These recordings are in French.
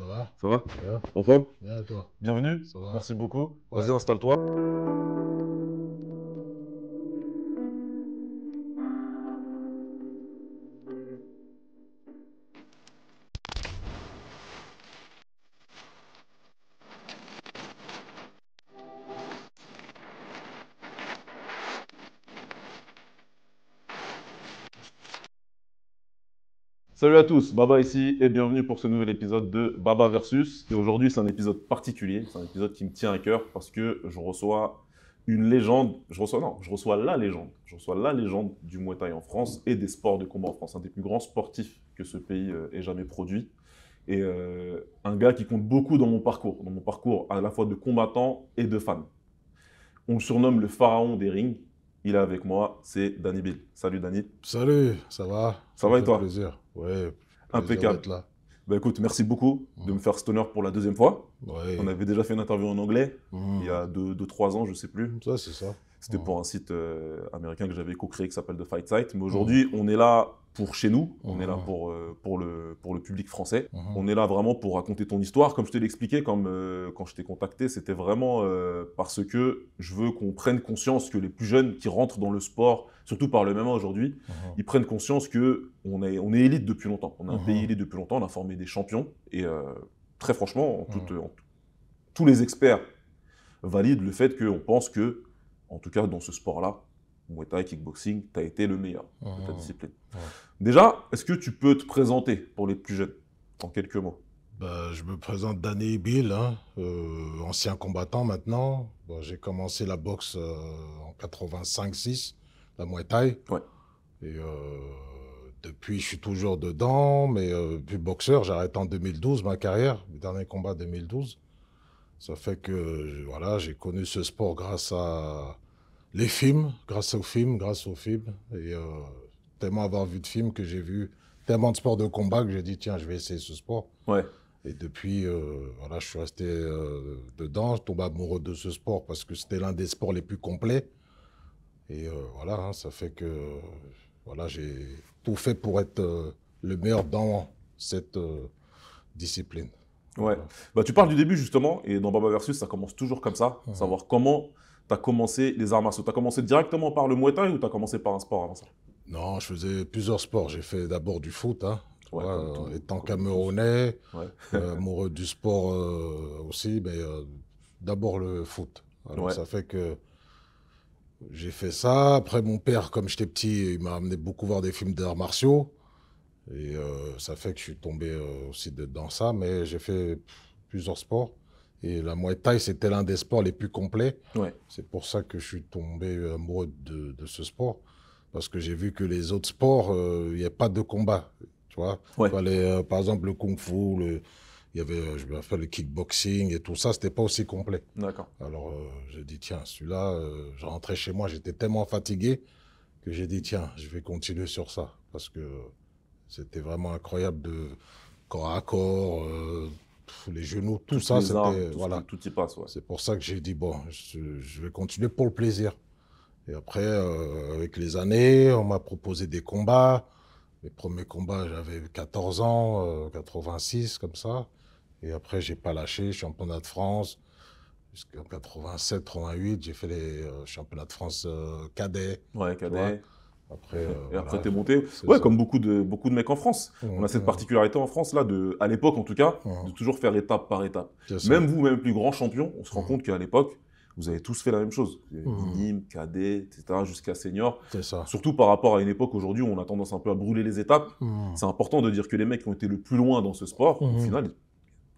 Ça va Ça va Bien. En toi Bienvenue. Ça va. Merci beaucoup. Vas-y, installe-toi. Salut à tous, Baba ici et bienvenue pour ce nouvel épisode de Baba versus. Et aujourd'hui, c'est un épisode particulier, c'est un épisode qui me tient à cœur parce que je reçois une légende, je reçois non, je reçois la légende, je reçois la légende du Muay Thai en France et des sports de combat en France, un des plus grands sportifs que ce pays euh, ait jamais produit et euh, un gars qui compte beaucoup dans mon parcours, dans mon parcours à la fois de combattant et de fan. On le surnomme le pharaon des rings il est avec moi, c'est Danny Bill. Salut Danny. Salut, ça va Ça va et toi plaisir. Ouais, impeccable. Là. Ben écoute, merci beaucoup de me faire cet honneur pour la deuxième fois. On avait déjà fait une interview en anglais mmh. il y a deux, trois ans, je sais plus. Ça, c'est ça. C'était pour mm. un site euh, américain que j'avais co-créé qui s'appelle The Fight Site. Mais mm. aujourd'hui, on est là pour chez nous, mm. on est là pour, euh, pour, le, pour le public français. On est là vraiment pour raconter ton histoire. Comme je te l'expliquais comme, euh, quand je t'ai contacté, c'était vraiment parce que je veux qu'on prenne conscience que les plus jeunes qui rentrent dans le sport, surtout par le MMA aujourd'hui, ils prennent conscience que on est, on est élite depuis longtemps. On est un pays élite depuis longtemps, on a formé des champions. Et très franchement, tous les experts valident le fait qu'on pense que en tout cas dans ce sport-là, Muay Thai, kickboxing, tu as été le meilleur de ta discipline. Déjà, est-ce que tu peux te présenter pour les plus jeunes, en quelques mots bah, Je me présente Danny Bill, hein, euh, ancien combattant maintenant. J'ai commencé la boxe euh, en 85-6, la Muay Thai. Et euh, depuis, je suis toujours dedans, mais plus boxeur. J'arrête en 2012 ma carrière, le dernier combat 2012. Ça fait que voilà, j'ai connu ce sport grâce à les films, grâce aux films, grâce aux films. Et euh, tellement avoir vu de films que j'ai vu tellement de sports de combat que j'ai dit tiens, je vais essayer ce sport. Ouais. Et depuis, euh, voilà, je suis resté euh, dedans. Je tombe amoureux de ce sport parce que c'était l'un des sports les plus complets. Et voilà, hein, ça fait que voilà, j'ai tout fait pour être le meilleur dans cette discipline. Ouais. Euh, bah, tu parles du début justement, et dans Baba Versus, ça commence toujours comme ça, savoir comment tu as commencé les arts martiaux. Tu as commencé directement par le Muay ou tu as commencé par un sport avant ça Non, je faisais plusieurs sports. J'ai fait d'abord du foot, hein. euh, étant camerounais, euh, amoureux du sport aussi, mais d'abord le foot. Alors ça fait que j'ai fait ça. Après, mon père, comme j'étais petit, il m'a amené beaucoup voir des films d'arts martiaux. Et euh, ça fait que je suis tombé euh, aussi dans ça, mais j'ai fait plusieurs sports. Et la Muay Thai, c'était l'un des sports les plus complets. C'est pour ça que je suis tombé amoureux de, de ce sport. Parce que j'ai vu que les autres sports, euh, il n'y a pas de combat. Tu vois les, Par exemple, le Kung Fu, le, il y avait, je me rappelle, le kickboxing et tout ça, c'était pas aussi complet. Alors j'ai dit, tiens, celui-là, je rentrais chez moi, j'étais tellement fatigué que j'ai dit, tiens, je vais continuer sur ça. Parce que c'était vraiment incroyable de corps à corps, euh, les genoux, tout ça. C'était, tout, voilà. tout y passe. C'est pour ça que j'ai dit, bon, je, vais continuer pour le plaisir. Et après, euh, avec les années, on m'a proposé des combats. Les premiers combats, j'avais 14 ans, 86, euh, comme ça. Et après, j'ai pas lâché, championnat de France. Jusqu'en 87, 88, j'ai fait les championnats de France cadets. Ouais, cadets. Euh, et après, voilà, t'es monté. Ouais, comme beaucoup de, beaucoup de mecs en France. on a cette particularité en France, là, de, à l'époque en tout cas, de toujours faire étape par étape. Même vous, même plus grand champion, on se rend compte qu'à l'époque, vous avez tous fait la même chose. Nîmes, cadet, etc., jusqu'à senior. Ça. Surtout par rapport à une époque aujourd'hui où on a tendance un peu à brûler les étapes. C'est important de dire que les mecs qui ont été le plus loin dans ce sport, au final,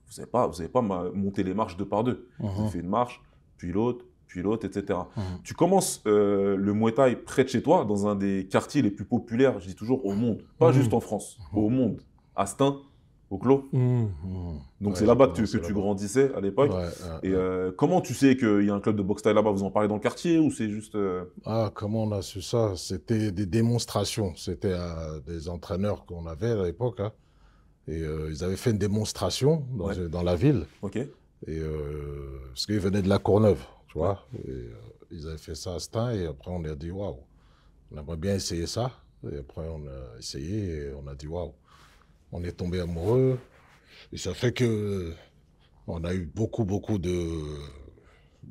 vous n'avez pas, vous avez pas monté les marches deux par deux. Vous avez fait une marche, puis l'autre, pilote, l'autre, etc. Mmh. Tu commences euh, le Muay Thai près de chez toi, dans un des quartiers les plus populaires, je dis toujours, au monde. Pas mmh. juste en France, mmh. au monde. Astin, au Clos. Donc c'est là-bas que, tu grandissais à l'époque. Et euh, comment tu sais qu'il y a un club de boxe thaï là-bas Vous en parlez dans le quartier ou c'est juste... Euh? Ah, comment on a su ça C'était des démonstrations. C'était des entraîneurs qu'on avait à l'époque. Hein. Et ils avaient fait une démonstration dans, la ville. OK. Et, parce qu'ils venaient de la Courneuve. Tu vois euh, Ils avaient fait ça à temps et après on a dit waouh, on aimerait bien essayer ça. Et après on a essayé et on a dit waouh. On est tombé amoureux et ça fait que euh, on a eu beaucoup, beaucoup de,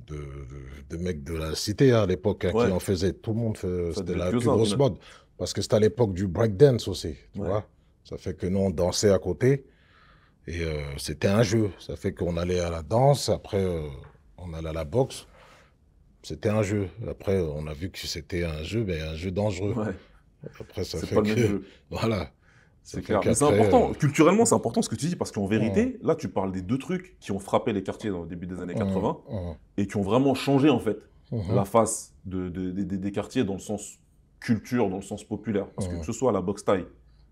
de, mecs de la cité hein, à l'époque hein, qui en faisaient. Tout le monde C'était la plus grosse hein. mode. Parce que c'était à l'époque du breakdance aussi. Tu vois ça fait que nous, on dansait à côté. Et euh, c'était un jeu. Ça fait qu'on allait à la danse. Après, on allait à la boxe, c'était un jeu. Après, on a vu que c'était un jeu, mais un jeu dangereux. Après, ça fait pas le même Voilà. C'est clair. c'est important. Euh, Culturellement, c'est important ce que tu dis parce qu'en vérité, là, tu parles des deux trucs qui ont frappé les quartiers dans le début des années 80 et qui ont vraiment changé, en fait, la face des quartiers dans le sens culture, dans le sens populaire. Parce que, que ce soit la boxe taille,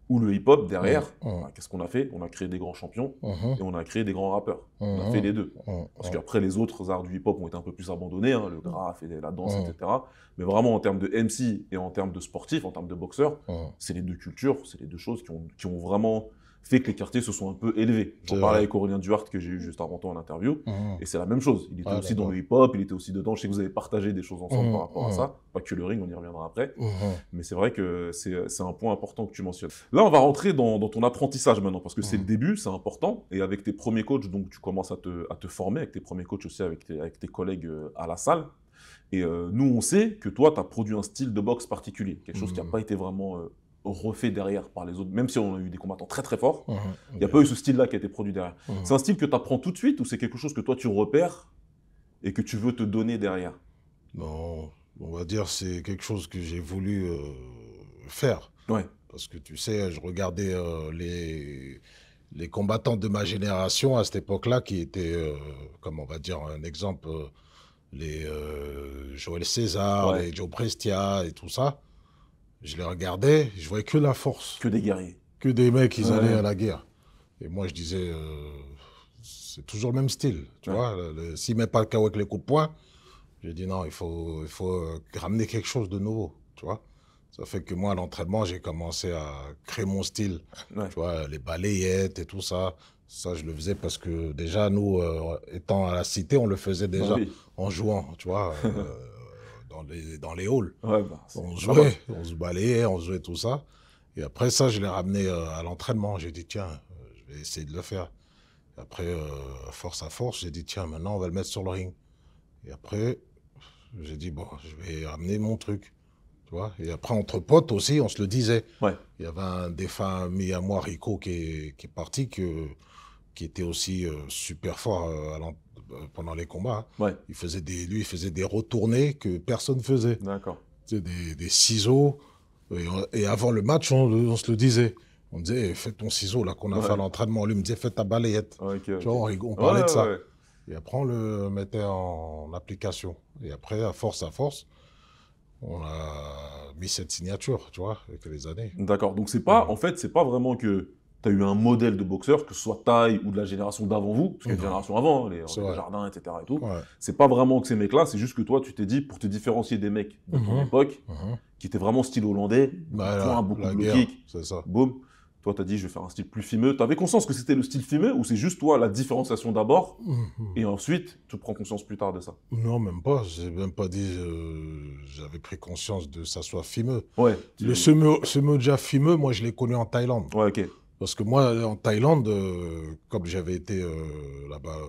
ou le hip-hop derrière, mmh. Mmh. Bah, qu'est-ce qu'on a fait On a créé des grands champions mmh. et on a créé des grands rappeurs. On a fait les deux. Parce qu'après, les autres arts du hip-hop ont été un peu plus abandonnés, hein, le graphe et la danse, etc. Mais vraiment, en termes de MC et en termes de sportif, en termes de boxeurs, c'est les deux cultures, c'est les deux choses qui ont vraiment fait que les quartiers se sont un peu élevés. J'en parlais avec Aurélien Duarte que j'ai eu juste avant toi en interview, mmh. et c'est la même chose. Il était aussi dans le hip-hop, il était aussi dedans. Je sais que vous avez partagé des choses ensemble mmh, par rapport à mmh. ça. Pas que le ring, on y reviendra après. Mais c'est vrai que c'est un point important que tu mentionnes. Là, on va rentrer dans, ton apprentissage maintenant, parce que c'est le début, c'est important. Et avec tes premiers coachs, donc tu commences à te, former, avec tes premiers coachs aussi, avec tes, avec tes collègues euh, à la salle. Et euh, nous, on sait que toi, tu as produit un style de boxe particulier, quelque chose qui n'a pas été vraiment euh, refait derrière par les autres, même si on a eu des combattants très très forts, mhm. il n'y a pas eu ce style-là qui a été produit derrière. Mhm. C'est un style que tu apprends tout de suite ou c'est quelque chose que toi tu repères et que tu veux te donner derrière Non, on va dire c'est quelque chose que j'ai voulu euh, faire. Ouais. Parce que tu sais, je regardais euh, les, les combattants de ma génération à cette époque-là qui étaient, euh, comme on va dire, un exemple, les Joël César, les Joe Prestia et tout ça. Je les regardais, je voyais que la force. Que des guerriers. Que des mecs, ils allaient à la guerre. Et moi, je disais, euh, c'est toujours le même style. Tu vois, s'il ne met pas le chaos avec les coups de poing, j'ai dit non, il faut, il faut euh, ramener quelque chose de nouveau. Tu vois ça fait que moi, à l'entraînement, j'ai commencé à créer mon style. Tu vois, les balayettes et tout ça. Ça, je le faisais parce que déjà, nous, euh, étant à la cité, on le faisait déjà en jouant, tu vois. dans les, halls. Bah, on jouait, on se balayait, on jouait tout ça. Et après ça, je l'ai ramené euh, à l'entraînement. J'ai dit, tiens, euh, je vais essayer de le faire. après, euh, force à force, j'ai dit, tiens, maintenant, on va le mettre sur le ring. Et après, j'ai dit, bon, je vais ramener mon truc. Tu vois et après, entre potes aussi, on se le disait. Ouais. Il y avait un défunt ami à moi, Rico, qui est, parti, qui était aussi super fort à l'entraînement euh, pendant les combats. Hein. Il faisait des, lui, il faisait des retournées que personne faisait. D'accord. Des, des ciseaux. Et, avant le match, on, se le disait. On disait, eh, fais ton ciseau là qu'on a fait l'entraînement. Lui, lui me disait, fais ta balayette. Tu vois, on, parlait de ça. Et après, on le mettait en application. Et après, à force, à force, on a mis cette signature, tu vois, avec les années. D'accord. Donc, c'est pas, en fait, c'est pas vraiment que tu as eu un modèle de boxeur, que ce soit taille ou de la génération d'avant vous, parce qu'il y a une génération avant, hein, les, jardins, etc. Et tout. C'est pas vraiment que ces mecs-là, c'est juste que toi, tu t'es dit, pour te différencier des mecs de ton mhm. époque, mhm. qui étaient vraiment style hollandais, bah, la beaucoup de ça. Toi, tu as dit, je vais faire un style plus fimeux. Tu avais conscience que c'était le style fimeux ou c'est juste toi la différenciation d'abord mhm. et ensuite tu prends conscience plus tard de ça Non, même pas. J'ai même pas dit, j'avais pris conscience de ça soit fimeux. Ouais. Le ce déjà fimeux, moi je l'ai connu en Thaïlande. Ouais, ok. Parce que moi, en Thaïlande, euh, comme j'avais été euh, là-bas euh,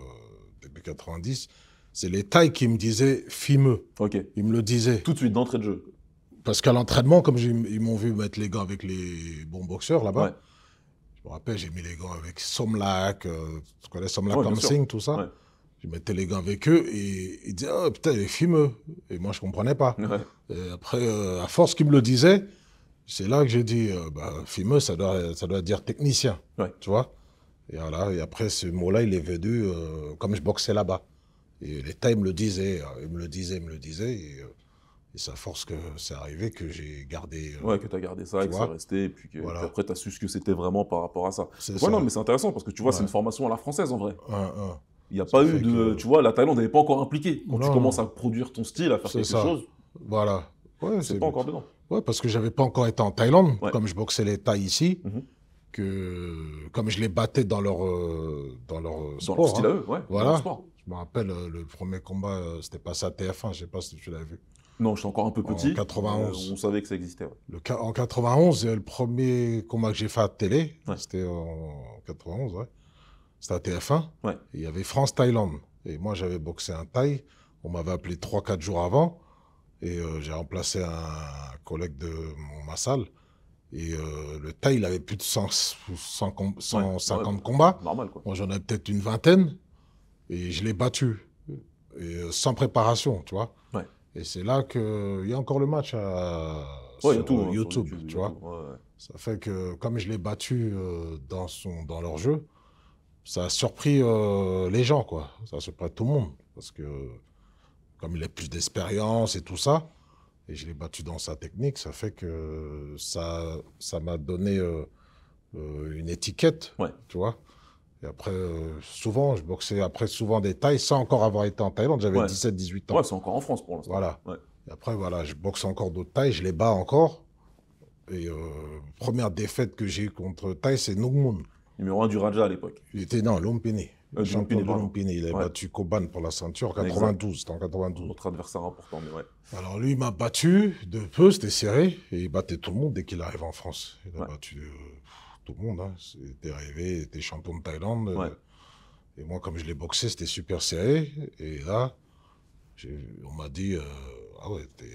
depuis 90, c'est les Thaïs qui me disaient fimeux. Ok. Ils me le disaient. Tout de suite, d'entrée de jeu. Parce qu'à l'entraînement, comme ils m'ont vu mettre les gants avec les bons boxeurs là-bas, je me rappelle, j'ai mis les gants avec Somlak, tu connais Somlak ouais, tout ça. Je mettais les gants avec eux et ils disaient oh, putain, est fimeux. Et moi, je ne comprenais pas. après, à force qu'ils me le disaient, c'est là que j'ai dit, euh, bah, ça doit, ça doit dire technicien. Tu vois et, voilà, et après, ce mot-là, il est venu euh, comme je boxais là-bas. Et les times hein, me le disaient, il me le disait, ils me le disait. Euh, et, ça force que c'est arrivé que j'ai gardé. Euh, ouais, que tu as gardé ça, et que c'est resté, et puis après, tu as su ce que c'était vraiment par rapport à ça. Ouais, non, mais c'est intéressant parce que tu vois, c'est une formation à la française en vrai. Il n'y a pas eu de. Tu vois, la Thaïlande n'est pas encore impliquée. Quand tu commences à produire ton style, à faire quelque chose. Voilà. Ouais, c'est pas encore dedans. Ouais, parce que j'avais pas encore été en Thaïlande, comme je boxais les Thaïs ici, mhm. que comme je les battais dans leur euh, dans leur euh, style à hein. eux, ouais, voilà. Je me rappelle euh, le premier combat, c'était passé à TF1. Je sais pas si tu l'as vu. Non, suis encore un peu petit. En 91. on savait que ça existait. Ouais. Le, en 91, le premier combat que j'ai fait à la télé, c'était en 91, ouais. C'était à TF1. il y avait France-Thaïlande. Et moi, j'avais boxé un Thaï. On m'avait appelé 3-4 jours avant. Et euh, j'ai remplacé un collègue de mon, ma salle. Et euh, le taille, il avait plus de 150 bah, combats. Moi, j'en ai peut-être une vingtaine. Et je l'ai battu. Et euh, sans préparation, tu vois. Et c'est là qu'il y a encore le match à, sur, YouTube, tu vois. Ça fait que, comme je l'ai battu dans, son, dans leur jeu, ça a surpris les gens, quoi. Ça a surpris tout le monde. Parce que comme il a plus d'expérience et tout ça, et je l'ai battu dans sa technique, ça fait que ça ça m'a donné euh, euh, une étiquette, tu vois. Et après, euh, souvent, je boxais après souvent des tailles sans encore avoir été en Thaïlande, j'avais 17-18 ans. Ouais, c'est encore en France pour l'instant. Voilà. après, voilà, je boxe encore d'autres tailles, je les bats encore. Et première défaite que j'ai eue contre Thaï, c'est Nogmoon. Numéro 1 du Raja à l'époque. Il était, dans Lumpini. Euh, champion Lumpini, il a battu Koban pour la ceinture en 92, en 92. Notre adversaire important, mais ouais. Alors lui, il m'a battu de peu, c'était serré, et il battait tout le monde dès qu'il arrive en France. Il a battu euh, tout le monde, hein. c'était rêvé, il était champion de Thaïlande. et moi, comme je l'ai boxé, c'était super serré, et là, on m'a dit, euh, ah ouais, euh,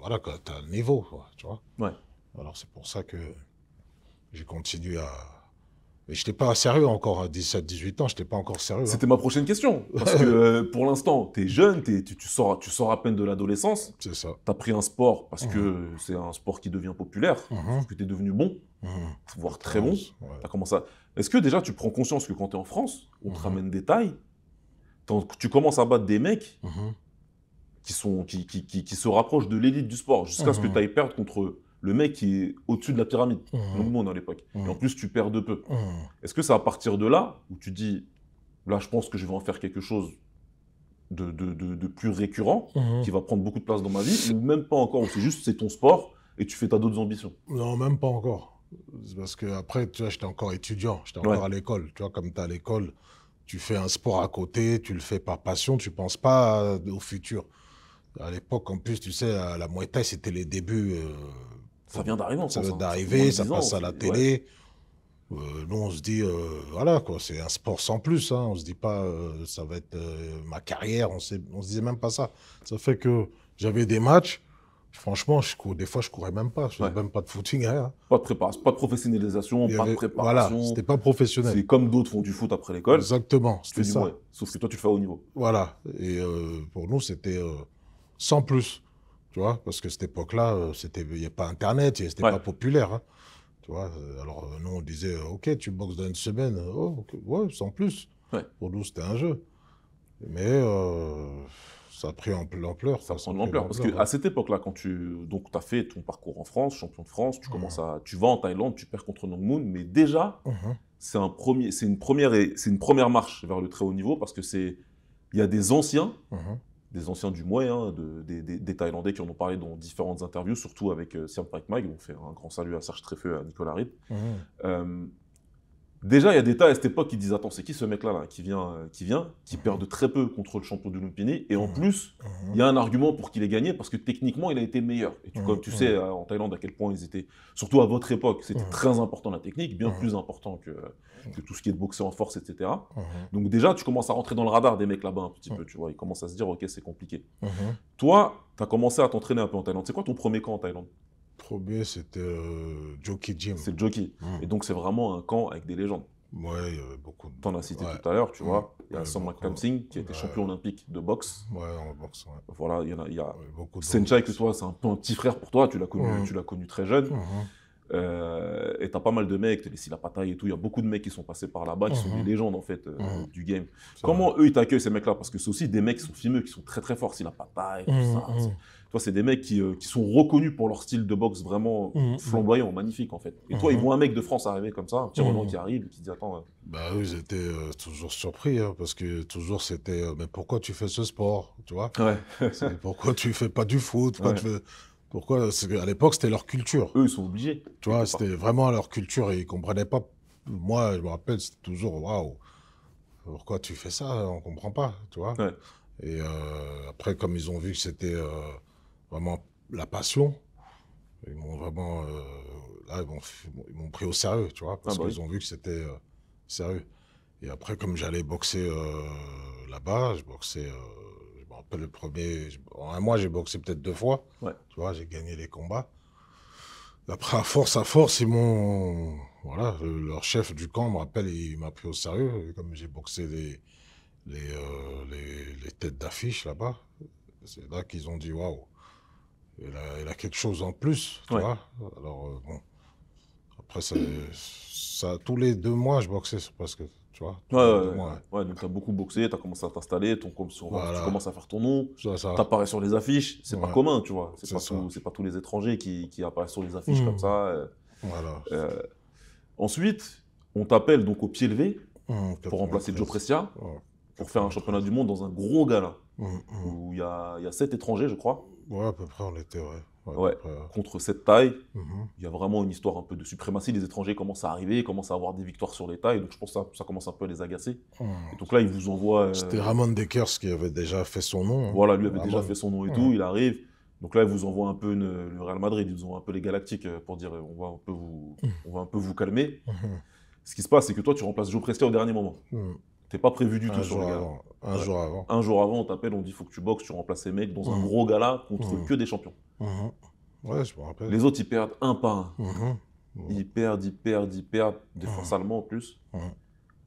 voilà, t'as le niveau, tu vois. Ouais. Alors c'est pour ça que j'ai continué à mais je n'étais pas sérieux encore à 17, 18 ans, je n'étais pas encore sérieux. C'était ma prochaine question. Parce que euh, pour l'instant, tu es jeune, es, tu, sors, tu sors à peine de l'adolescence. C'est ça. Tu as pris un sport parce que mmh. c'est un sport qui devient populaire, mmh. que tu es devenu bon, mmh. voire très bon. Est-ce que déjà tu prends conscience que quand tu es en France, on te ramène des tailles Tu commences à battre des mecs qui, sont, qui, se rapprochent de l'élite du sport, jusqu'à ce que tu ailles perdre contre eux le mec est au-dessus de la pyramide, mmh. le monde à l'époque. Et en mmh. plus, tu perds de peu. Mmh. Est-ce que c'est à partir de là où tu dis, là, je pense que je vais en faire quelque chose de, de, de, plus récurrent, qui va prendre beaucoup de place dans ma vie, ou même pas encore, c'est juste c'est ton sport et tu fais ta d'autres ambitions Non, même pas encore. Parce que après, tu vois, j'étais encore étudiant, j'étais encore à l'école. Tu vois, comme tu es à l'école, tu fais un sport à côté, tu le fais par passion, tu penses pas euh, au futur. À l'époque, en plus, tu sais, à euh, la moitié, c'était les débuts. Euh, ça vient d'arriver Ça hein. d'arriver, ça, passe à la télé. Euh, nous, on se dit, euh, voilà, quoi, c'est un sport sans plus. Hein. On se dit pas, euh, ça va être ma carrière. On, sait, se disait même pas ça. Ça fait que j'avais des matchs. Franchement, je des fois, je courais même pas. Je n'avais même pas de footing, Pas de préparation, pas de professionnalisation, pas de préparation. Voilà, c'était pas professionnel. C'est comme d'autres font du foot après l'école. Exactement, c'était ça. sauf que toi, tu le fais au niveau. Voilà. Et pour nous, c'était sans plus. Tu vois, parce que cette époque-là, euh, il n'y a pas Internet, c'était n'était pas populaire. Hein. Tu vois, euh, alors euh, nous, on disait, OK, tu boxes dans une semaine. Oh, sans plus. Pour nous, c'était un jeu. Mais ça a pris en l'ampleur. Ça, ça pris l'ampleur. Parce qu'à cette époque-là, quand tu donc, as fait ton parcours en France, champion de France, tu, mmh. commences à, tu vas en Thaïlande, tu perds contre Nong mais déjà, mmh. c'est un premier, une, première, une première marche vers le très haut niveau parce que c'est il y a des anciens. Mmh des anciens du moyen, hein, des, Thaïlandais qui en ont parlé dans différentes interviews, surtout avec euh, Siam On fait un grand salut à Serge Treffeux et à Nicolas Rite. Mmh. Euh, Déjà, il y a des tas à cette époque qui disent Attends, c'est qui ce mec-là euh, qui, vient, qui vient, mhm. qui perd de très peu contre le champion du Lumpini Et en mhm. plus, mhm. il y a un argument pour qu'il ait gagné parce que techniquement, il a été meilleur. Et tu, comme tu sais, euh, en Thaïlande, à quel point ils étaient, surtout à votre époque, c'était très important la technique, bien plus important que, que, tout ce qui est de boxer en force, etc. Donc, déjà, tu commences à rentrer dans le radar des mecs là-bas un petit peu, tu vois. Ils commencent à se dire Ok, c'est compliqué. Toi, tu as commencé à t'entraîner un peu en Thaïlande. C'est quoi ton premier camp en Thaïlande premier, c'était euh, Jockey Jim. C'est Jockey. Hmm. Et donc, c'est vraiment un camp avec des légendes. Ouais, il y avait beaucoup. De... en as cité tout à l'heure, tu hmm. vois. Il y a Sam Singh qui était champion olympique de boxe. Ouais, en boxe, Voilà, il y en a. beaucoup de Senchai, toi, c'est un peu un petit frère pour toi. Tu l'as connu, hmm. tu l'as connu très jeune. Et Euh, et t'as pas mal de mecs, les pataille et tout. Il y a beaucoup de mecs qui sont passés par là-bas, qui sont des légendes, en fait, euh, du game. Comment eux, ils t'accueillent, ces mecs-là Parce que c'est aussi des mecs qui sont fumeux, qui sont très, très forts. et tout ça. Toi, c'est des mecs euh, qui, sont reconnus pour leur style de boxe vraiment mmh, mmh. flamboyant, magnifique en fait. Et toi, ils mmh. voient un mec de France arriver comme ça, un petit qui arrive et qui dit Attends. Euh, bah oui, j'étais euh, toujours surpris hein, parce que toujours c'était Mais pourquoi tu fais ce sport Tu vois Pourquoi tu fais pas du foot pourquoi, À l'époque, c'était leur culture. Eux, ils sont obligés. Tu vois, c'était vraiment leur culture et ils comprenaient pas. Moi, je me rappelle, c'était toujours Waouh, pourquoi tu fais ça On comprend pas, tu vois. Et après, comme ils ont vu que c'était vraiment la passion. Ils m'ont vraiment. Euh, là, ils m'ont pris au sérieux, tu vois, parce ah bah qu'ils ont vu que c'était euh, sérieux. Et après, comme j'allais boxer euh, là-bas, je boxais. je me rappelle le premier. en un mois, j'ai boxé peut-être deux fois. Tu vois, j'ai gagné les combats. Après, à force, à force, ils Voilà, leur chef du camp me rappelle, il m'a pris au sérieux. Comme j'ai boxé les, les, les, têtes d'affiche là-bas, c'est là qu'ils ont dit waouh il a, a, quelque chose en plus, tu vois. Alors, euh, bon. Après, ça, tous les deux mois, je boxais parce que, tu vois. donc tu as beaucoup boxé, tu as commencé à t'installer, tu commences à faire ton nom, tu apparais sur les affiches. C'est pas commun, tu vois. C'est pas, pas tous les étrangers qui, qui apparaissent sur les affiches hmm. comme ça. Euh. Euh, ensuite, on t'appelle donc au pied levé hmm, pour remplacer Joe Prestia, pour faire un championnat du monde dans un gros gala hmm, où il y a, y a sept étrangers, je crois. Ouais, à peu près, on était ouais. Contre cette taille, mhm. il y a vraiment une histoire un peu de suprématie. Les étrangers commencent à arriver, ils commencent à avoir des victoires sur les tailles. Donc je pense que ça, ça commence un peu à les agacer. donc là, ils vous envoient. Euh, C'était Ramon Dekers qui avait déjà fait son nom. Hein. Voilà, lui avait déjà fait son nom et tout. Il arrive. Donc là, ils vous envoient un peu le Real Madrid, ils vous envoient un peu les Galactiques euh, pour dire euh, on va un peu vous, mhm. un peu vous calmer. Mhm. Ce qui se passe, c'est que toi, tu remplaces Joe Presley au dernier moment. T'es pas prévu du tout sur Un jour avant. Un jour avant, on t'appelle, on dit faut que tu boxes, tu remplaces les mecs dans un mmh. gros gala contre mmh. que des champions. Mmh. Ouais, je me rappelle. Les autres, ils perdent un par un. Ils perdent, ils perdent, ils perdent, des forces en plus.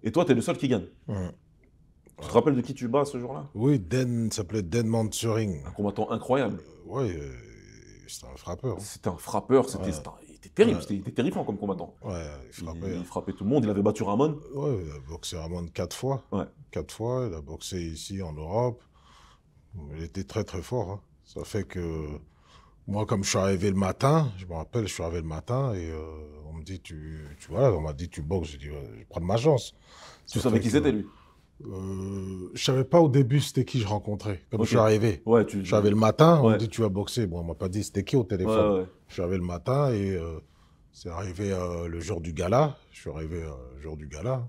Et toi, tu es le seul qui gagne. Tu te rappelles de qui tu bats ce jour-là Oui, Den, s'appelait Den Manturing. Un combattant incroyable. Euh, oui, euh, hein. c'était un frappeur. C'était un frappeur, c'était Terrible, c'était terrifiant comme combattant. Ouais, il frappait. Hein. Il, frappait tout le monde, il avait battu Ramon. Ouais, il a boxé Ramon quatre fois. Ouais. Quatre fois, il a boxé ici en Europe. Il était très très fort. Hein. Ça fait que moi, comme je suis arrivé le matin, je me rappelle, je suis arrivé le matin et euh, on me dit, tu, tu voilà, on m'a dit, tu boxes. Je dis, je prends ma chance. Tu savais qui c'était lui euh, je savais pas au début c'était qui je rencontrais, comme je suis arrivé. Ouais, tu... Je suis arrivé le matin, on me dit tu vas boxer. Bon, on m'a pas dit c'était qui au téléphone. Je suis arrivé le matin et euh, c'est arrivé euh, le jour du gala. Je suis arrivé euh, le jour du gala.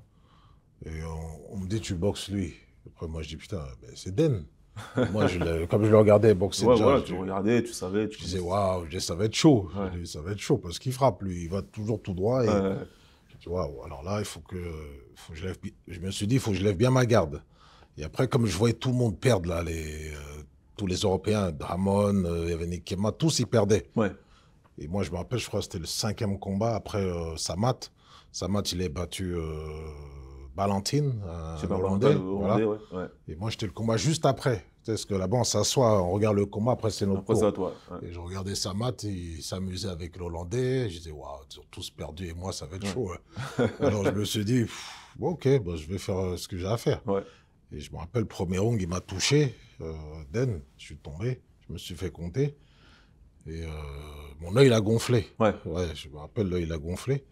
Et on, me dit, tu boxes lui. Après, moi, je dis, putain, c'est Den. moi, je comme je le regardais boxer déjà, ouais, je, regardais, tu savais. Tu disais, waouh, ça va être chaud. ça va être chaud parce qu'il frappe, lui. Il va toujours tout droit. Et, je dis, waouh, alors là, il faut que, je lève. Je me suis dit, il faut que je lève bien ma garde. Et après, comme je voyais tout le monde perdre, là, les, tous les Européens, Dramon, il tous ils perdaient. Et moi, je me rappelle, je crois que c'était le cinquième combat après euh, Samat. Samat, il est battu euh, Ballantine, euh, Hollandais. Et moi, j'étais le combat juste après. Parce que là-bas, on s'assoit, on regarde le combat, après c'est notre après Et je regardais Samat, il s'amusait avec l'Hollandais. Je disais, waouh, ils ont tous perdu et moi, ça va être chaud. Hein. Alors je me suis dit, ok, bah, je vais faire euh, ce que j'ai à faire. Et je me rappelle, le premier round, il m'a touché. Den, je suis tombé, je me suis fait compter. Et euh, mon œil, a gonflé. Ouais. Je me rappelle, l'œil, il a gonflé.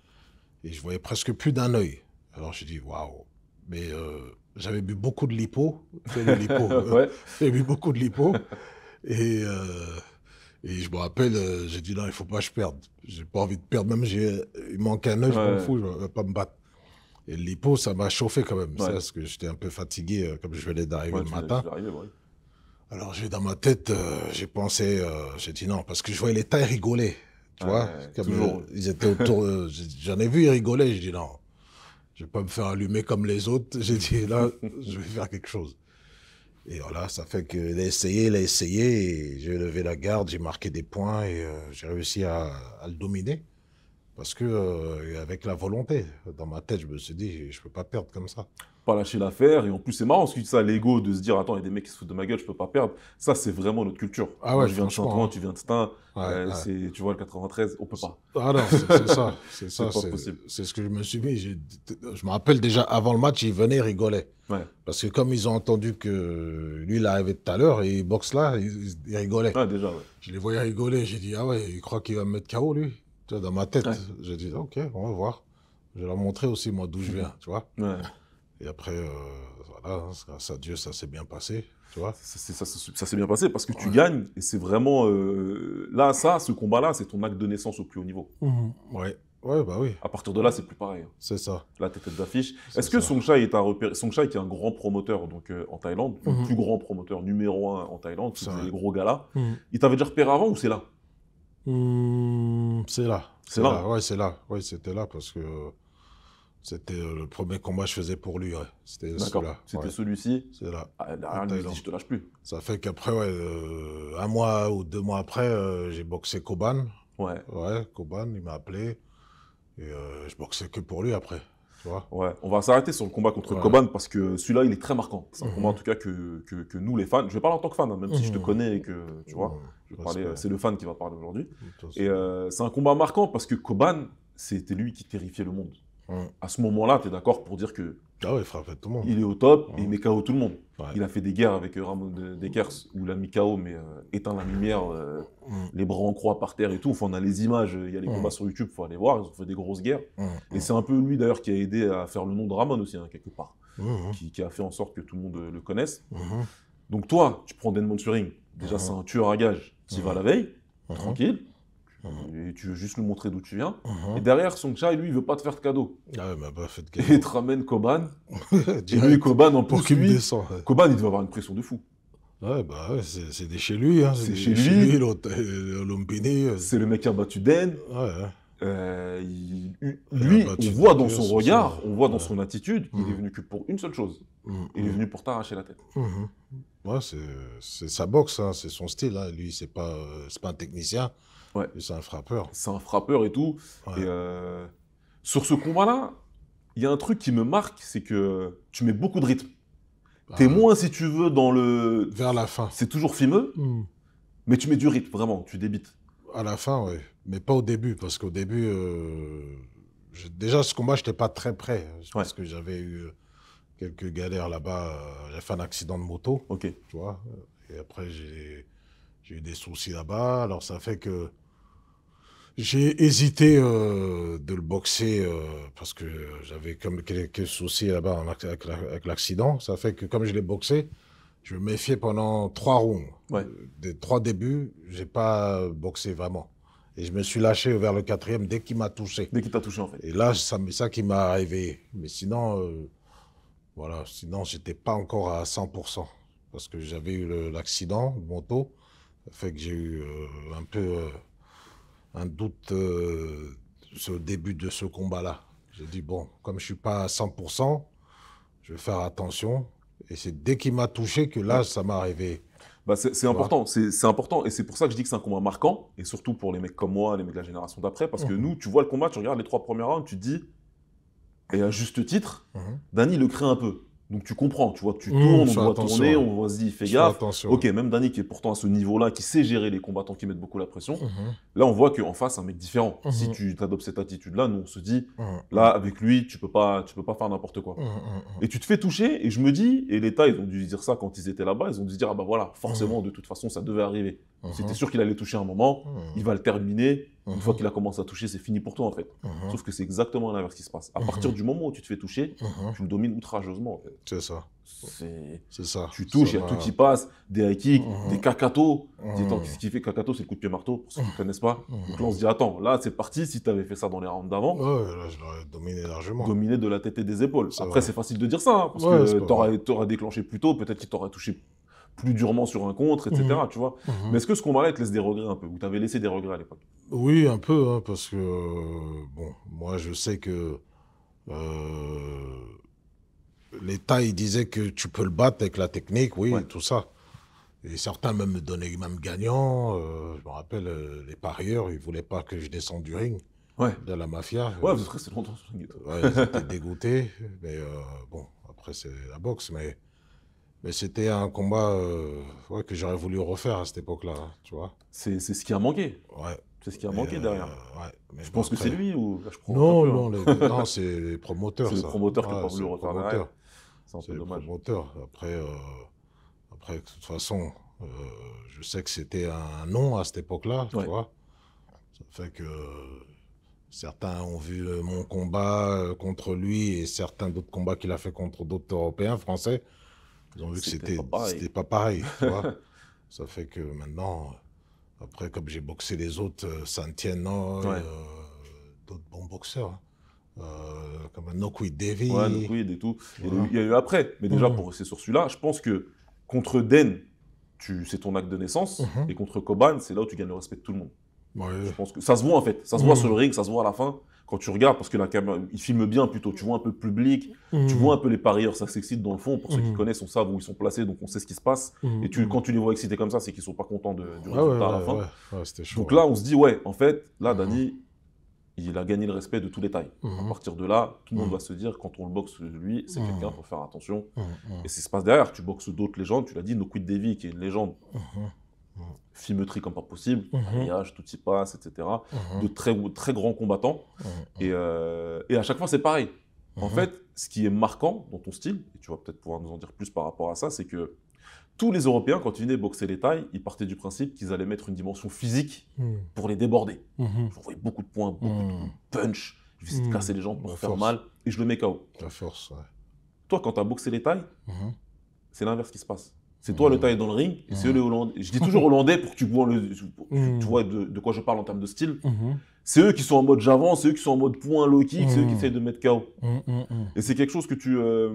Et je voyais presque plus d'un œil. Alors je dis waouh. Mais euh, j'avais bu beaucoup de lipo. lipo J'avais euh, bu beaucoup de lipo. Et, et je me rappelle, j'ai dit, non, il faut pas que je perde. J'ai pas envie de perdre. Même il manque un œil, je m'en fous, je ne vais pas me battre. Et le lipo, ça m'a chauffé quand même. parce que j'étais un peu fatigué, comme je venais d'arriver le matin. Alors, j'ai dans ma tête, euh, j'ai pensé, euh, j'ai dit non, parce que je voyais les tailles rigoler. Tu vois comme euh, Ils étaient autour, j'en ai vu, ils rigolaient. J'ai dit non, je vais pas me faire allumer comme les autres. J'ai dit là, je vais faire quelque chose. Et voilà, ça fait que a essayé, il a essayé, j'ai levé la garde, j'ai marqué des points et j'ai réussi à, à, le dominer. Parce que, avec la volonté, dans ma tête, je me suis dit, je peux pas perdre comme ça pas lâcher l'affaire. Et en plus, c'est marrant ce que ça, l'ego de se dire Attends, il y a des mecs qui se foutent de ma gueule, je peux pas perdre. Ça, c'est vraiment notre culture. Ah ouais, je viens de changement hein. tu viens de Stein, euh, tu vois, le 93, on peut pas. Ah c'est ça. C'est ça. C'est ce que je me suis mis. Je me rappelle déjà avant le match, ils venaient, rigoler. Parce que comme ils ont entendu que lui, il arrivait tout à l'heure et il boxe là, ils, rigolaient. Je les voyais rigoler. J'ai dit Ah ouais, il croit qu'il va me mettre KO, lui. Tu vois, dans ma tête, j'ai dit Ok, on va voir. Je vais leur montrer aussi, moi, d'où je viens, tu vois. Et après, euh, voilà, grâce hein, à Dieu, ça s'est bien passé. Tu vois ça, s'est bien passé parce que tu gagnes et c'est vraiment. Euh, là, ça, ce combat-là, c'est ton acte de naissance au plus haut niveau. Mmh. Ouais. Ouais, bah oui. À partir de là, c'est plus pareil. Hein. C'est ça. Là, t'es tête d'affiche. Est-ce que Songchai est un repère... Songchai qui est un grand promoteur donc, euh, en Thaïlande, le mmh. plus grand promoteur numéro un en Thaïlande, c'est les gros gars là. Mmh. Il t'avait déjà repéré avant ou c'est là C'est là. C'est là. Ouais, c'est là. Ouais, c'était là parce que. C'était euh, le premier combat que je faisais pour lui. C'était celui-là. C'était celui-ci. C'est là. Ah, je te lâche plus. Ça fait qu'après, euh, un mois ou deux mois après, euh, j'ai boxé Koban. Ouais. Ouais, Koban, il m'a appelé. Et je boxais que pour lui après. ouais. On va s'arrêter sur le combat contre Koban parce que celui-là, il est très marquant. C'est un mhm. combat en tout cas que, que, nous, les fans, je vais parler en tant que fan, hein, même si je te mhm. connais et que tu vois, mhm. c'est le fan qui va parler aujourd'hui. Et c'est un combat marquant parce que Koban, c'était lui qui terrifiait le monde. À ce moment-là, tu es d'accord pour dire que. Ah hein. il est au top et il met KO tout le monde. Il a fait des guerres avec euh, Ramon Dekers où il a mis KO, mais euh, éteint la lumière, euh, mm. les bras en croix par terre et tout. Enfin, on a les images, il y a les mm. combats sur YouTube, faut aller voir, ils ont fait des grosses guerres. Mm. Et c'est un peu lui d'ailleurs qui a aidé à faire le nom de Ramon aussi, hein, quelque part, qui, a fait en sorte que tout le monde le connaisse. Donc toi, tu prends Denmon Turing, déjà c'est un tueur à gage, tu vas la veille, tranquille. Mmh. Et tu veux juste lui montrer d'où tu viens. Mmh. Et derrière, son chat, lui, il veut pas te faire de cadeau. Ah fait cadeau. Et il te ramène Koban. et lui, Koban, en poursuit. Koban, il doit avoir une pression de fou. Ouais, bah c'est des chez lui. Hein. c'est chez, lui. lui euh, euh. c'est le mec qui hein. euh, a battu Den. lui, on voit dans son regard, on voit dans son attitude, il est mmh. venu que pour une seule chose. Il est venu pour t'arracher la tête. c'est sa boxe, hein. c'est son style. Lui, c'est pas, pas un technicien. Ouais. c'est un frappeur. C'est un frappeur et tout. Euh, sur ce combat-là, il y a un truc qui me marque, c'est que tu mets beaucoup de rythme. Bah T'es moins, si tu veux, dans le. Vers la fin. C'est toujours fimeux, hmm. mais tu mets du rythme, vraiment, tu débites. À la fin, oui. Mais pas au début, parce qu'au début. Euh, déjà, ce combat, je n'étais pas très prêt. Hein, parce que j'avais eu euh, quelques galères là-bas. J'ai fait un accident de moto. Ok. Tu vois. Et après, j'ai eu des soucis là-bas. Alors, ça fait que j'ai hésité euh, de le boxer euh, parce que j'avais comme quelques soucis là-bas avec l'accident. Ça fait que comme je l'ai boxé, je me méfiais pendant trois rounds. Euh, des trois débuts, j'ai pas boxé vraiment. Et je me suis lâché vers le quatrième dès qu'il m'a touché. Dès qu'il t'a touché en fait. Et là, c'est ça qui m'a arrivé. Mais sinon, voilà, sinon j'étais pas encore à 100% parce que j'avais eu l'accident le moto, ça fait que j'ai eu un peu un doute euh, ce début de ce combat-là. J'ai dit, bon, comme je ne suis pas à 100%, je vais faire attention. Et c'est dès qu'il m'a touché que là, ça m'a arrivé. Bah, c'est important, c'est important. Et c'est pour ça que je dis que c'est un combat marquant, et surtout pour les mecs comme moi, les mecs de la génération d'après, parce que mhm. nous, tu vois le combat, tu regardes les trois premières rounds, tu te dis, et à juste titre, Danny mhm. Dany le craint un peu. Donc tu comprends, tu vois, tu mmh, tournes, on voit tourner, on voit se dire, fais gaffe. Ok, même Danny qui est pourtant à ce niveau-là, qui sait gérer les combattants qui mettent beaucoup la pression, mmh. là on voit qu'en face, un mec différent. Si mmh. tu adoptes cette attitude-là, nous on se dit, là avec lui, tu peux pas, tu peux pas faire n'importe quoi. Et tu te fais toucher, et je me dis, et l'État, ils ont dû dire ça quand ils étaient là-bas, ils ont dû dire, ah bah voilà, forcément, de toute façon, ça devait arriver. C'était sûr qu'il allait toucher un moment, il va le terminer, une fois qu'il a commencé à toucher, c'est fini pour toi en fait. Mhm. Sauf que c'est exactement l'inverse qui se passe. À mhm. partir du moment où tu te fais toucher, mhm. tu le domines outrageusement en fait. C'est ça. C'est ça. Tu touches, il y a tout qui passe, des high kicks, des kakato. Qu'est-ce qui fait kakato C'est le coup de pied marteau, pour ceux qui ne connaissent pas. Donc là, on se dit, attends, là, c'est parti. Si tu avais fait ça dans les rounds d'avant, là, je l'aurais dominé largement. Dominé de la tête et des épaules. Après, c'est facile de dire ça, hein, parce que tu aurais déclenché plus tôt, peut-être qu'il t'aurait touché plus durement sur un contre, etc. Tu vois. Mais est-ce que ce combat-là te laisse des regrets un peu Ou t'avais laissé des regrets à l'époque oui, un peu, hein, parce que, euh, bon, moi je sais que euh, l'État, il disait que tu peux le battre avec la technique, oui, tout ça. Et certains même me donnaient même gagnant. Euh, je me rappelle, les parieurs, ils voulaient pas que je descende du ring. De la mafia. Ouais, vous restez longtemps sur le ouais, Ils étaient dégoûtés. Mais bon, après, c'est la boxe. Mais, mais c'était un combat que j'aurais voulu refaire à cette époque-là. Hein, tu vois. C'est ce qui a manqué. Ouais. C'est ce qui a manqué euh, derrière. je pense que c'est lui ou Non, non, non c'est les promoteurs. C'est les promoteurs qui pas C'est un peu dommage. promoteurs. Après, euh, après, de toute façon, euh, je sais que c'était un nom à cette époque-là, tu vois. Ça fait que certains ont vu mon combat contre lui et certains d'autres combats qu'il a fait contre d'autres Européens, Français. Ils ont vu que c'était pas pareil. Pas pareil tu vois. Ça fait que maintenant après, comme j'ai boxé les autres, Santiano, euh, euh, d'autres bons boxeurs. Hein. Euh, comme Nokweed Ouais, et tout. Il y a eu après. Mais déjà, mhm. pour rester sur celui-là, je pense que contre Den, c'est ton acte de naissance. Mhm. Et contre Koban, c'est là où tu gagnes le respect de tout le monde. Je pense que ça se voit en fait, ça se voit mhm. sur le ring, ça se voit à la fin quand tu regardes, parce que la caméra, il filme bien plutôt, tu vois un peu le public, mhm. tu vois un peu les parieurs, ça s'excite dans le fond. Pour ceux qui mhm. connaissent, on sait où ils sont placés, donc on sait ce qui se passe. Mhm. Et tu, quand tu les vois excités comme ça, c'est qu'ils sont pas contents de, du ah résultat à la fin. donc là, on se dit, ouais, en fait, là, Dani, il a gagné le respect de tous les tailles. À partir de là, tout le monde va se dire, quand on le boxe, lui, c'est quelqu'un, pour faire attention. Et c'est ce se passe derrière. Tu boxes d'autres légendes, tu l'as dit, No Quid Devi, qui est une légende Mm. fimeutrie comme pas possible, mm-hmm. mariage, tout y passe, etc. Mm-hmm. De très, très grands combattants. Mm-hmm. et, euh, et, à chaque fois, c'est pareil. En fait, ce qui est marquant dans ton style, et tu vas peut-être pouvoir nous en dire plus par rapport à ça, c'est que tous les Européens, quand ils venaient boxer les tailles, ils partaient du principe qu'ils allaient mettre une dimension physique mm. pour les déborder. J'envoyais beaucoup de points, beaucoup de mm. punch, je vais casser les jambes pour faire mal, et je le mets KO. La force, Toi, quand tu as boxé les tailles, c'est l'inverse qui se passe. C'est toi le taille dans le ring, et c'est eux les Hollandais. Je dis toujours Hollandais pour que tu vois, mm. de, quoi je parle en termes de style. Mm-hmm. C'est eux qui sont en mode j'avance, c'est eux qui sont en mode point low kick, c'est eux qui mm. essayent de mettre KO. Mm-hmm. Et c'est quelque chose que tu, euh,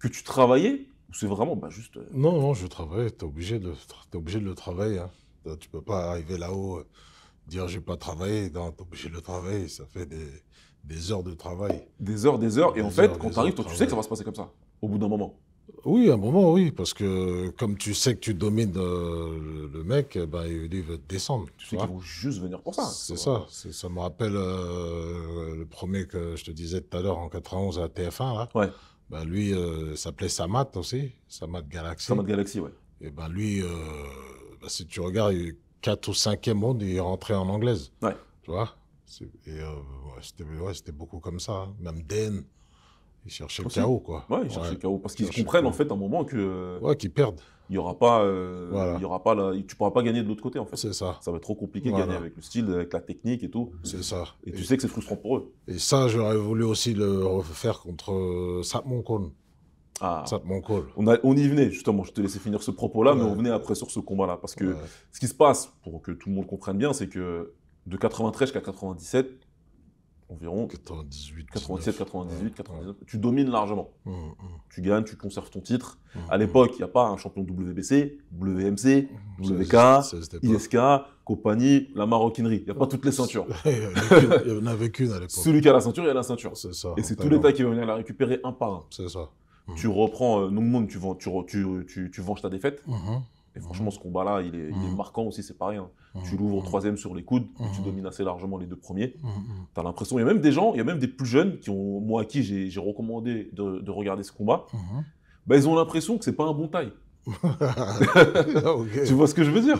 que tu travaillais ou c'est vraiment bah, juste. Euh, non, non, je travaille, t'es obligé, de, es obligé de le travailler. Hein. Tu peux pas arriver là-haut, euh, dire j'ai pas travaillé, Tu t'es obligé de le travailler, ça fait des, des, heures de travail. Des heures, des heures, et en fait, quand t'arrives, toi, tu sais que ça va se passer comme ça, au bout d'un moment. Oui, à un moment, oui, parce que comme tu sais que tu domines euh, le mec, eh ben, il veut te descendre. Tu, sais juste venir pour ça. Hein. C'est ça. Ça me rappelle euh, le premier que je te disais tout à l'heure en 91 à TF1. Ben, lui, euh, il s'appelait Samat aussi, Samat Galaxy. Samat Galaxy, oui. Et ben lui, ben, si tu regardes, il 4 ou 5e monde, il rentrait en anglaise. Ouais. Tu vois Et ouais, c'était beaucoup comme ça. Hein. Même Den. Ils cherchaient le chaos, quoi. Ouais, ils cherchaient le chaos. Parce qu'ils comprennent, en fait, un moment que. Euh, ouais, qu'ils perdent. Il n'y aura pas. Euh, il y aura pas la... Tu ne pourras pas gagner de l'autre côté, en fait. C'est ça. Ça va être trop compliqué de gagner avec le style, avec la technique et tout. C'est ça. Et, tu sais que c'est frustrant pour eux. Et ça, j'aurais voulu aussi le refaire contre euh, Satmon Ah. Satmon On, on, y venait, justement. Je te laissais finir ce propos-là, mais on venait après sur ce combat-là. Parce que ce qui se passe, pour que tout le monde comprenne bien, c'est que de 93 jusqu'à 97, environ 97, 98, 99. Tu domines largement. Hum, hum. Tu gagnes, tu conserves ton titre. Hum, à l'époque, il n'y a pas un champion WBC, WMC, WK, ISK, compagnie, la maroquinerie. Il n'y a pas toutes les ceintures. il n'y en avait qu'une à l'époque. Celui qui a la ceinture, il a la ceinture. Et c'est tout l'État qui va venir la récupérer un par un. ça. Tu reprends euh, nous monde tu, tu, tu, tu venges ta défaite. Et franchement, ce combat-là, il, est, mm. marquant aussi, c'est pas rien. Mm. Tu l'ouvres au mm. troisième sur les coudes, tu domines assez largement les deux premiers. Tu l'impression, il y a même des gens, il y a même des plus jeunes, qui ont, moi à qui j'ai recommandé de, regarder ce combat, bah, ils ont l'impression que c'est pas un bon taille. Ah, tu vois ce que je veux dire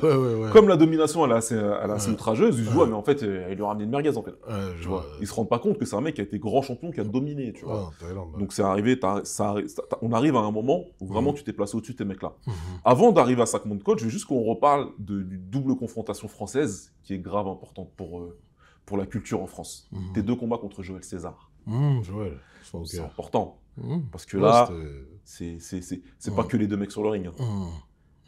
Comme la domination, elle est assez, outrageuse, ils se mais en fait, euh, il lui a ramené une merguez, en fait. vois. Ils se rendent pas compte que c'est un mec qui a été grand champion, qui a dominé, tu vois. Donc c'est arrivé, on arrive à un moment où vraiment mhm. tu t'es placé au-dessus de tes mecs-là. Mhm. Avant d'arriver à Sacmon Coach, je veux juste qu'on reparle de, d'une double confrontation française qui est grave importante pour, euh, pour la culture en France. Mhm. Tes deux combats contre Joël César. c'est important. Parce que là, c'est pas que les deux mecs sur le ring. Hein.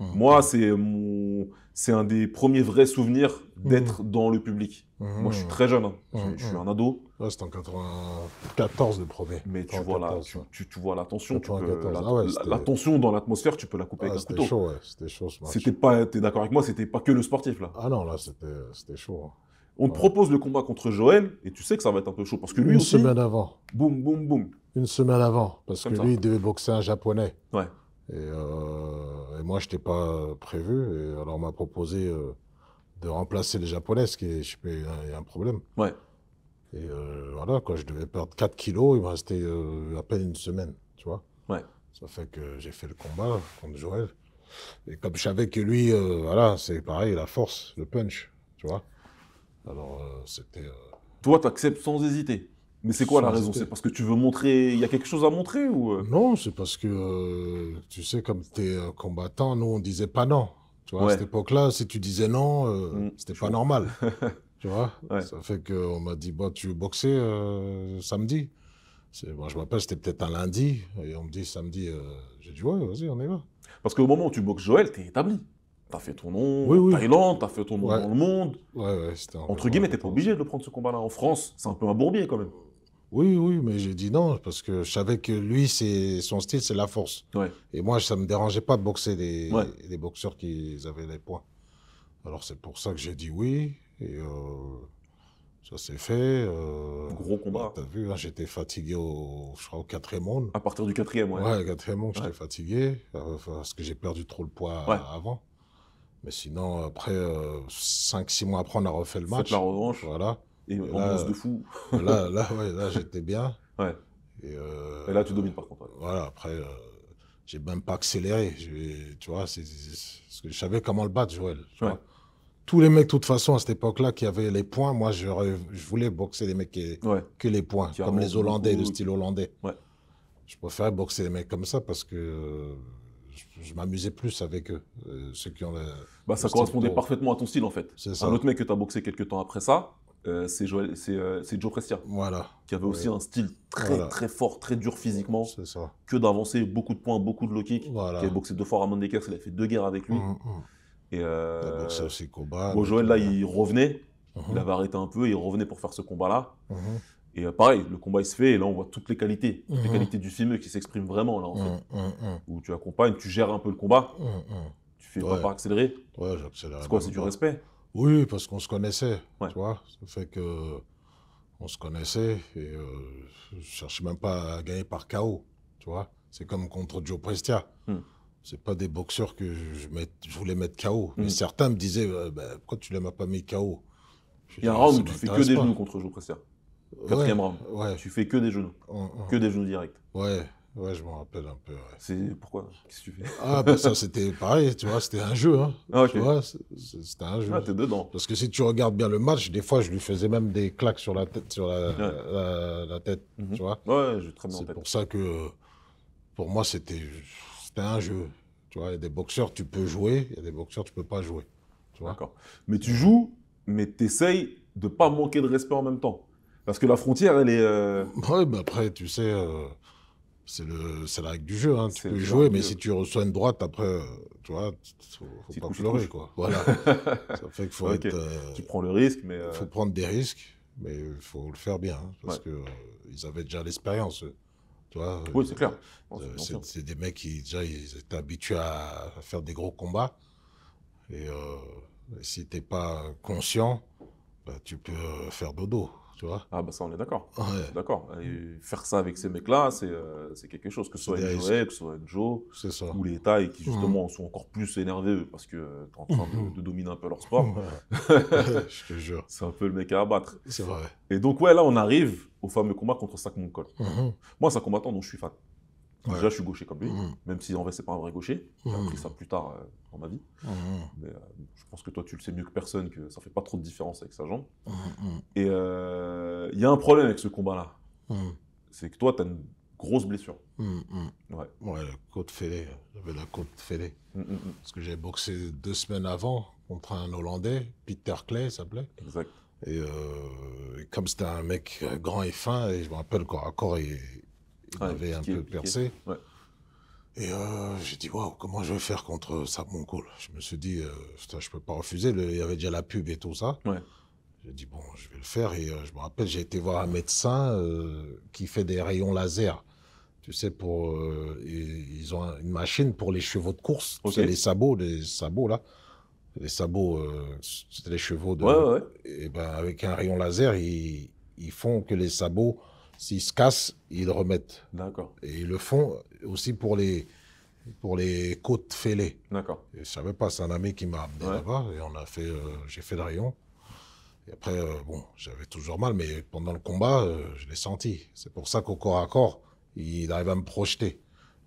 Mmh. Mmh. Moi, c'est mon... c'est un des premiers vrais souvenirs mmh. d'être dans le public. Moi, je suis très jeune. Hein. Je, suis un ado. C'était en 94 le premier. Mais tu vois, la, tu, tu, vois la tension. Tu peux, la, ah tension dans l'atmosphère, tu peux la couper avec ah, un couteau. Chaud, c'était chaud C'était pas, t'es d'accord avec moi, c'était pas que le sportif là. Ah non, là, c'était chaud. Hein. On te propose le combat contre Joël et tu sais que ça va être un peu chaud parce que lui aussi. Une semaine avant. Boum, boum, boum une semaine avant, parce que lui, il devait boxer un japonais. Ouais. Et, euh, moi, je n'étais pas prévu. Et alors, on m'a proposé euh, de remplacer le japonais, ce qui est je sais, un, euh, un problème. Ouais. Et voilà, quand je devais perdre 4 kilos, il me restait à peine une semaine, tu vois. Ouais. Ça fait que j'ai fait le combat contre Joël. Et comme je savais que lui, voilà, c'est pareil, la force, le punch, tu vois. Alors, c'était. Toi, tu acceptes sans hésiter mais c'est quoi la raison C'est parce que tu veux montrer, il y a quelque chose à montrer ou euh? Non, c'est parce que, euh, tu sais, comme tu es euh, combattant, nous, on disait pas non. Tu vois, à cette époque-là, si tu disais non, ce n'était mm, c'était pas normal. tu vois Ça fait qu'on m'a dit, bah, tu veux boxer samedi Moi, je m'appelle, c'était peut-être un lundi, et on me dit samedi, j'ai dit, ouais, vas-y, on y va. Parce qu'au moment où tu boxes Joël, tu es établi. Tu as fait ton nom oui, oui. tu as fait ton nom dans le monde. Entre guillemets, t'es pas obligé de prendre ce combat-là. En France, c'est un peu un bourbier quand même. Oui, oui, mais j'ai dit non parce que je savais que lui, c'est son style, c'est la force. Et moi, ça me dérangeait pas de boxer des, boxeurs qui avaient des poids. Alors c'est pour ça que j'ai dit oui et euh, ça s'est fait. Euh, Gros combat. T'as vu, hein, j'étais fatigué au, je crois au quatrième round. À partir du quatrième, ouais. Ouais, quatrième monde, j'étais fatigué euh, parce que j'ai perdu trop le poids avant. Mais sinon, après cinq, 6 mois après, on a refait le match. Faites la revanche. Voilà. Et là, ambiance de fou. Euh, là, j'étais bien. Ouais. Euh, Et, là, tu domines par contre. Voilà, après, euh, j'ai même pas accéléré. Tu vois, que je savais comment le battre, Joël. Tous les mecs, de toute façon, à cette époque-là, qui avaient les points, moi, je, je voulais boxer les mecs qui, que les points, comme les Hollandais, le style hollandais. Je préférais boxer les mecs comme ça parce que je, m'amusais plus avec eux, ceux qui ont bah, ça correspondait parfaitement à ton style, en fait. C'est ça. Un autre mec que tu as boxé quelques temps après ça, euh, euh, c'est Joe Prestia. Voilà. Qui avait aussi un style très très fort, très dur physiquement. Que d'avancer, beaucoup de points, beaucoup de low kick. Voilà. Qui a boxé deux fois Ramon Dekers, il a fait deux guerres avec lui. Mm, mm. Et euh, Joël, là, il revenait. Mm-hmm. Il avait arrêté un peu, il revenait pour faire ce combat-là. Mm-hmm. Et pareil, le combat il se fait, et là on voit toutes les qualités, les mm-hmm. qualités du film qui s'expriment vraiment là en mm, Où tu accompagnes, tu gères un peu le combat, tu fais pas accélérer. C'est quoi, c'est du respect oui, parce qu'on se connaissait, tu vois. Ça fait que on se connaissait et euh, je cherchais même pas à gagner par KO, tu vois. C'est comme contre Joe Prestia. Hmm. C'est pas des boxeurs que je, met, je voulais mettre KO. Hmm. Mais certains me disaient euh, bah, pourquoi tu ne m'as pas mis KO Il y a un round où tu fais que des genoux contre Joe Prestia. Quatrième round. Tu fais que des genoux. Que des genoux directs. Ouais. Ouais, je m'en rappelle un peu. C'est pourquoi Qu'est-ce que tu fais Ah, ben ça, c'était pareil, tu vois, c'était un jeu. Hein. Ah, Tu vois, c'était un jeu. Ah, t'es dedans. Parce que si tu regardes bien le match, des fois, je lui faisais même des claques sur la tête, sur la, tête, mhm. tu vois. Ouais, je très bien C'est pour ça que, pour moi, c'était un jeu. Tu vois, il y a des boxeurs, tu peux jouer, il y a des boxeurs, tu peux pas jouer. D'accord. Mais tu joues, mais t'essayes de pas manquer de respect en même temps. Parce que la frontière, elle est. Euh, ouais, mais après, tu sais. Euh, c'est la règle du jeu hein. tu peux jouer mais si tu reçois une droite après euh, tu vois faut, faut pas pleurer voilà ça fait qu'il faut être, euh, tu prends le risque mais faut euh, prendre des risques mais il faut le faire bien hein, parce qu'ils que avaient déjà l'expérience tu oui c'est clair c'est des mecs qui déjà ils étaient habitués à faire des gros combats et si tu t'es pas conscient bah, tu peux faire dodo ah, bah ça, on est d'accord. D'accord. Et faire ça avec ces mecs-là, c'est euh, quelque chose, que ce soit Joe, que ce soit Joe, ou les Thaïs qui, justement, sont encore plus énervés parce que euh, es en train de, dominer un peu leur sport. Je te jure. C'est un peu le mec à abattre. C'est vrai. Et donc, ouais, là, on arrive au fameux combat contre Sac mhm. Moi, c'est un combattant dont je suis fan. Déjà, je suis gaucher comme lui, mmh. même si en vrai, c'est pas un vrai gaucher. J'ai mmh. appris ça plus tard euh, dans ma vie. Mmh. Mais euh, je pense que toi, tu le sais mieux que personne, que ça fait pas trop de différence avec sa jambe. Et euh, il y a un problème avec ce combat-là. C'est que toi, tu as une grosse blessure. Ouais. la côte fêlée. J'avais la côte fêlée. Parce que j'ai boxé deux semaines avant contre un Hollandais, Peter Clay, ça s'appelait. Exact. Et, comme c'était un mec grand et fin, et je me rappelle corps à corps, il, il un peu percé. Et euh, j'ai dit, waouh, comment je vais faire contre ça, mon cou Je me suis dit, euh, je ne peux pas refuser. il y avait déjà la pub et tout ça. J'ai dit, bon, je vais le faire. Et euh, je me rappelle, j'ai été voir un médecin qui fait des rayons laser. Tu sais, pour, ils ont une machine pour les chevaux de course. C'est les sabots, les sabots là. Les sabots, c'était les chevaux de. et ben, avec un rayon laser, ils, ils font que les sabots S'ils se cassent, ils remettent. D'accord. Et ils le font aussi pour les, pour les côtes fêlées. D'accord. Je savais pas, c'est un ami qui m'a amené là-bas et on a fait, euh, j'ai fait le rayon. Et après, euh, bon, j'avais toujours mal, mais pendant le combat, euh, je l'ai senti. C'est pour ça qu'au corps à corps, il arrive à me projeter.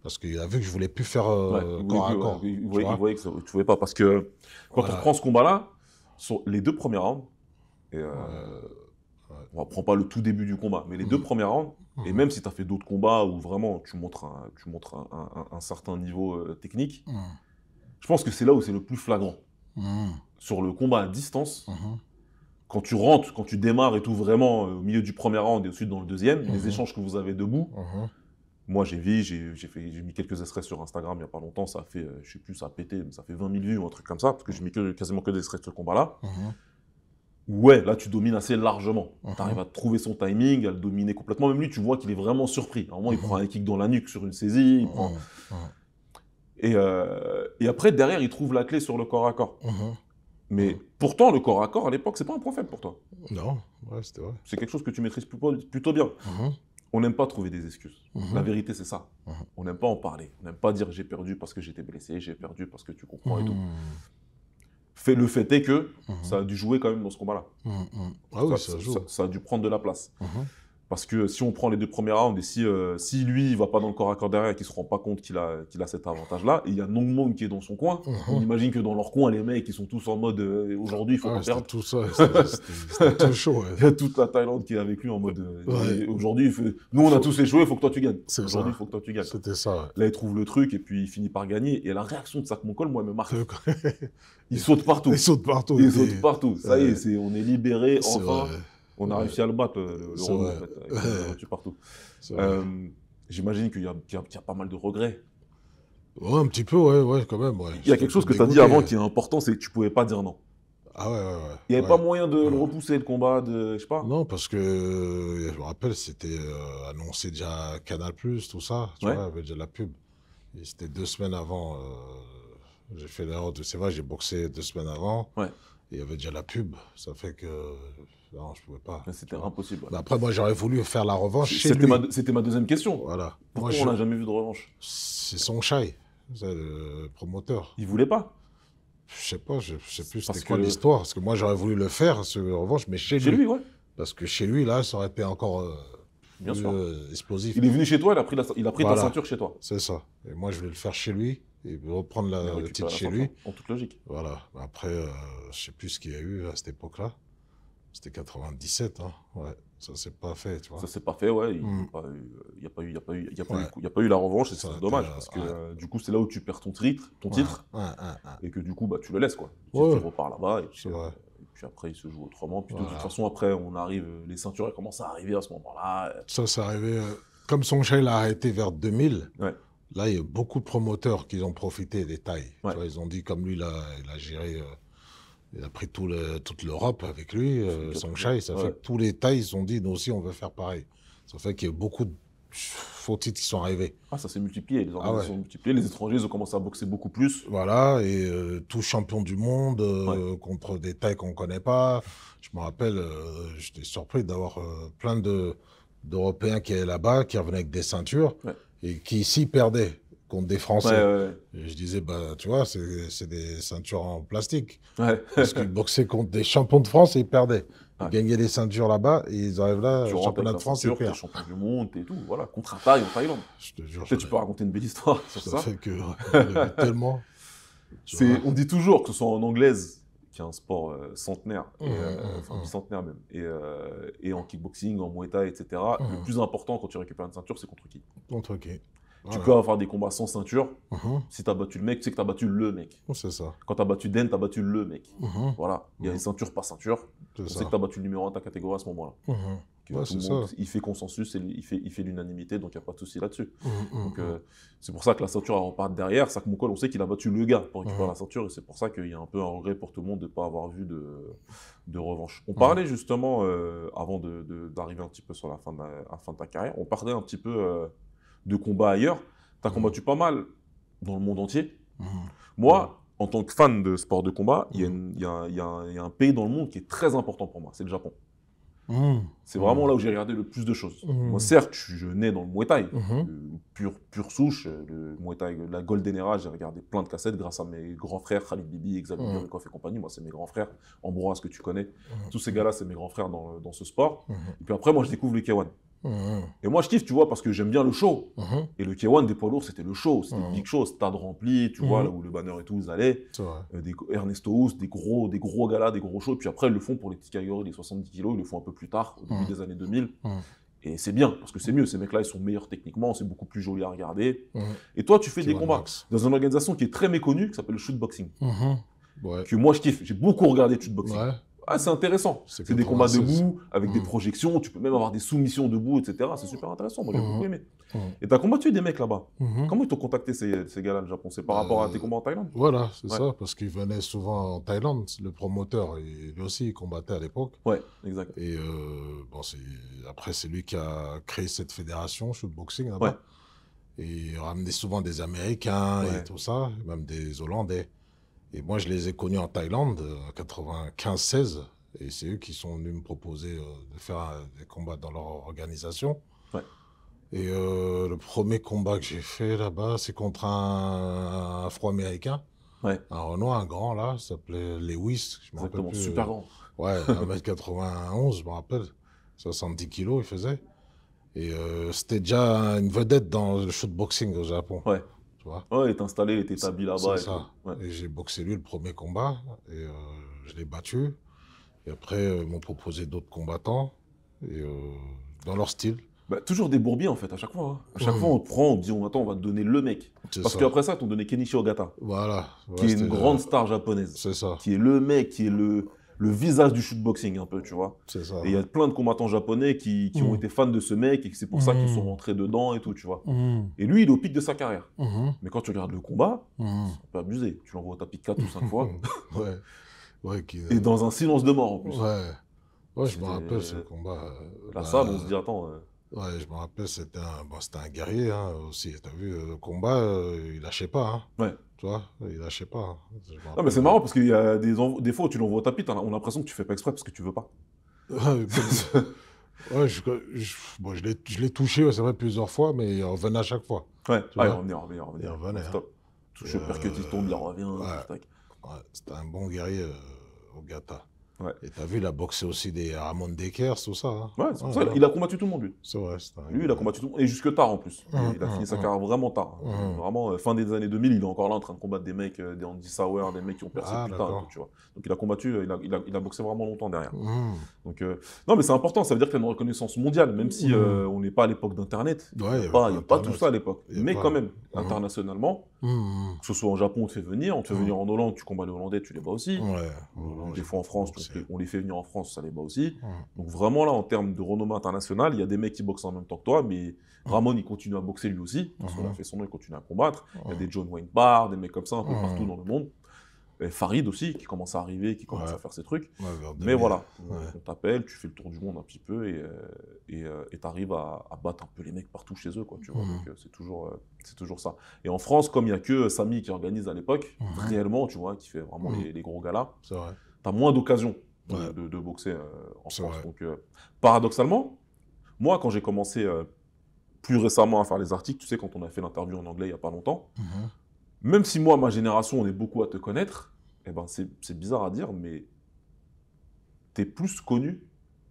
Parce qu'il a vu que je voulais plus faire corps à corps. il, voyait que tu ne pouvais pas. Parce que quand on prend ce combat-là, sur les deux premiers rounds, et, on prend pas le tout début du combat, mais les deux mm. premières rounds, et mm. même si tu as fait d'autres combats où vraiment tu montres un, tu montres un, certain niveau euh, technique, mm. je pense que c'est là où c'est le plus flagrant. Sur le combat à distance, mm-hmm. quand tu rentres, quand tu démarres et tout vraiment euh, au milieu du premier round et ensuite dans le deuxième, les mm-hmm. échanges que vous avez debout, mm-hmm. moi, j'ai vu, j'ai mis quelques extraits sur Instagram il n'y a pas longtemps, ça a fait, euh, je sais plus, ça a pété, mais ça fait 20 000 vues ou un truc comme ça, parce que j'ai mis quasiment que des extraits de ce combat-là ouais, là tu domines assez largement. Mhm. Tu arrives à trouver son timing, à le dominer complètement. Même lui, tu vois qu'il est vraiment surpris. Normalement, il mhm. prend un kick dans la nuque sur une saisie. Mhm. Euh, et, après, derrière, il trouve la clé sur le corps à corps. Mais pourtant, le corps à corps, à l'époque, c'est pas un prophète pour toi. Non, c'était vrai. C'est quelque chose que tu maîtrises plutôt, bien. On n'aime pas trouver des excuses. La vérité, c'est ça. On n'aime pas en parler. On n'aime pas dire j'ai perdu parce que j'étais blessé, j'ai perdu parce que tu comprends et tout. Fait, le fait est que mhm. ça a dû jouer quand même dans ce combat-là. Mhm, mhm. Ah ça, a dû prendre de la place. Parce que si on prend les deux premiers rounds et euh, si, lui, il va pas dans le corps à corps derrière et qu'il se rend pas compte qu'il a, qu'il a cet avantage-là, il y a Mong qui est dans son coin. Mhm. On imagine que dans leur coin, les mecs, ils sont tous en mode euh, aujourd'hui, il faut qu'on ah, perde. tout ça, chaud. Il y a toute la Thaïlande qui est avec lui en mode euh, aujourd'hui, nous, on a tous échoué, il faut que toi tu gagnes. Aujourd'hui, il faut que toi tu gagnes. C'était ça. Là, il trouve le truc et puis il finit par gagner. Et la réaction de Sakmonkol, moi, elle me marque. il saute partout. Il saute partout. Il saute partout. Ça y est, on est libéré enfin. On a réussi à le battre, euh, le, en fait. partout. Euh, j'imagine qu'il y, a pas mal de regrets. Ouais, un petit peu, ouais, ouais quand même. Il y a quelque chose que tu as dit avant qui est important, c'est que tu pouvais pas dire non. Ah ouais, ouais, ouais. Il n'y avait pas moyen de le repousser, le combat, de, je sais pas. Non, parce que euh, je me rappelle, c'était annoncé déjà à Canal, tout ça. Tu vois, il y avait déjà la pub. C'était deux semaines avant. j'ai fait l'erreur de. C'est vrai, j'ai boxé deux semaines avant. Ouais. il y avait déjà la pub. Ça fait que non, ah, je pouvais pas. C'était impossible. après, moi, j'aurais voulu faire la revanche chez lui. c'était ma deuxième question. Voilà. Pourquoi moi, on n'a jamais vu de revanche C'est son chai, le promoteur. Il voulait pas Je sais pas, je, sais plus c'était quoi l'histoire. Parce que moi, j'aurais voulu le faire, ce revanche, mais chez, lui. lui, ouais. Parce que chez lui, là, ça aurait été encore euh, Bien sûr. Euh, explosif. Il est venu chez toi, il a pris, il a pris ta ceinture chez toi. C'est ça. Et moi, je voulais le faire chez lui et reprendre la, le ah titre chez lui. En toute logique. Voilà. Après, je euh, je sais plus ce qu'il y a eu à cette époque-là. C'était 97, hein. Ouais, ça s'est pas fait, tu vois. Ça s'est pas fait, ouais. Il n'y mm. a pas eu, la revanche et c'est dommage parce que euh, euh, du coup c'est là où tu perds ton titre, ton titre, et que du coup bah tu le laisses quoi. Tu, repars là-bas euh, et puis, après il se joue autrement. Puis de toute façon après on arrive, les ceintures commencent à arriver à ce moment-là. Ça ça arrivé. comme son chat a arrêté vers 2000. Là, il y a beaucoup de promoteurs qui ont profité des tailles. ils ont dit, comme lui, là, il a géré il a pris tout toute l'Europe avec lui, euh, Sangchai. Ça fait que tous les Thaïs ils ont dit, nous aussi, on veut faire pareil. Ça fait qu'il y a beaucoup de faux titres qui sont arrivés. Ah, ça s'est multiplié. Les ah Les étrangers, ils ont commencé à boxer beaucoup plus. Voilà, et euh, tout champion du monde euh, contre des Thaïs qu'on ne connaît pas. Je me rappelle, euh, j'étais surpris d'avoir plein de, d'Européens qui allaient là-bas, qui revenaient avec des ceintures et qui ici perdaient contre des Français. Et je disais, bah, tu vois, c'est des ceintures en plastique. Parce qu'ils boxaient contre des champions de France et ils perdaient. Ils gagnaient des ceintures là-bas et ils arrivent là, au championnat de France, ceinture, et champion du monde et tout. Voilà, contre un taille en Thaïlande. Je te jure. tu peux raconter une belle histoire sur ça. Ça que tellement. On dit toujours que ce soit en anglaise, qui est un sport euh, centenaire, mmh, euh, mmh, enfin mmh. même, et, euh, et, en kickboxing, en muay thai, etc. Le plus important quand tu récupères une ceinture, c'est contre qui Contre qui tu peux avoir des combats sans ceinture. Mhm. Si tu as battu le mec, tu sais que tu as battu le mec. c'est ça. Quand tu as battu Den, tu as battu le mec. Mhm. Voilà. Il y a une ceinture par ceinture. C'est sais que tu as battu le numéro 1 de ta catégorie à ce moment-là. Mhm. il fait consensus, et il fait, il fait l'unanimité, donc il n'y a pas de souci là-dessus. Euh, c'est pour ça que la ceinture repart derrière. C'est que Moukol, on sait qu'il a battu le gars pour récupérer la ceinture, et c'est pour ça qu'il y a un peu un regret pour tout le monde de ne pas avoir vu de, de revanche. On parlait justement, euh, avant d'arriver de, un petit peu sur la fin de, la fin de ta carrière, on parlait un petit peu euh, de combat ailleurs. Tu as mm. combattu pas mal dans le monde entier. Mm. Moi, en tant que fan de sport de combat, il y, a un pays dans le monde qui est très important pour moi, c'est le Japon. Mm. C'est vraiment là où j'ai regardé le plus de choses. Moi, certes, je nais dans le Muay Thai, pure, mm-hmm. pure, souche, le Muay Thai, la Golden Era, j'ai regardé plein de cassettes grâce à mes grands frères, Khalid Bibi, Xavier Mikoff et compagnie. Moi, c'est mes grands frères. Ambroise, que tu connais. Tous ces gars-là, c'est mes grands frères dans, dans ce sport. Mm-hmm. Et puis après, moi, je découvre le K1. Mmh. Et moi, je kiffe, tu vois, parce que j'aime bien le show. Mmh. Et le K1 des poids lourds, c'était le show. C'était une mmh. big show, stade rempli, tu vois, là où le banner et tout, ils allaient. Euh, des, Ernesto House, des gros, des gros galas, des gros shows. Puis après, ils le font pour les petits catégories, les 70 kilos, ils le font un peu plus tard, au début des années 2000. Et c'est bien, parce que c'est mieux. Ces mecs-là, ils sont meilleurs techniquement, c'est beaucoup plus joli à regarder. Et toi, tu fais des combats dans une organisation qui est très méconnue, qui s'appelle le shootboxing. Ouais. Que moi, je kiffe. J'ai beaucoup regardé le shootboxing. Ah, c'est intéressant. C'est des combats debout, avec des mm. projections, tu peux même avoir des soumissions debout, etc. C'est super intéressant, moi j'ai mm-hmm. beaucoup aimé. Mm-hmm. Et t'as combattu des mecs là-bas. Mm-hmm. Comment ils t'ont contacté ces, ces gars-là, le Japon C'est par rapport à euh, tes combats en Thaïlande Voilà, c'est ça, parce qu'ils venaient souvent en Thaïlande. Le promoteur, lui aussi, il combattait à l'époque. Ouais, exact. Et euh, bon, après, c'est lui qui a créé cette fédération, shootboxing là-bas. Et il ramenait souvent des Américains et tout ça, même des Hollandais. Et moi, je les ai connus en Thaïlande, en euh, 95-16. Et c'est eux qui sont venus me proposer euh, de faire des combats dans leur organisation. Et euh, le premier combat que j'ai fait là-bas, c'est contre un, Afro-Américain. Un Renoir, un grand là, s'appelait Lewis. Je Exactement, plus. super grand. Ouais, 1m91, je me rappelle. 70 kilos, il faisait. Et c'était déjà une vedette dans le shootboxing au Japon. Ouais ouais, il est installé, il est établi là-bas. C'est ça. Et j'ai boxé lui le premier combat, et euh, je l'ai battu. Et après, euh, ils m'ont proposé d'autres combattants, et, euh, dans leur style. Bah, toujours des bourbiers en fait, à chaque fois. Hein. À chaque fois, on te prend, on te dit, on va te donner le mec. Parce qu'après ça, ils t'ont donné Kenichi Ogata. voilà qui est une grande star japonaise. C'est ça. Qui est le mec, qui est le, le visage du shootboxing un peu, tu vois. C'est ça. Et il y a plein de combattants japonais qui, qui ont mm. été fans de ce mec et c'est pour ça qu'ils mm. sont rentrés dedans et tout, tu vois. Mm. Et lui, il est au pic de sa carrière. Mm-hmm. Mais quand tu regardes le combat, c'est un peu abusé. Tu l'envoies au tapis 4 ou 5 fois. ouais. Euh, et dans un silence de mort en plus. Ouais. Ouais, je me rappelle ce euh, combat. Euh, la bah, salle, on se dit, attends. Ouais, je me rappelle, c'était un, bon, bah, un guerrier hein, aussi. T'as vu, le combat, il lâchait pas. Hein. Ouais. Tu vois, il lâchait pas. Hein. Non, mais c'est marrant parce qu'il y a des, des fois où tu l'envoies au tapis, on a l'impression que tu fais pas exprès parce que tu veux pas. ouais, je, je, je l'ai touché, c'est vrai, plusieurs fois, mais il revenait à chaque fois. Ouais, ah, il revenait, il revenait. Il revenait. Il revenait hein. Euh, il tombe, revient. Ouais, c'était un bon guerrier, au euh, Gata. Ouais. Et t'as vu, il a boxé aussi des Ramon Decker, tout ça. Hein. Ouais, ah, ça. Il a combattu tout le monde, lui. Lui, il a combattu tout le monde. Et jusque tard, en plus. Mmh, il a mmh, fini sa mmh. carrière vraiment tard. Vraiment, euh, fin des années 2000, il est encore là en train de combattre des mecs, euh, des Andy Sauer, des mecs qui ont percé ah, plus tard. Tu vois. Donc, il a combattu, euh, il a, il a, boxé vraiment longtemps derrière. Donc, non, mais c'est important. Ça veut dire qu'il y a une reconnaissance mondiale, même si on n'est pas à l'époque d'Internet. Il n'y a, pas, tout ça à l'époque. Mais quand même, internationalement, que ce soit en Japon, on te fait venir. On te fait venir en Hollande, tu combats les Hollandais, tu les vois aussi. Des fois en France, on les fait venir en France, ça les bat aussi. Donc vraiment là, en termes de renommée internationale, il y a des mecs qui boxent en même temps que toi, mais Ramon, il continue à boxer lui aussi, parce qu'on a fait son nom, il continue à combattre. Il y a des John Wayne Barr, des mecs comme ça, un peu partout dans le monde. Farid aussi, qui commence à arriver, qui commence à faire ses trucs. mais voilà, on t'appelle, tu fais le tour du monde un petit peu et euh, tu euh, arrives à, battre un peu les mecs partout chez eux. Quoi, tu vois mhm. Donc euh, c'est toujours, toujours ça. Et en France, comme il n'y a que Samy qui organise à l'époque, mhm. réellement, tu vois, qui fait vraiment mhm. les, les, gros galas. C'est vrai tu moins d'occasion de, boxer euh, en France. Euh, paradoxalement, moi, quand j'ai commencé euh, plus récemment à faire les articles, tu sais, quand on a fait l'interview en anglais il n'y a pas longtemps, mhm. même si moi, ma génération, on est beaucoup à te connaître, eh ben, c'est bizarre à dire, mais tu es plus connu.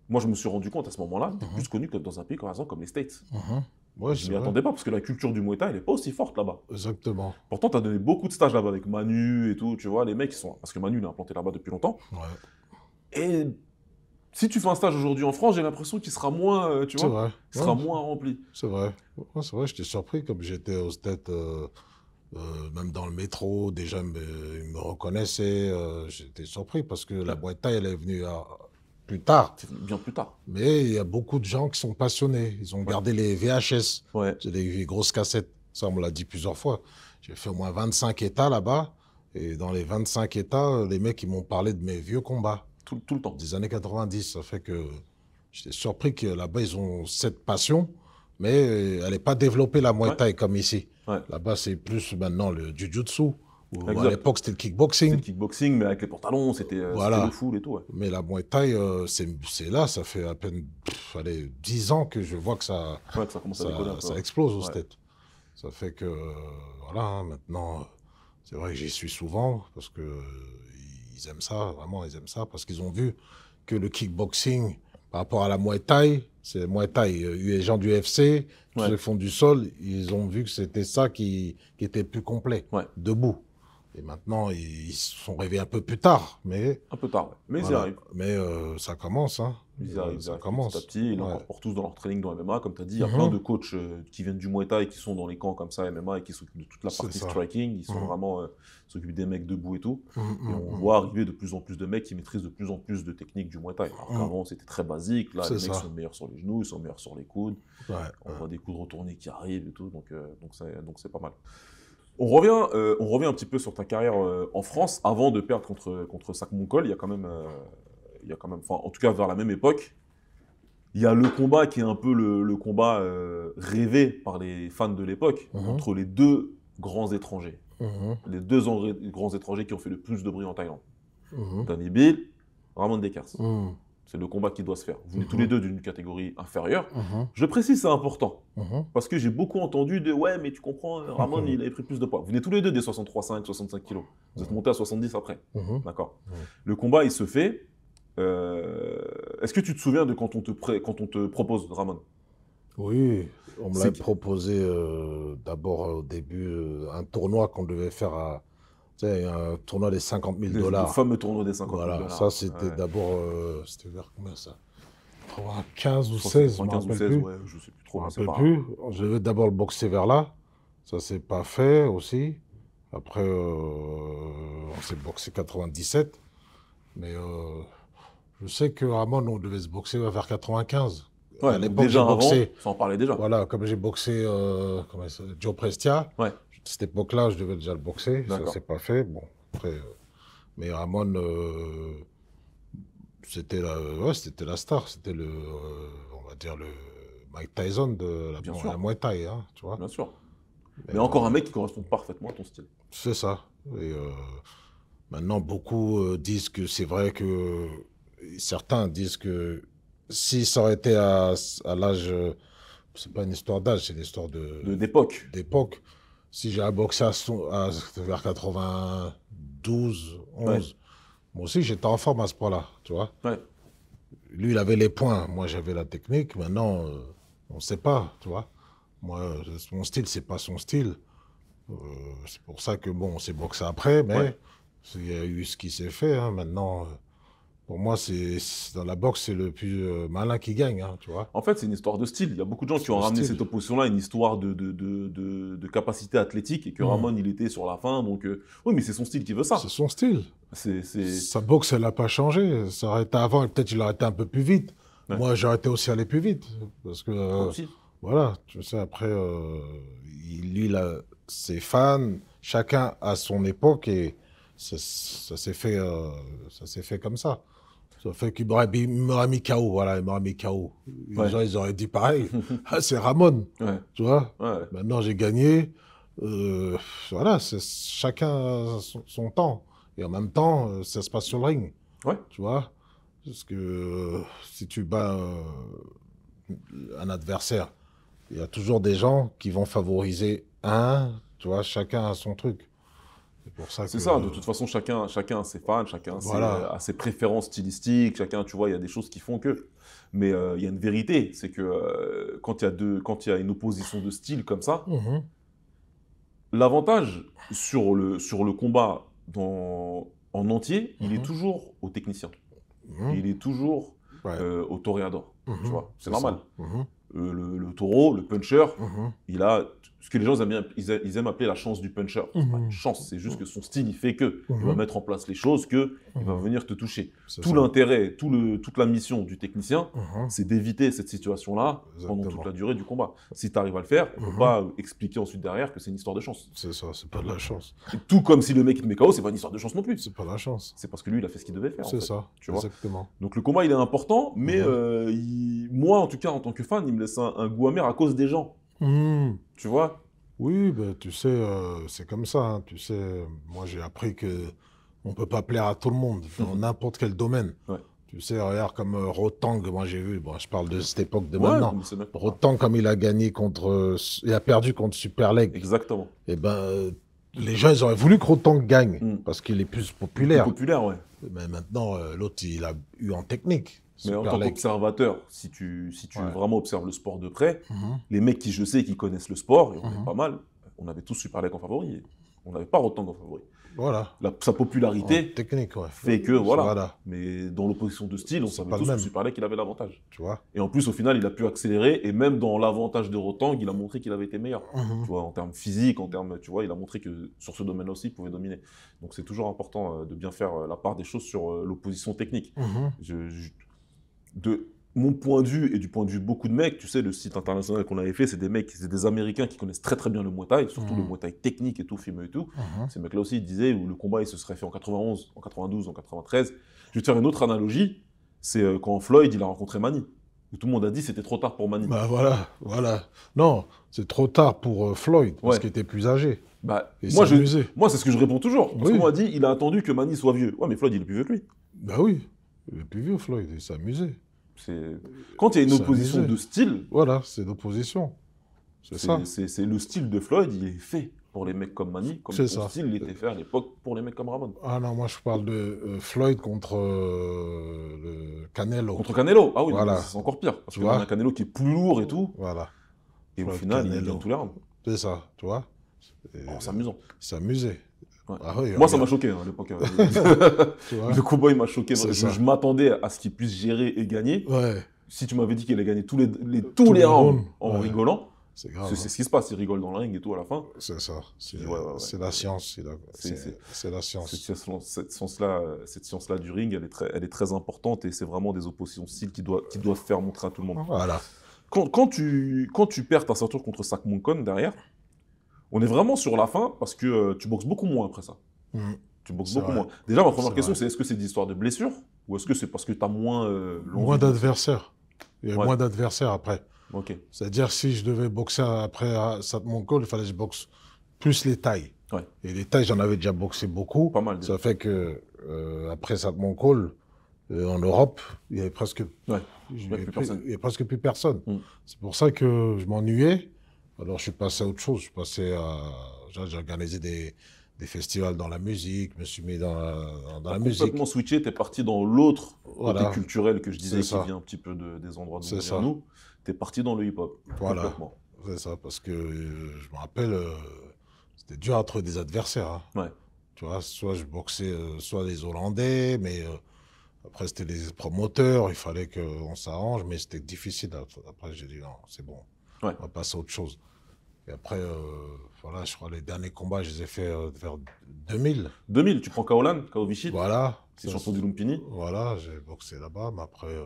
Moi, je me suis rendu compte à ce moment-là, tu es mhm. plus connu que dans un pays, exemple, comme les States. Mhm. Ouais, je m'y attendais pas parce que la culture du Muay elle est pas aussi forte là-bas. Exactement. Pourtant, tu as donné beaucoup de stages là-bas avec Manu et tout, tu vois, les mecs ils sont parce que Manu il est implanté là-bas depuis longtemps. Ouais. Et si tu fais un stage aujourd'hui en France, j'ai l'impression qu'il sera moins, euh, tu vois, vrai. Il sera moins rempli. C'est vrai. c'est vrai, j'étais surpris comme j'étais aux têtes euh, euh, même dans le métro, déjà ils me reconnaissaient. j'étais surpris parce que la Moueta, mm. elle est venue à, plus tard. Bien plus tard. Mais il y a beaucoup de gens qui sont passionnés. Ils ont gardé les VHS, ouais. les grosses cassettes. Ça, on me l'a dit plusieurs fois. J'ai fait au moins 25 États là-bas. Et dans les 25 États, les mecs, ils m'ont parlé de mes vieux combats. Tout, le temps. Des années 90. Ça fait que j'étais surpris que là-bas, ils ont cette passion, mais elle n'est pas développée la moitié comme ici. Là-bas, c'est plus maintenant le Jujutsu à l'époque, c'était le kickboxing. C'était le kickboxing, mais avec les pantalons, c'était euh, voilà. le foule et tout. Mais la Muay Thai, euh, c'est là, ça fait à peine fallait 10 ans que je vois que ça, ça, explose aux têtes. Ça fait que, euh, voilà, hein, maintenant, c'est vrai que j'y suis souvent parce que ils aiment ça, vraiment, ils aiment ça parce qu'ils ont vu que le kickboxing, par rapport à la Muay Thai, c'est Muay Thai, les gens du FC, Ils font du sol, ils ont vu que c'était ça qui, qui était plus complet, debout. Et maintenant, ils se sont réveillés un peu plus tard, mais... Un peu tard, mais ils arrivent. Mais euh, ça commence, hein. Ils arrivent, euh, ça arrivent commence. petit à petit, ils en rapportent tous dans leur training dans MMA. Comme tu as dit, il y a mhm. plein de coachs euh, qui viennent du Muay Thai et qui sont dans les camps comme ça, MMA, et qui s'occupent de toute la partie striking. Ils sont mhm. vraiment... s'occupent des mecs debout et tout. Mhm, et on voit arriver de plus en plus de mecs qui maîtrisent de plus en plus de techniques du Muay Thai. avant, c'était très basique. Là, les mecs sont meilleurs sur les genoux, ils sont meilleurs sur les coudes. on voit des coups de retournés qui arrivent et tout, donc donc c'est donc pas mal. On revient, euh, on revient un petit peu sur ta carrière euh, en France avant de perdre contre, contre Sac Il y a quand même, euh, il quand même en tout cas vers la même époque, il y a le combat qui est un peu le, combat rêvé par les fans de l'époque mhm. entre les deux grands étrangers. Mhm. Les deux grands étrangers qui ont fait le plus de bruit en Thaïlande. Mhm. Danny Bill, Ramon Descartes. C'est le combat qui doit se faire. Vous venez tous mhm. les deux d'une catégorie inférieure. Mhm. Je précise, c'est important. Mhm. Parce que j'ai beaucoup entendu de ouais, mais tu comprends, Ramon, il avait pris plus de poids. Vous venez tous les deux des 63,5, 65 kilos. Vous êtes montés à 70 après. D'accord Le combat, il se fait. Euh, est-ce que tu te souviens de quand on te, quand on te propose, Ramon Oui, on me l'a proposé euh, d'abord euh, au début, un tournoi qu'on devait faire à tu sais, un tournoi des 50 000 dollars. Le fameux tournoi des 50 000 dollars. ça c'était d'abord. Euh, c'était vers combien ça 15 ou 16, 15 ou 16, plus. Ouais, je sais plus trop. Je ne plus. Je vais d'abord le boxer vers là. Ça s'est pas fait aussi. Après, euh, on s'est boxé 97. Mais euh, je sais que Ramon, on devait se boxer vers 95. Ouais, à l'époque, déjà boxé, avant, en parlait déjà. Voilà, comme j'ai boxé Joe Prestia, ouais cette époque-là, je devais déjà le boxer. Ça s'est pas fait. Bon, après, euh, mais Ramon, euh, c'était la, c'était la star. C'était le, euh, on va dire le Mike Tyson de la, Thai, hein, Bien sûr. Mais, encore un mec qui correspond parfaitement à ton style. C'est ça. Et maintenant, beaucoup disent que c'est vrai que certains disent que si ça aurait été à, à l'âge, c'est pas une histoire d'âge, c'est une histoire de D'époque si j'ai boxé à, à, vers 92, 11, moi aussi j'étais en forme à ce point-là, tu vois. Lui, il avait les points, moi j'avais la technique, maintenant, euh, on ne sait pas, tu vois. Moi, mon style, c'est pas son style. Euh, c'est pour ça que, bon, on s'est boxé après, mais il y a eu ce qui s'est fait, hein. maintenant... Euh, pour moi, c'est dans la boxe, c'est le plus euh, malin qui gagne, hein, tu vois. En fait, c'est une histoire de style. Il y a beaucoup de gens qui ont ramené cette opposition-là, une histoire de, de, de, de, capacité athlétique, et que mmh. Ramon, il était sur la fin. Donc, euh, oui, mais c'est son style qui veut ça. C'est son style. Sa boxe, elle n'a pas changé. Ça aurait été avant, peut-être il aurait été un peu plus vite. Moi, j'aurais été aussi allé plus vite. Parce que, euh, voilà, tu sais, après, lui, il a ses fans, chacun à son époque, et ça, ça s'est fait, fait comme ça. Ça fait qu'il m'aurait mis, KO, voilà, il m'aurait mis KO. Les gens, ils auraient dit pareil. Ah, c'est Ramon, tu vois. Maintenant, j'ai gagné. Euh, voilà, c'est chacun son, son, temps. Et en même temps, euh, ça se passe sur le ring. Tu vois Parce que euh, si tu bats un adversaire, il y a toujours des gens qui vont favoriser un, tu vois, chacun a son truc. C'est ça, de toute façon, chacun, chacun a ses fans, chacun euh, a ses préférences stylistiques, chacun, tu vois, il y a des choses qui font que. Mais euh, il y a une vérité, c'est que euh, quand il y, a deux, quand y a une opposition de style comme ça, mhm. l'avantage sur le, sur le combat dans, en entier, il est mhm. toujours au technicien. Mhm. Il est toujours au toréador. Tu vois, c'est normal. Le, le, taureau, le puncher, il a ce que les gens ils aiment, ils, aiment appeler la chance du puncher. C'est une mmh. chance, c'est juste mmh. que son style, il fait que. Il va mmh. mettre en place les choses, que il va venir te toucher. Tout l'intérêt, tout toute la mission du technicien, c'est d'éviter cette situation-là pendant toute la durée du combat. Si tu arrives à le faire, on peut pas expliquer ensuite derrière que c'est une histoire de chance. C'est ça, c'est pas de la chance. tout comme si le mec te met KO, c'est pas une histoire de chance non plus. C'est pas de la chance. C'est parce que lui, il a fait ce qu'il devait faire. C'est ça, tu vois exactement. Donc le combat, il est important, mais euh, moi, en tout cas, en tant que fan, il me laisse un goût amer à cause des gens. Hmm. Tu vois Oui, ben, tu sais, euh, c'est comme ça. Hein. Tu sais, moi j'ai appris que on peut pas plaire à tout le monde dans mhm. n'importe quel domaine. Tu sais, regarde comme euh, Rotang, moi j'ai vu, bon, je parle de cette époque de maintenant. Rotang, comme il a gagné contre, euh, il a perdu contre Super Exactement. Et eh ben, les gens, ils auraient voulu que Rotang gagne hmm. parce qu'il est plus populaire. populaire, ouais. Mais maintenant, l'autre, il a eu en technique. Mais en tant qu'observateur, si tu, si tu vraiment observes le sport de près, mhm. les mecs qui je sais qui connaissent le sport, et on est mhm. pas mal, on avait tous Super en favori. On n'avait pas Rotang en favori. Voilà. sa popularité technique, ouais. fait que, voilà. Mais dans l'opposition de style, on savait tous que Super avait l'avantage. Tu vois. Et en plus, au final, il a pu accélérer. Et même dans l'avantage de Rotang, il a montré qu'il avait été meilleur. Mhm. Tu vois, en termes physiques, en termes, tu vois, il a montré que sur ce domaine-là aussi, il pouvait dominer. Donc c'est toujours important euh, de bien faire euh, la part des choses sur euh, l'opposition technique. je, de mon point de vue et du point de vue de beaucoup de mecs, tu sais, le site international qu'on avait fait, c'est des mecs, c'est des Américains qui connaissent très très bien le Muay Thai, surtout le mm. Muay Thai technique et tout, film et tout. Mm-hmm. Ces mecs-là aussi, ils disaient où le combat, il se serait fait en 91, en 92, en 93. Je vais te faire une autre analogie, c'est euh, quand Floyd, il a rencontré Manny. où tout le monde a dit c'était trop tard pour Manny. Bah voilà, voilà. Non, c'est trop tard pour euh, Floyd, parce qu'il était plus âgé. Bah, moi, je, moi c'est ce que je réponds toujours. Parce m'a dit il a attendu que Manny soit vieux. Ouais, mais Floyd, il est plus vieux que lui. Bah oui plus vieux Floyd, il s'amusait. Quand il y a une opposition de style. Voilà, c'est l'opposition. C'est ça. C'est le style de Floyd, il est fait pour les mecs comme Manny, comme le style était fait à l'époque pour les mecs comme Ramon. Ah non, moi je parle de euh, Floyd contre euh, le Canelo. Contre Canelo, ah oui, c'est encore pire. Parce qu'on a un Canelo qui est plus lourd et tout. Voilà. Et au final, il gagne tous les rangs. C'est ça, tu vois. C'est s'amuser amusant. Ah moi, ça m'a choqué hein, à l'époque. Hein. le Cowboy m'a choqué. Je, je m'attendais à ce qu'il puisse gérer et gagner. Si tu m'avais dit qu'il allait gagner tous les, tous, les rounds en rigolant, c'est grave. C'est hein. ce qui se passe, il rigole dans le ring et tout à la fin. C'est ça. C'est la science. C'est la, science. Cette, science-là, cette science-là du ring, elle est très, elle est très importante et c'est vraiment des oppositions styles qui doivent, qui doivent faire montrer à tout le monde. Voilà. Quand, tu, quand tu perds ta ceinture contre Moncon derrière, on est vraiment sur la fin parce que euh, tu boxes beaucoup moins après ça. Mm. Tu boxes beaucoup moins. Déjà, ma première question, c'est est-ce que c'est des histoires de blessures ou est-ce que c'est parce que tu as moins. Euh, moins d'adversaires. Il y a moins d'adversaires après. Ok. C'est-à-dire, si je devais boxer après euh, Satmon Call, il fallait que je boxe plus les tailles. Ouais. Et les tailles, j'en avais déjà boxé beaucoup. Pas mal. Ça fait que euh, après mon euh, en Europe, il n'y avait presque, ouais. y avait plus, presque plus personne. Mm. C'est pour ça que je m'ennuyais. Alors, je suis passé à autre chose. Je passais, à. J'ai organisé des, festivals dans la musique, je me suis mis dans la, dans la musique. Complètement switché, tu es parti dans l'autre côté culturel que je disais qui vient un petit peu de, des endroits de on nous. Tu es parti dans le hip-hop. Voilà. C'est ça, parce que euh, je me rappelle, euh, c'était dur à trouver des adversaires. Hein. Ouais. Tu vois, soit je boxais, euh, soit les Hollandais, mais après c'était les promoteurs, il fallait qu'on s'arrange, mais c'était difficile. Après, j'ai dit non, c'est bon. On va passer à autre chose. Et après, euh, voilà, je crois les derniers combats, je les ai faits euh, vers 2000. 2000, tu prends Kaolan, Kaovichi Voilà. C'est champion du Lumpini. Voilà, j'ai boxé là-bas, mais après. Euh,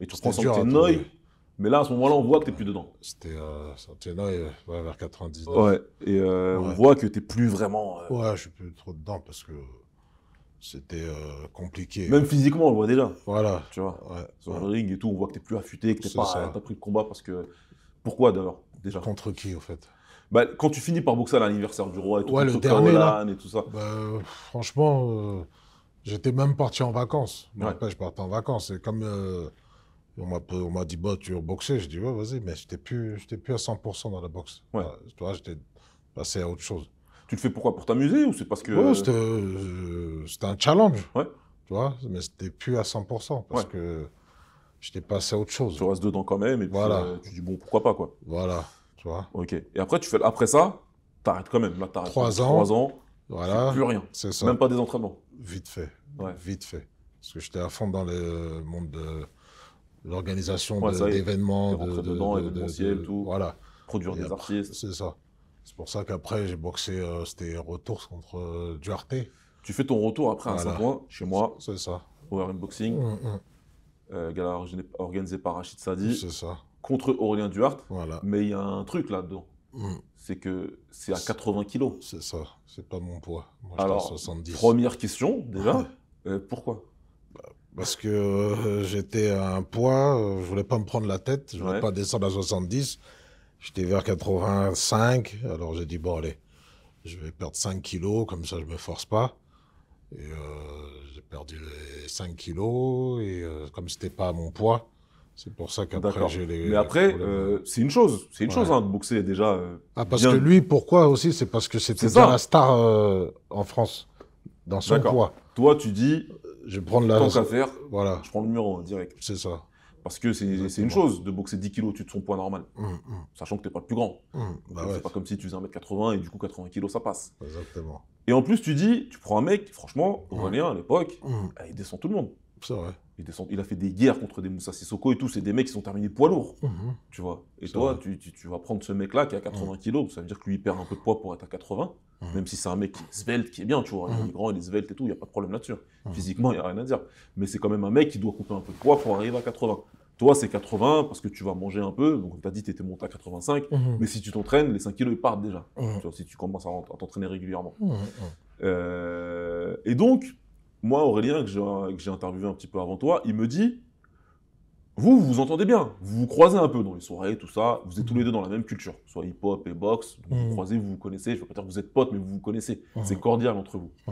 et tu prends Noy. mais là, à ce moment-là, on voit que tu n'es plus dedans. C'était Santenoy, ouais, vers 99. Ouais, et on voit que tu n'es plus vraiment. Ouais, je ne suis plus trop dedans parce que c'était compliqué. Même physiquement, on le voit déjà. Voilà. Tu vois, sur le ring et tout, on voit que tu n'es plus affûté, que tu n'as pas pris le combat parce que pourquoi d'abord déjà Contre qui, au fait bah, quand tu finis par boxer à l'anniversaire du roi et tout, ouais, le dernier, là. et tout ça. Bah, franchement, euh, j'étais même parti en vacances. Après, je partais en vacances. Et comme euh, on m'a dit, bah, tu veux boxer Je dis, vas-y, mais j'étais plus, plus à 100% dans la boxe. Ouais. Bah, j'étais passé à autre chose. Tu le fais pourquoi Pour t'amuser ou c'est parce que. Ouais, c'était euh, un challenge. Ouais. Tu vois, mais c'était plus à 100% parce que j'étais passé à autre chose. Tu restes dedans quand même, et puis voilà. Euh, tu dis, bon, pourquoi pas, quoi. Voilà, tu vois. Ok. Et après, tu fais, après ça, t'arrêtes quand même. Là, Trois ans. Trois ans. Voilà. Plus rien. C'est ça. Même pas des entraînements. Vite fait. Vite fait. Parce que j'étais à fond dans le monde de l'organisation d'événements, de, de, dedans, de, tout. Voilà. Produire des artistes. C'est ça. C'est pour ça qu'après, j'ai boxé, C'était euh, c'était retour contre du euh, Duarte. Tu fais ton retour après à Saint-Ouen, chez moi. C'est ça. Au RM Boxing. Mm, mm euh, gala organisé par Rachid Sadi contre Aurélien Duarte. Mais il y a un truc là-dedans. Mm. C'est que c'est à 80 kilos. C'est ça, c'est pas mon poids. Moi, Alors, 70. première question déjà, euh, pourquoi bah, Parce que euh, j'étais à un poids, euh, je voulais pas me prendre la tête, je voulais pas descendre à 70. J'étais vers 85, alors j'ai dit bon allez, je vais perdre 5 kilos, comme ça je me force pas. Et euh, j'ai perdu les 5 kilos, et euh, comme c'était pas à mon poids, c'est pour ça qu'après j'ai les. Mais après, euh, c'est une chose, c'est une chose hein, de boxer déjà. ah parce que lui, pourquoi aussi C'est parce que c'était la star en France dans son poids. Toi, tu dis, je vais prendre la. faire, voilà. Je prends le mur en direct. C'est ça. Parce que c'est une chose de boxer 10 kilos tu te de son poids normal, hum, hum. sachant que tu n'es pas le plus grand. Hum, bah Ce n'est c'est pas comme si tu faisais 1m80 et du coup 80 kilos ça passe. Exactement. Et en plus tu dis, tu prends un mec, franchement, Aurélien à l'époque, bah, il descend tout le monde. Il, descend, il, a fait des guerres contre des Moussa Sissoko et tout, c'est des mecs qui sont terminés poids lourds. Mhm. Tu vois. Et toi, tu, vas prendre ce mec-là qui a 80 kg, ça veut dire que lui, perd un peu de poids pour être à 80, mhm. même si c'est un mec qui est svelte, qui est bien, tu vois. Il est mhm. grand, il est svelte et tout, il n'y a pas de problème là-dessus. Physiquement, il n'y a rien à dire. Mais c'est quand même un mec qui doit couper un peu de poids pour arriver à 80. Toi, c'est 80 parce que tu vas manger un peu. Donc, tu as dit tu étais monté à 85. Mais si tu t'entraînes, les 5 kg, ils partent déjà. Tu vois, si tu commences à, t'entraîner régulièrement. Euh, et donc, moi, Aurélien, que j'ai interviewé un petit peu avant toi, il me dit Vous, vous vous entendez bien, vous vous croisez un peu dans les soirées, tout ça, vous êtes tous les deux dans la même culture, soit hip-hop et boxe, vous vous mm. croisez, vous vous connaissez, je ne veux pas dire que vous êtes potes, mais vous vous connaissez, mm. c'est cordial entre vous. Mm.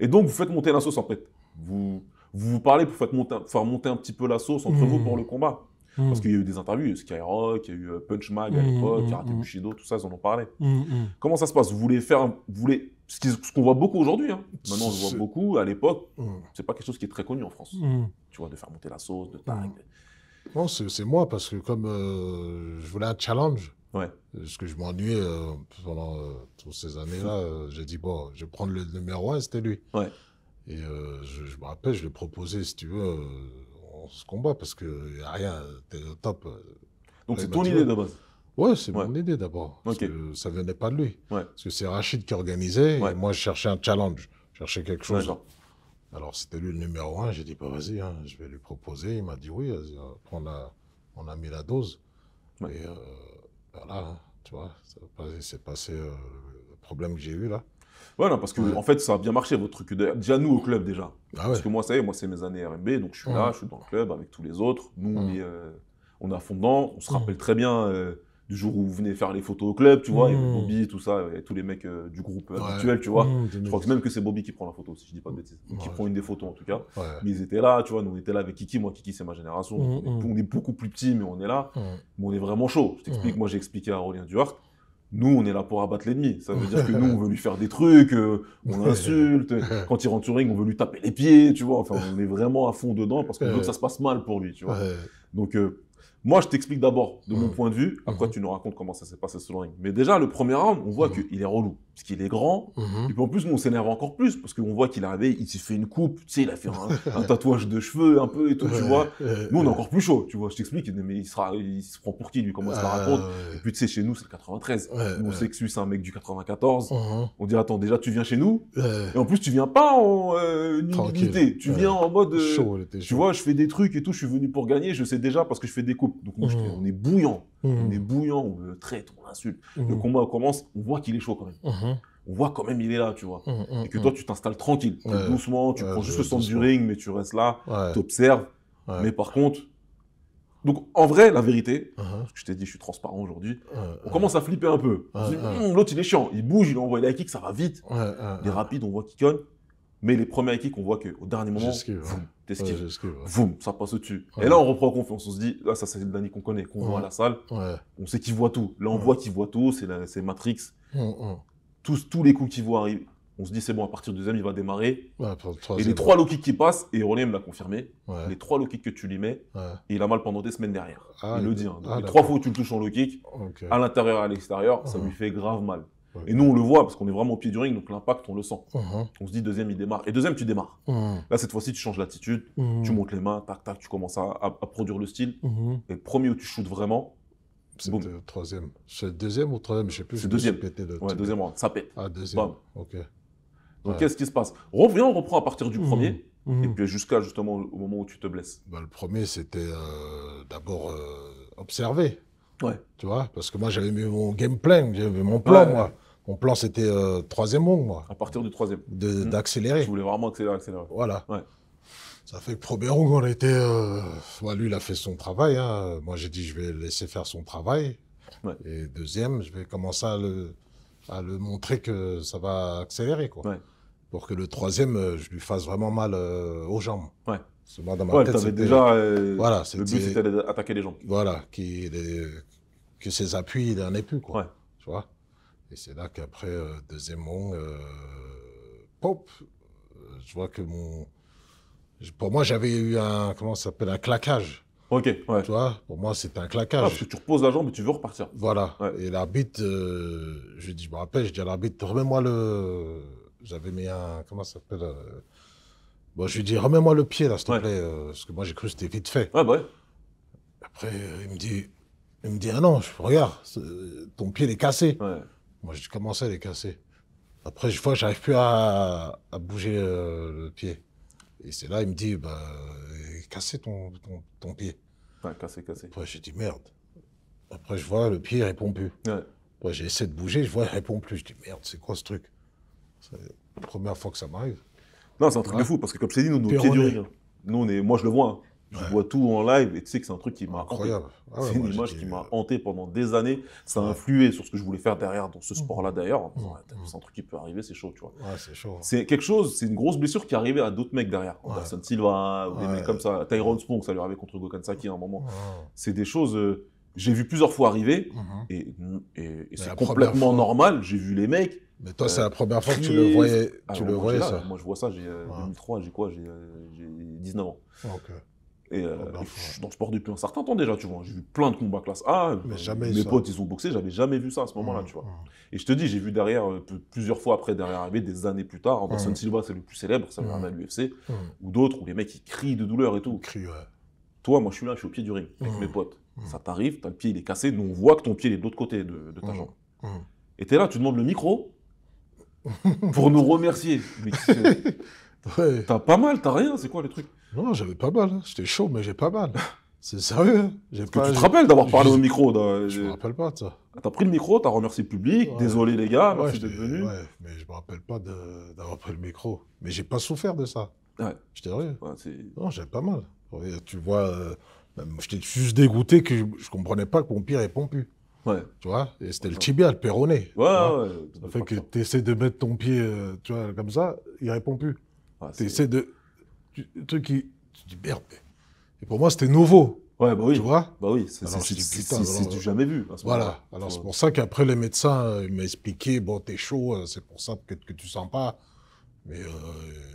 Et donc, vous faites monter la sauce en fait. Vous vous, vous parlez pour faire monter, faire monter un petit peu la sauce entre vous pour le combat. Parce qu'il y a eu des interviews, il y a eu Skyrock, il y a eu euh, Punch Mag à l'époque, Karate Bushido, tout ça, ils en ont parlé. Comment ça se passe vous voulez, faire, vous voulez ce qu'on voit beaucoup aujourd'hui. Hein. Maintenant, on le voit beaucoup. À l'époque, mm. c'est pas quelque chose qui est très connu en France. Mm. Tu vois, de faire monter la sauce, de tag. Mm. Non, c'est moi parce que comme euh, je voulais un challenge, ouais. parce que je m'ennuyais euh, pendant euh, toutes ces années-là, j'ai dit bon, je vais prendre le numéro un, c'était lui. Ouais. Et je, me rappelle, je lui ai proposé, si tu veux, on se combat parce qu'il n'y a rien, t'es au top. Donc c'est ton idée de base Ouais, c'est mon idée d'abord. Parce que ça venait pas de lui. Parce que c'est Rachid qui organisait. Et moi, je cherchais un challenge. Je cherchais quelque chose. Alors, c'était lui le numéro un. J'ai dit, bah, vas-y, hein, je vais lui proposer. Il m'a dit oui. Euh, on a, on a mis la dose. Et voilà, euh, bah, hein, tu vois, c'est passé euh, le problème que j'ai eu là. Voilà, parce que en fait, ça a bien marché votre truc. Déjà, nous, au club, déjà. Ah parce que moi, ça y est, moi, c'est mes années RMB, donc je suis là, je suis dans le club avec tous les autres. Nous, on, est, on fondant, on se rappelle très bien du jour où vous venez faire les photos au club, tu vois, hmm. et Bobby, tout ça, et tous les mecs euh, du groupe euh, actuel, tu vois. Hmm, je crois que même que c'est Bobby qui prend la photo, si je dis pas de hmm. bêtises. qui prend une des photos, en tout cas. Mais ils étaient là, tu vois, nous on était là avec Kiki, moi, Kiki, c'est ma génération. on, est, beaucoup plus petit, mais on est là. Mais on est vraiment chaud. Je t'explique, moi, j'ai expliqué à Roland Duhart. Nous, on est là pour abattre l'ennemi. Ça veut dire que nous, on veut lui faire des trucs, euh, on insulte. Quand il rentre sur ring, on veut lui taper les pieds, tu vois. Enfin, on est vraiment à fond dedans parce qu'on veut que ça se passe mal pour lui, tu vois. Donc, moi, je t'explique d'abord de mon point de vue, après tu nous racontes comment ça s'est passé le ring. Mais déjà, le premier round, on voit qu'il est relou parce qu'il est grand. Mhm. Et puis en plus, on s'énerve encore plus parce qu'on voit qu'il arrive, il s'est fait une coupe, tu sais, il a fait un, tatouage de cheveux un peu et tout, tu vois. nous, on est encore plus chaud, tu vois. Je t'explique, mais il, sera, se prend pour qui, lui, comment ça la ah, raconte. Et puis, tu sais, chez nous, c'est le 93. Mon nous, on sait c'est un mec du 94. Mhm. On dit, attends, déjà, tu viens chez nous. Et en plus, tu viens pas en euh, Tu viens en mode. Euh, tu vois, je fais des trucs et tout, je suis venu pour gagner, je sais déjà parce que je fais des coupes. Donc, mhm. on est bouillant. On mmh. est bouillant, on le traite, on l'insulte. Mmh. Le combat commence, on voit qu'il est chaud quand même. Mmh. On voit quand même il est là, tu vois. et que toi, tu t'installes tranquille, doucement, tu prends juste le centre du ring, mais tu restes là, tu observes. Mais par contre, donc, en vrai, la vérité, je t'ai dit, je suis transparent aujourd'hui, on commence à flipper un peu. L'autre, il est chiant, il bouge, il envoie les kicks, ça va vite. Il est rapide, on voit qu'il cogne. Mais les premiers kicks, on voit qu'au dernier moment, t'esquives, boum, ça passe au-dessus. Et là, on reprend confiance, on se dit, là, ça c'est le dernier qu'on connaît, qu'on voit à la salle, on sait qu'il voit tout. Là, on voit qu'il voit tout, c'est Matrix. Mm, mm. Tous, tous les coups qu'il voit arriver, on se dit, c'est bon, à partir du deuxième, il va démarrer. et les trois low kicks qui passent, et René me l'a confirmé, les trois low kicks que tu lui mets, il a mal pendant des semaines derrière. Ah, il, le dit. Hein. Ah, les trois fois où tu le touches en low kick, à l'intérieur et à l'extérieur, ça ah. lui fait grave mal. Et nous, on le voit parce qu'on est vraiment au pied du ring, donc l'impact, on le sent. Uh-huh. On se dit deuxième, il démarre. Et deuxième, tu démarres. Uh-huh. Là, cette fois-ci, tu changes l'attitude, uh-huh. tu montes les mains, tac, tac, tu commences à, produire le style. Et le premier où tu shootes vraiment. C'est le troisième. C'est le deuxième ou troisième, je sais plus. C'est deuxième. Pété ouais, deuxième Ça pète. Ah, deuxième. Ok. Donc, qu'est-ce qui se passe Reviens, on reprend à partir du mmh. premier. Mmh. Et puis jusqu'à justement au moment où tu te blesses. Bah, le premier, c'était euh, d'abord euh, observer. Tu vois Parce que moi, j'avais mis mon game plan, j'avais mon plan, moi. Mon plan, c'était euh, troisième round moi. À partir du troisième. Mm. D'accélérer. Je voulais vraiment accélérer, accélérer. Voilà. Ça fait que premier round on était. Euh... lui, il a fait son travail. Hein. Moi, j'ai dit, je vais laisser faire son travail. Et deuxième, je vais commencer à le, à le montrer que ça va accélérer, Pour que le troisième, euh, je lui fasse vraiment mal euh, aux jambes. Moi, dans ouais, déjà, euh, voilà, le but c'était d'attaquer les gens. Voilà, qui, que ses appuis, il n'en est plus, quoi. Tu vois Et c'est là qu'après, euh, deuxième euh, pop, je vois que mon... Pour moi, j'avais eu un, comment ça s'appelle, un claquage. Ok, ouais. Tu vois, pour moi, c'était un claquage. Ah, parce que tu reposes la jambe et tu veux repartir. Voilà. Et l'arbitre, je dis, je me rappelle, je dis à l'arbitre, remets-moi le... J'avais mis un, comment ça s'appelle je lui dis, remets-moi le pied là, s'il te plaît, euh, parce que moi j'ai cru que c'était vite fait. Bah Après, euh, il me dit, il me dit, ah non, je, regarde, ton pied est cassé. Moi j'ai commencé à les casser. Après, je vois, j'arrive plus à, bouger euh, le pied. Et c'est là, il me dit, bah, cassé ton, ton, ton pied. cassé, cassé. Après, j'ai dit, merde. Après, je vois, le pied, il répond plus. j'ai essayé de bouger, je vois, il répond plus. Je dis, merde, c'est quoi ce truc C'est la première fois que ça m'arrive. Non, c'est un truc de fou, parce que comme je t'ai dit, nous, nos pieds du rire. Nous, on est, moi, je le vois. Hein. Je vois tout en live et tu sais que c'est un truc qui m'a incroyable. Ah c'est une image qui m'a hanté pendant des années. Ça a influé sur ce que je voulais faire derrière dans ce mmh. sport-là d'ailleurs. Mmh. C'est un truc qui peut arriver, c'est chaud, tu vois. c'est quelque chose, c'est une grosse blessure qui arrivait à d'autres mecs derrière. personne Silva, des mecs comme ça, Tyrone Spong, ça lui arrivait contre Gokansaki à un moment. C'est des choses. Euh, j'ai vu plusieurs fois arriver, mhm. et, c'est complètement normal. J'ai vu les mecs. Mais toi, c'est la euh, première fois que tu le voyais, tu ah, le voyais ça Moi, je vois ça, j'ai euh, j'ai quoi J'ai 19 euh, ans. Et, je euh, suis dans le sport depuis un certain temps déjà, tu vois. J'ai vu plein de combats classe A. jamais mes potes, ils ont boxé, j'avais jamais vu ça à ce moment-là, mhm, tu vois. Mhm. Et je te dis, j'ai vu derrière, plusieurs fois après, derrière arriver, des années plus tard, Anderson Silva, c'est le plus célèbre, ça vient à l'UFC, ou d'autres, où les mecs, ils crient de douleur et tout. Crient, Toi, moi, je suis là, je suis au pied du ring, avec mes potes. Ça t'arrive, le pied il est cassé, nous on voit que ton pied est de l'autre côté de, ta mmh. jambe. Mmh. Et t'es là, tu demandes le micro pour nous remercier. T'as pas mal, t'as rien, c'est quoi les trucs Non, j'avais pas mal. Hein. J'étais chaud, mais j'ai pas mal. C'est sérieux. Hein. tu te rappelles d'avoir parlé au micro Je me euh, rappelle pas ah, t'as pris le micro, t'as remercié le public, désolé les gars, mais je me rappelle pas d'avoir pris le micro. Mais j'ai pas souffert de ça. Ouais. J'étais sérieux. non, j'avais pas mal. Tu vois. Euh, bah, j'étais juste dégoûté que je ne comprenais pas que pied pied Pompu. Ouais. Tu vois Et c'était le tibia, le péroné. Ouais, ouais. Ça fait que tu essaies de mettre ton pied euh, tu vois, comme ça, il répond plus. Ah, tu essaies de. truc qui. Tu dis merde. Et pour moi, c'était nouveau. Ouais, bah oui. Tu vois Bah oui, c'est du jamais vu. voilà. Alors, c'est pour ça qu'après, les médecins euh, ils m'ont expliqué bon, t'es chaud, euh, c'est pour ça que, tu tu sens pas. Mais euh,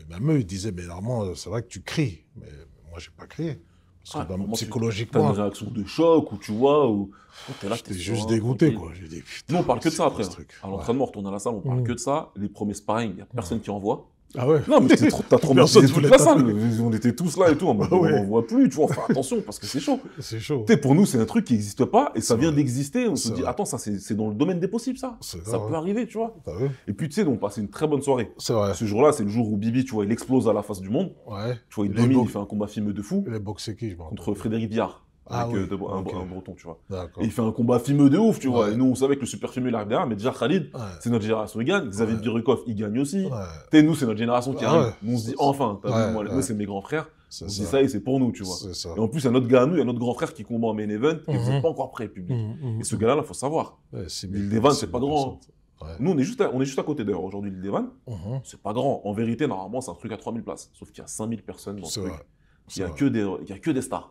même eux, ils disaient mais normalement, c'est vrai que tu cries. Mais moi, j'ai pas crié psychologiquement. T'as une réaction de choc ou tu vois, ou. Oh, t'es là, juste dégoûté, quoi. J'ai dit, putain. on parle que de ça après. Hein. À l'entraînement, on retourne à la salle, on parle mm. que de ça. Les premiers sparring, il n'y a personne mmh. qui envoie. Ah ouais Non, mais trop, t'as toute la salle. On était tous là et tout. Ah on voit plus, tu vois. Enfin, attention, parce que c'est chaud. C'est chaud. sais pour nous, c'est un truc qui n'existe pas et ça vient d'exister. On se dit, attends, ça, c'est, dans le domaine des possibles, ça. Ça peut arriver, tu vois. Bah et puis, tu sais, on passait une très bonne soirée. C'est Ce jour-là, c'est le jour où Bibi, tu vois, il explose à la face du monde. Ouais. Tu vois, il domine, il fait un combat film de fou. Il est boxé qui, je Contre Frédéric Biard. Ah avec euh, un, breton, tu vois. il fait un combat fumeux de ouf, tu vois. Et nous, on savait que le super fumeux, il arrive derrière, mais déjà Khalid, c'est notre génération, il gagne. Xavier Birukov, il gagne aussi. nous, c'est notre génération qui ah arrive. On se dit, enfin, moi, nous, c'est mes grands frères. C'est ça. ça. et c'est pour nous, tu vois. Et en plus, il y a notre gars à nous, il y a notre grand frère qui combat en main event, qui n'est mhm. pas encore prêt, public. Mhm, mhm, et ce gars-là, il faut savoir. L'île vannes c'est pas grand. Nous, on est juste à, on est juste à côté d'ailleurs. Aujourd'hui, l'île vannes c'est pas grand. En vérité, normalement, c'est un truc à 3000 places. Sauf qu'il y a 5000 personnes dans ce truc. Il n'y a, que des stars.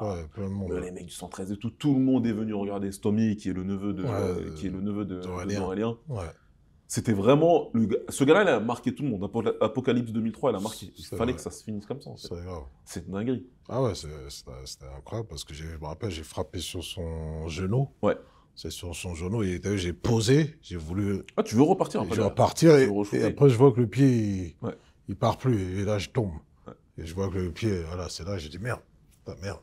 Ah, hein. les mecs du 113 et tout, tout le monde est venu regarder Stomy, qui est le neveu de, euh, qui est le neveu de, C'était vraiment. ce gars-là, il a marqué tout le monde. Apocalypse 2003, il a marqué. Il fallait que ça se finisse comme ça. C'est dinguerie. Ah ouais, c'était incroyable parce que je me rappelle, j'ai frappé sur son genou. Ouais. C'est sur son genou. Et j'ai posé, j'ai voulu. Ah, tu veux repartir après Je veux repartir et, après, je vois que le pied, il, part plus. Et là, je tombe. Et je vois que le pied, voilà, c'est là, j'ai dit merde, merde.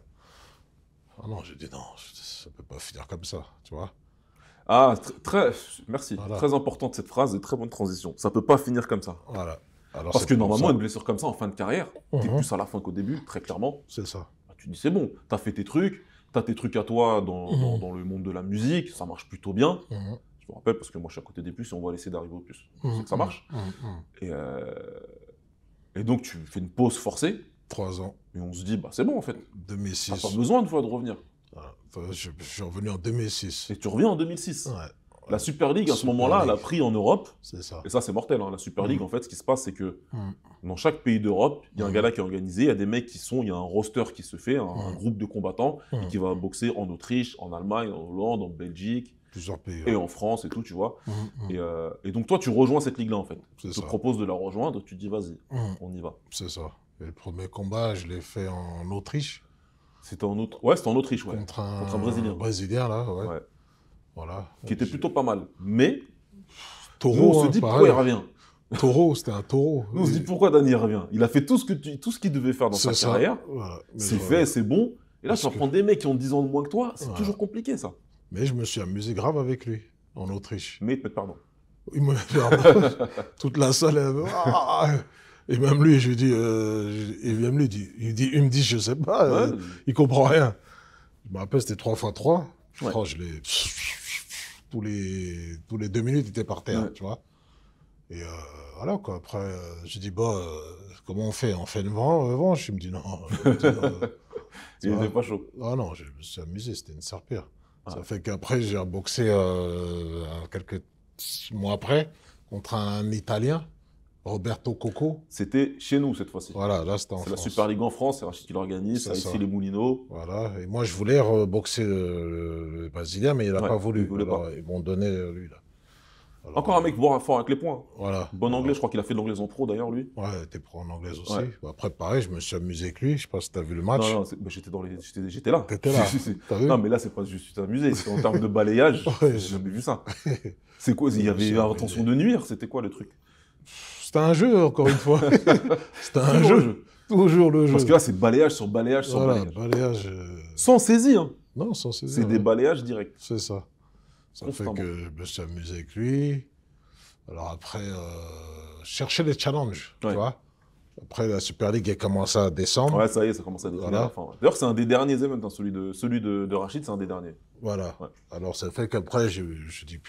Ah non, j'ai dit non, ça peut pas finir comme ça, tu vois. Ah, très, merci. Très importante cette phrase et très bonne transition. Ça ne peut pas finir comme ça. Parce que normalement, une blessure comme ça en fin de carrière, tu es mhm. plus à la fin qu'au début, très clairement. C'est ça. Bah, tu dis c'est bon, t'as fait tes trucs, t'as tes trucs à toi dans, mhm. le monde de la musique, ça marche plutôt bien. Mhm. Je me rappelle, parce que moi je suis à côté des puces et on va laisser d'arriver aux puces. C'est que ça marche. Et, euh, et donc tu fais une pause forcée, Trois ans. Et on se dit, bah, c'est bon en fait. 2006. T'as pas besoin une fois de revenir. Ah, je, suis revenu en 2006. Et tu reviens en 2006. Ouais. La Super League, à ce moment-là, elle a pris en Europe. C'est ça. Et ça, c'est mortel. Hein. La Super League, mm. en fait, ce qui se passe, c'est que mm. dans chaque pays d'Europe, il y a un gars mm. gala qui est organisé, il y a des mecs qui sont, il y a un roster qui se fait, un, groupe de combattants, et qui va boxer en Autriche, en Allemagne, en Hollande, en Belgique. Plusieurs pays. Et en France et tout, tu vois. Et, euh, et, donc, toi, tu rejoins cette ligue-là, en fait. Tu te proposes de la rejoindre, tu dis, vas-y, on y va. C'est ça le premier combat, je l'ai fait en Autriche. C'était en, Autriche, ouais, c'était en Autriche, ouais. Contre un, Brésilien. Brésilien, là, ouais. Voilà. Qui était plutôt pas mal. Mais. Taureau, on se hein, dit pourquoi il revient. Taureau, c'était un taureau. on se dit pourquoi Dani revient. Il a fait tout ce que tout qu'il devait faire dans sa carrière. C'est fait, c'est bon. Et là, tu reprends des mecs qui ont 10 ans de moins que toi. C'est toujours compliqué, ça. Mais je me suis amusé grave avec lui, en Autriche. Mais, il te pardon. Il me pardon. Toute la salle, ah, et même lui, je lui dis, euh, il, dit, il me dit, je sais pas, euh, il comprend rien. Je me rappelle, c'était 3 x 3. l'ai. Tous les, tous les deux minutes, il était par terre, tu vois. Et euh, voilà, quoi. Après, je dis, bah, comment on fait On fait une vent. Il me dit, non. il n'était pas chaud. Ah non, je me suis amusé, c'était une serpire. Ça fait qu'après, j'ai boxé quelques mois après contre un Italien. Roberto Coco C'était chez nous cette fois-ci. Voilà, là c'était en France. C'est la Super League en France, c'est Rachid qui l'organise, c'est les Moulineaux. Voilà, et moi je voulais boxer le, le, mais il n'a pas voulu. Il Alors, pas. Ils m'ont donné lui là. Encore un mec fort avec les points. Voilà. Bon anglais, je crois qu'il a fait de l'anglaise en pro d'ailleurs, lui. Ouais, il était pro en anglais aussi. Après, pareil, je me suis amusé avec lui. Je ne sais pas si as vu le match. Non, non, bah, j'étais, les... j'étais, là. T'étais là. vu non, mais là, c'est pas suis amusé. en termes de balayage. je j'ai jamais vu ça. C'est quoi Il y avait intention de nuire. C'était quoi le truc c'était un jeu, encore une fois. C'était un jeu. Toujours le jeu. Parce que là, c'est balayage sur balayage sur balayage. Euh, sans saisir, hein. Non, sans saisir. C'est des balayages directs. C'est ça. Ça fait que je me suis amusé avec lui. Alors après, euh, chercher les challenges, tu vois. Après, la Super League a commencé à descendre. Ouais, ça y est, ça commence à descendre. D'ailleurs, c'est un des derniers maintenant, hein, celui de, celui de, Rachid, c'est un des derniers. Voilà. Alors, ça fait qu'après, je, me dis, dit,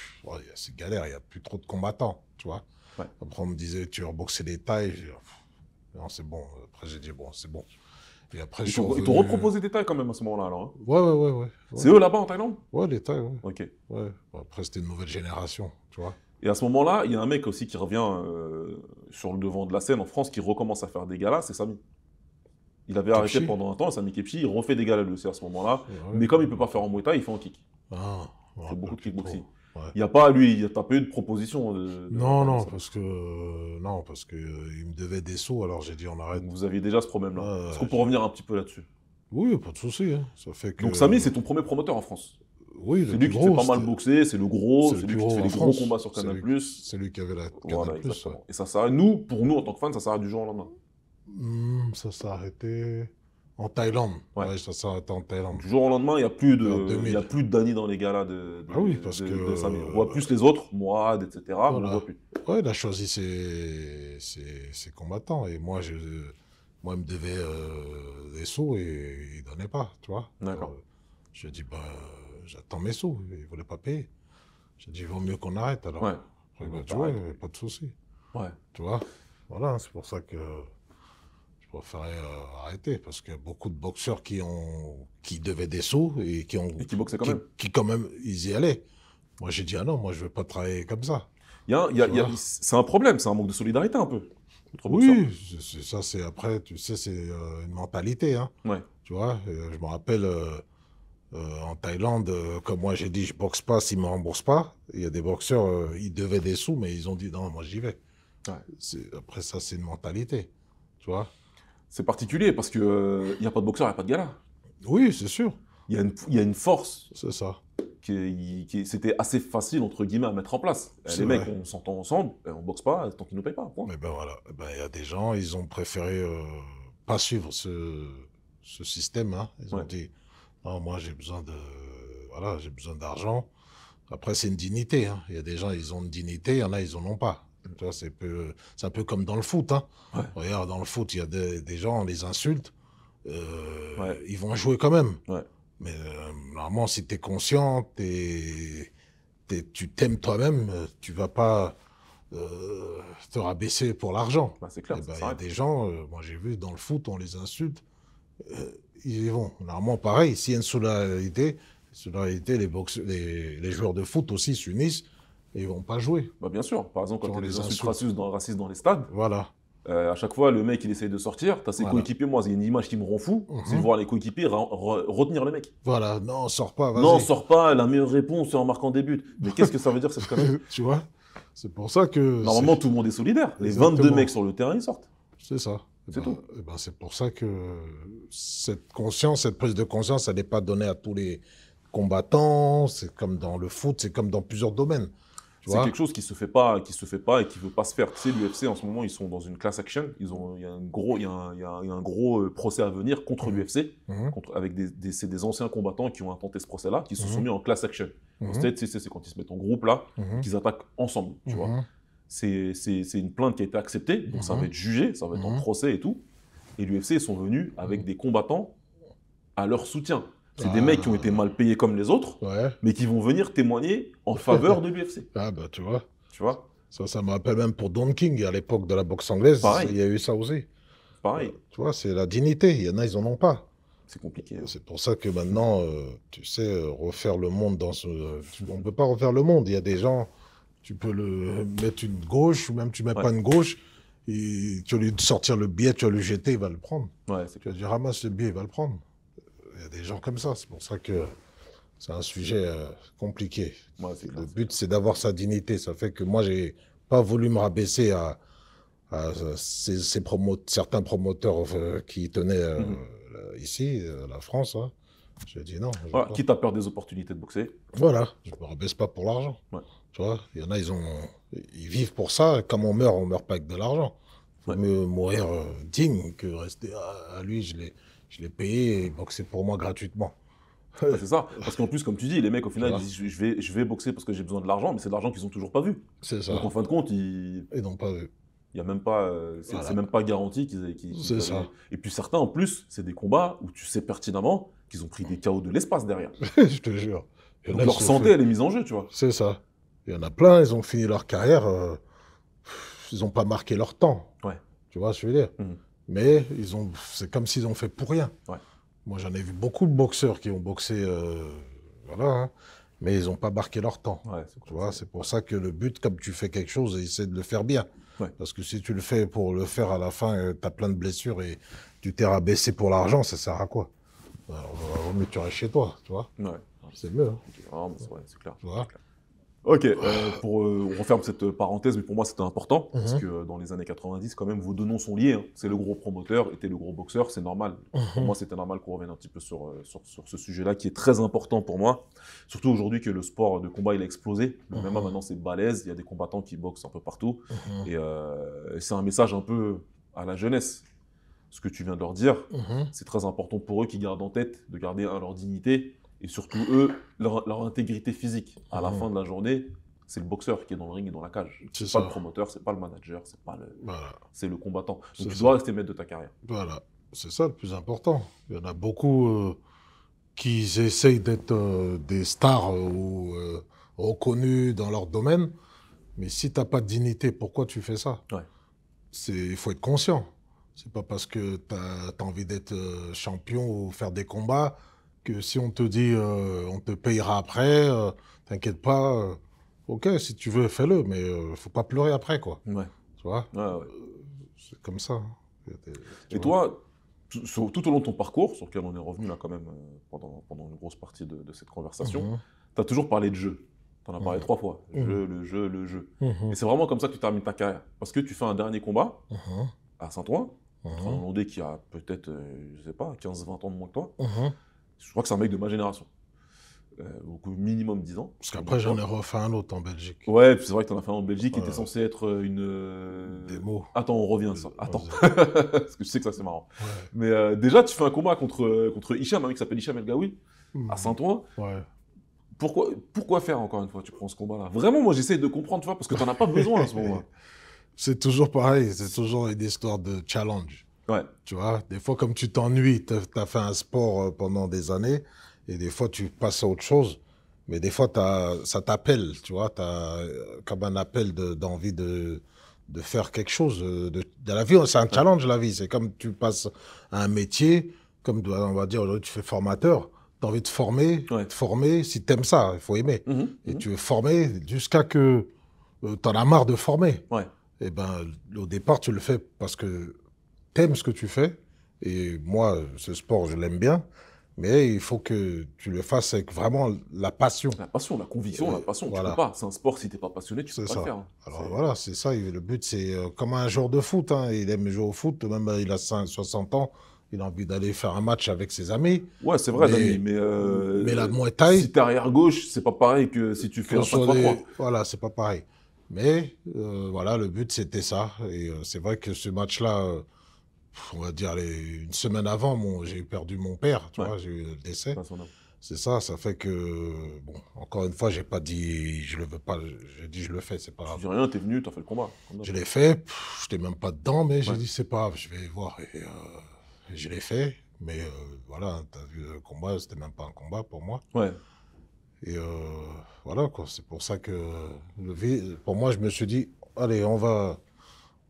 c'est galère, il n'y a plus trop de combattants, tu vois. Après, on me disait, tu veux boxer des tailles. Oh, non, c'est bon. Après, j'ai dit, bon, c'est bon. Et après, ils t'ont reproposé des tailles quand même à ce moment-là, alors. Hein. Ouais, ouais, ouais, ouais. C'est eux là-bas en Thaïlande Ouais, les tailles, Ok. Ouais. Après, c'était une nouvelle génération, tu vois. Et à ce moment-là, il y a un mec aussi qui revient euh, sur le devant de la scène en France qui recommence à faire des galas, c'est Samy. Il avait arrêté pendant un temps, Samy Kepchi, il refait des galas lui aussi à ce moment-là. Ah mais comme il ne peut pas faire en Muay il fait en kick. Ah, il fait ah, beaucoup de kickboxing. Il n'y a pas, lui, il a pas eu de proposition. non, euh, non, parce que, non, parce que il me devait des sous, alors j'ai dit on arrête. Vous aviez déjà ce problème-là. Est-ce qu'on peut revenir un petit peu là-dessus Oui, pas de souci. Hein. Donc Samy, c'est ton premier promoteur en France. Oui, c'est lui qui pas mal boxé c'est le gros, c'est lui qui te fait des gros combats sur Canal+. C'est lui, qui avait la Canal+. Et ça s'arrête, nous, pour nous en tant que fans, ça s'arrête du jour au lendemain. Hmm, ça s'est arrêté. En Thaïlande. Ouais. ça en Du jour au lendemain, il n'y a plus de, il a plus dans les galas de, de, ah oui, parce que... On euh, voit plus les autres, Mourad, etc. On ne voit plus. Ouais, il a choisi ses, combattants. Et moi, je, moi, il me devait euh, des sous et il ne donnait pas, tu vois. D'accord. Euh, je dis, bah, j'attends mes sous. Il ne voulait pas payer. J'ai dit, vaut mieux qu'on arrête alors. Ouais. Après, Il bah, bah, tu vois, pas de souci. Ouais. Tu vois Voilà, c'est pour ça que préférais euh, arrêter parce que beaucoup de boxeurs qui ont qui devaient des sous et qui ont qui quand même qui quand même ils y allaient. Moi j'ai dit ah non moi je veux pas travailler comme ça. c'est un problème, c'est un manque de solidarité un peu. Oui, ça c'est après tu sais c'est euh, une mentalité hein. Ouais. Tu vois, euh, je me rappelle en Thaïlande, comme moi j'ai dit je boxe pas s'ils me remboursent pas. Il y a des boxeurs ils devaient des sous mais ils ont dit non moi j'y vais. Après ça c'est une mentalité, tu vois c'est particulier parce qu'il n'y euh, a pas de boxeur, il n'y a pas de gala. Oui, c'est sûr. Il y, a une force. C'est ça. Qui, c'était assez facile, entre guillemets, à mettre en place. Eh, les mecs, on s'entend ensemble, on boxe pas tant qu'ils ne nous payent pas. Mais ben voilà, ben, il y a des gens, ils ont préféré ne euh, pas suivre ce, système. Hein. Ils ont dit, moi j'ai besoin de, voilà, j'ai besoin d'argent. Après, c'est une dignité. Hein. Il y a des gens, ils ont une dignité, il y en a, ils n'en ont pas c'est un peu comme dans le foot. Hein. Regarde, dans le foot, il y a des, gens, on les insulte, euh, ils vont jouer quand même. Mais euh, normalement, si tu es conscient, tu t'aimes toi-même, tu vas pas euh, te rabaisser pour l'argent. Bah, c'est clair. Eh ben, il y a des gens, moi j'ai vu dans le foot, on les insulte, ils y vont. Normalement, pareil, s'il y a une solidarité, solidarité les, les joueurs de foot aussi s'unissent et ils vont pas jouer. Bah bien sûr. Par exemple, quand tu as des insultes racistes dans, les stades, voilà. Euh, à chaque fois, le mec, il essaye de sortir. as ses coéquipiers, moi, a une image qui me rend fou. Mhm. C'est de voir les coéquipiers retenir le mec. Voilà, non, sors pas, vas-y. Non, sors pas, la meilleure réponse, c'est en marquant des buts. Mais qu'est-ce que ça veut dire, cette connerie Tu vois C'est pour ça que. Normalement, tout le monde est solidaire. Les 22 mecs sur le terrain, ils sortent. C'est ça. Eh c'est ben, tout. Eh ben, c'est pour ça que cette conscience, cette prise de conscience, elle n'est pas donnée à tous les combattants. C'est comme dans le foot, c'est comme dans plusieurs domaines. C'est quelque chose qui se fait pas, qui se fait pas et qui veut pas se faire. Tu sais, l'UFC en ce moment, ils sont dans une class action. Ils ont, il y a un gros, gros procès à venir contre mhm. l'UFC, mhm. avec des, c'est des anciens combattants qui ont intenté ce procès-là, qui se sont mhm. mis en class action. C'est quand ils se mettent en groupe là, qu'ils attaquent ensemble. Tu vois, c'est une plainte qui a été acceptée, donc ça va être jugé, ça va être en procès et tout. Et l'UFC, ils sont venus avec des combattants à leur soutien. C'est des mecs qui ont été mal payés comme les autres, mais qui vont venir témoigner en faveur de l'UFC. Ah bah tu vois. Tu vois Ça, ça me rappelle même pour Don King, à l'époque de la boxe anglaise, il y a eu ça aussi. Pareil. Euh, tu vois, c'est la dignité, il y en a, ils n'en ont pas. C'est compliqué. Hein. C'est pour ça que maintenant, euh, tu sais, euh, refaire le monde dans ce... On ne peut pas refaire le monde, il y a des gens, tu peux le mettre une gauche, ou même tu ne mets pas une gauche, et tu vas lui sortir le billet, tu vas le jeter, il va le prendre. Ouais, tu vas dire, ramasse le billet, il va le prendre. Il y a des gens comme ça. C'est pour ça que c'est un sujet euh, compliqué. le but, c'est d'avoir sa dignité. Ça fait que moi, j'ai pas voulu me rabaisser à, euh, ces, certains promoteurs euh, qui tenaient mhm. ici, la France. Hein. je dis non. qui quitte à perdre des opportunités de boxer. Voilà, je me rabaisse pas pour l'argent. Tu vois, il y en a, ils, ont, ils vivent pour ça. Comme on meurt, on meurt pas avec de l'argent. Il faut mieux mourir digne que rester à, à lui. Je l'ai je l'ai payé et boxait pour moi gratuitement. c'est ça. Parce qu'en plus, comme tu dis, les mecs, au final, ils disent je vais, je vais boxer parce que j'ai besoin de l'argent, mais c'est de l'argent qu'ils n'ont toujours pas vu. C'est ça. Donc en fin de compte, ils. Ils n'ont pas vu. Il y a même pas, euh, c'est même pas garanti qu'ils aient. c'est ça. Et puis certains, en plus, c'est des combats où tu sais pertinemment qu'ils ont pris des chaos de l'espace derrière. je te jure. Et Donc leur santé, elle est mise en jeu, tu vois. C'est ça. Il y en a plein, ils ont fini leur carrière, euh, ils n'ont pas marqué leur temps. Ouais. Tu vois ce que je veux dire mhm mais ils ont, c'est comme s'ils ont fait pour rien. Moi, j'en ai vu beaucoup de boxeurs qui ont boxé, euh, voilà, hein. mais ils n'ont pas marqué leur temps. tu vois, c'est pour ça que le but, comme tu fais quelque chose, c'est de le faire bien. Parce que si tu le fais pour le faire à la fin, euh, tu as plein de blessures et tu t'es rabaissé pour l'argent, ça sert à quoi Au mieux tu restes chez toi, tu vois. C'est mieux. Hein. c'est Ok, euh, pour, euh, on referme cette parenthèse, mais pour moi c'était important, mhm. parce que euh, dans les années 90, quand même, vos deux noms sont liés. Hein. C'est le gros promoteur et t'es le gros boxeur, c'est normal. Mhm. Pour moi, c'était normal qu'on revienne un petit peu sur, sur, ce sujet-là, qui est très important pour moi. Surtout aujourd'hui que le sport de combat, il a explosé. Le mhm. maintenant, c'est balèze, il y a des combattants qui boxent un peu partout. Et c'est un message un peu à la jeunesse ce que tu viens de leur dire. C'est très important pour eux qui gardent en tête de garder leur dignité et surtout eux, leur, intégrité physique. À la mmh. fin de la journée, c'est le boxeur qui est dans le ring et dans la cage. C'est pas le promoteur, c'est pas le manager, c'est pas le, c'est le combattant. Donc tu dois rester maître de ta carrière. Voilà, c'est ça le plus important. Il y en a beaucoup euh, qui essayent d'être euh, des stars euh, ou reconnus dans leur domaine, mais si tu n'as pas de dignité, pourquoi tu fais ça C'est, il faut être conscient. C'est pas parce que tu as envie d'être champion ou faire des combats que si on te dit euh, on te payera après, euh, t'inquiète pas, euh, ok, si tu veux, fais-le, mais faut pas pleurer après, quoi. Tu vois C'est comme ça. Hein. Et toi, tout au long de ton parcours, sur lequel on est revenu là quand même pendant, une grosse partie de, cette conversation, mm-hmm. tu as toujours parlé de jeu. Tu en as parlé mm-hmm. trois fois. Le jeu, mm-hmm. le jeu, le jeu. Et c'est vraiment comme ça que tu termines ta carrière. Parce que tu fais un dernier combat à Saint-Ouen, un Hollandais qui a peut-être, je sais pas, 15-20 ans de moins que toi. Je crois que c'est un mec de ma génération. Euh, au minimum 10 ans. Parce qu'après, j'en ai refait un autre en Belgique. Ouais, c'est vrai que en as fait un en Belgique qui était censé être euh, une. Euh, Des mots. Attends, on revient à ça. Attends. Parce que je sais que ça, c'est marrant. Mais déjà, tu fais un combat contre, contre Hicham, un mec qui s'appelle Hicham El Gawi, hmm. à Saint-Ouen. Ouais. Pourquoi, pourquoi faire encore une fois Tu prends ce combat-là. Vraiment, moi, j'essaie de comprendre, tu vois, parce que t'en as pas besoin à ce moment-là. C'est toujours pareil, c'est toujours une histoire de challenge. Tu vois, des fois, comme tu t'ennuies, tu as fait un sport euh, pendant des années, et des fois, tu passes à autre chose. Mais des fois, as, ça t'appelle, tu vois, tu as euh, comme un appel d'envie de, de, faire quelque chose. Euh, de, de la vie, c'est un challenge, la vie. C'est comme tu passes à un métier, comme on va dire aujourd'hui, tu fais formateur. Tu as envie de former, de former. Si tu aimes ça, il faut aimer. Mhm, et mhm. tu veux former jusqu'à que tu en as marre de former. Et eh ben, au départ, tu le fais parce que t'aimes ce que tu fais, et moi, ce sport, je l'aime bien, mais il faut que tu le fasses avec vraiment la passion. La passion, la conviction, la passion. Voilà. Tu peux pas. C'est un sport, si tu n'es pas passionné, tu ne peux pas le faire. Hein. Alors voilà, c'est ça. Le but, c'est euh, comme un joueur de foot. Hein, il aime jouer au foot, même euh, il a 60 ans. Il a envie d'aller faire un match avec ses amis. Ouais, c'est vrai, mais, amis, mais, euh, mais la arrière gauche, c'est pas pareil que si tu fais un 3 Voilà, c'est pas pareil. Mais euh, voilà, le but c'était ça. Et c'est vrai que ce match-là, on va dire, une semaine avant, j'ai perdu mon père, tu vois, j'ai eu le décès. C'est ça, ça fait que, bon, encore une fois, j'ai pas dit je le veux pas, j'ai dit je le fais, c'est pas grave. Tu dis rien, t'es venu, t'as fait le combat. Je l'ai fait, je n'étais même pas dedans, mais j'ai dit c'est pas grave, je vais voir. Et, euh, je l'ai fait, mais euh, voilà, tu as vu le combat, c'était même pas un combat pour moi. Ouais. Et euh, voilà, quoi, c'est pour ça que, pour moi, je me suis dit, allez, on va,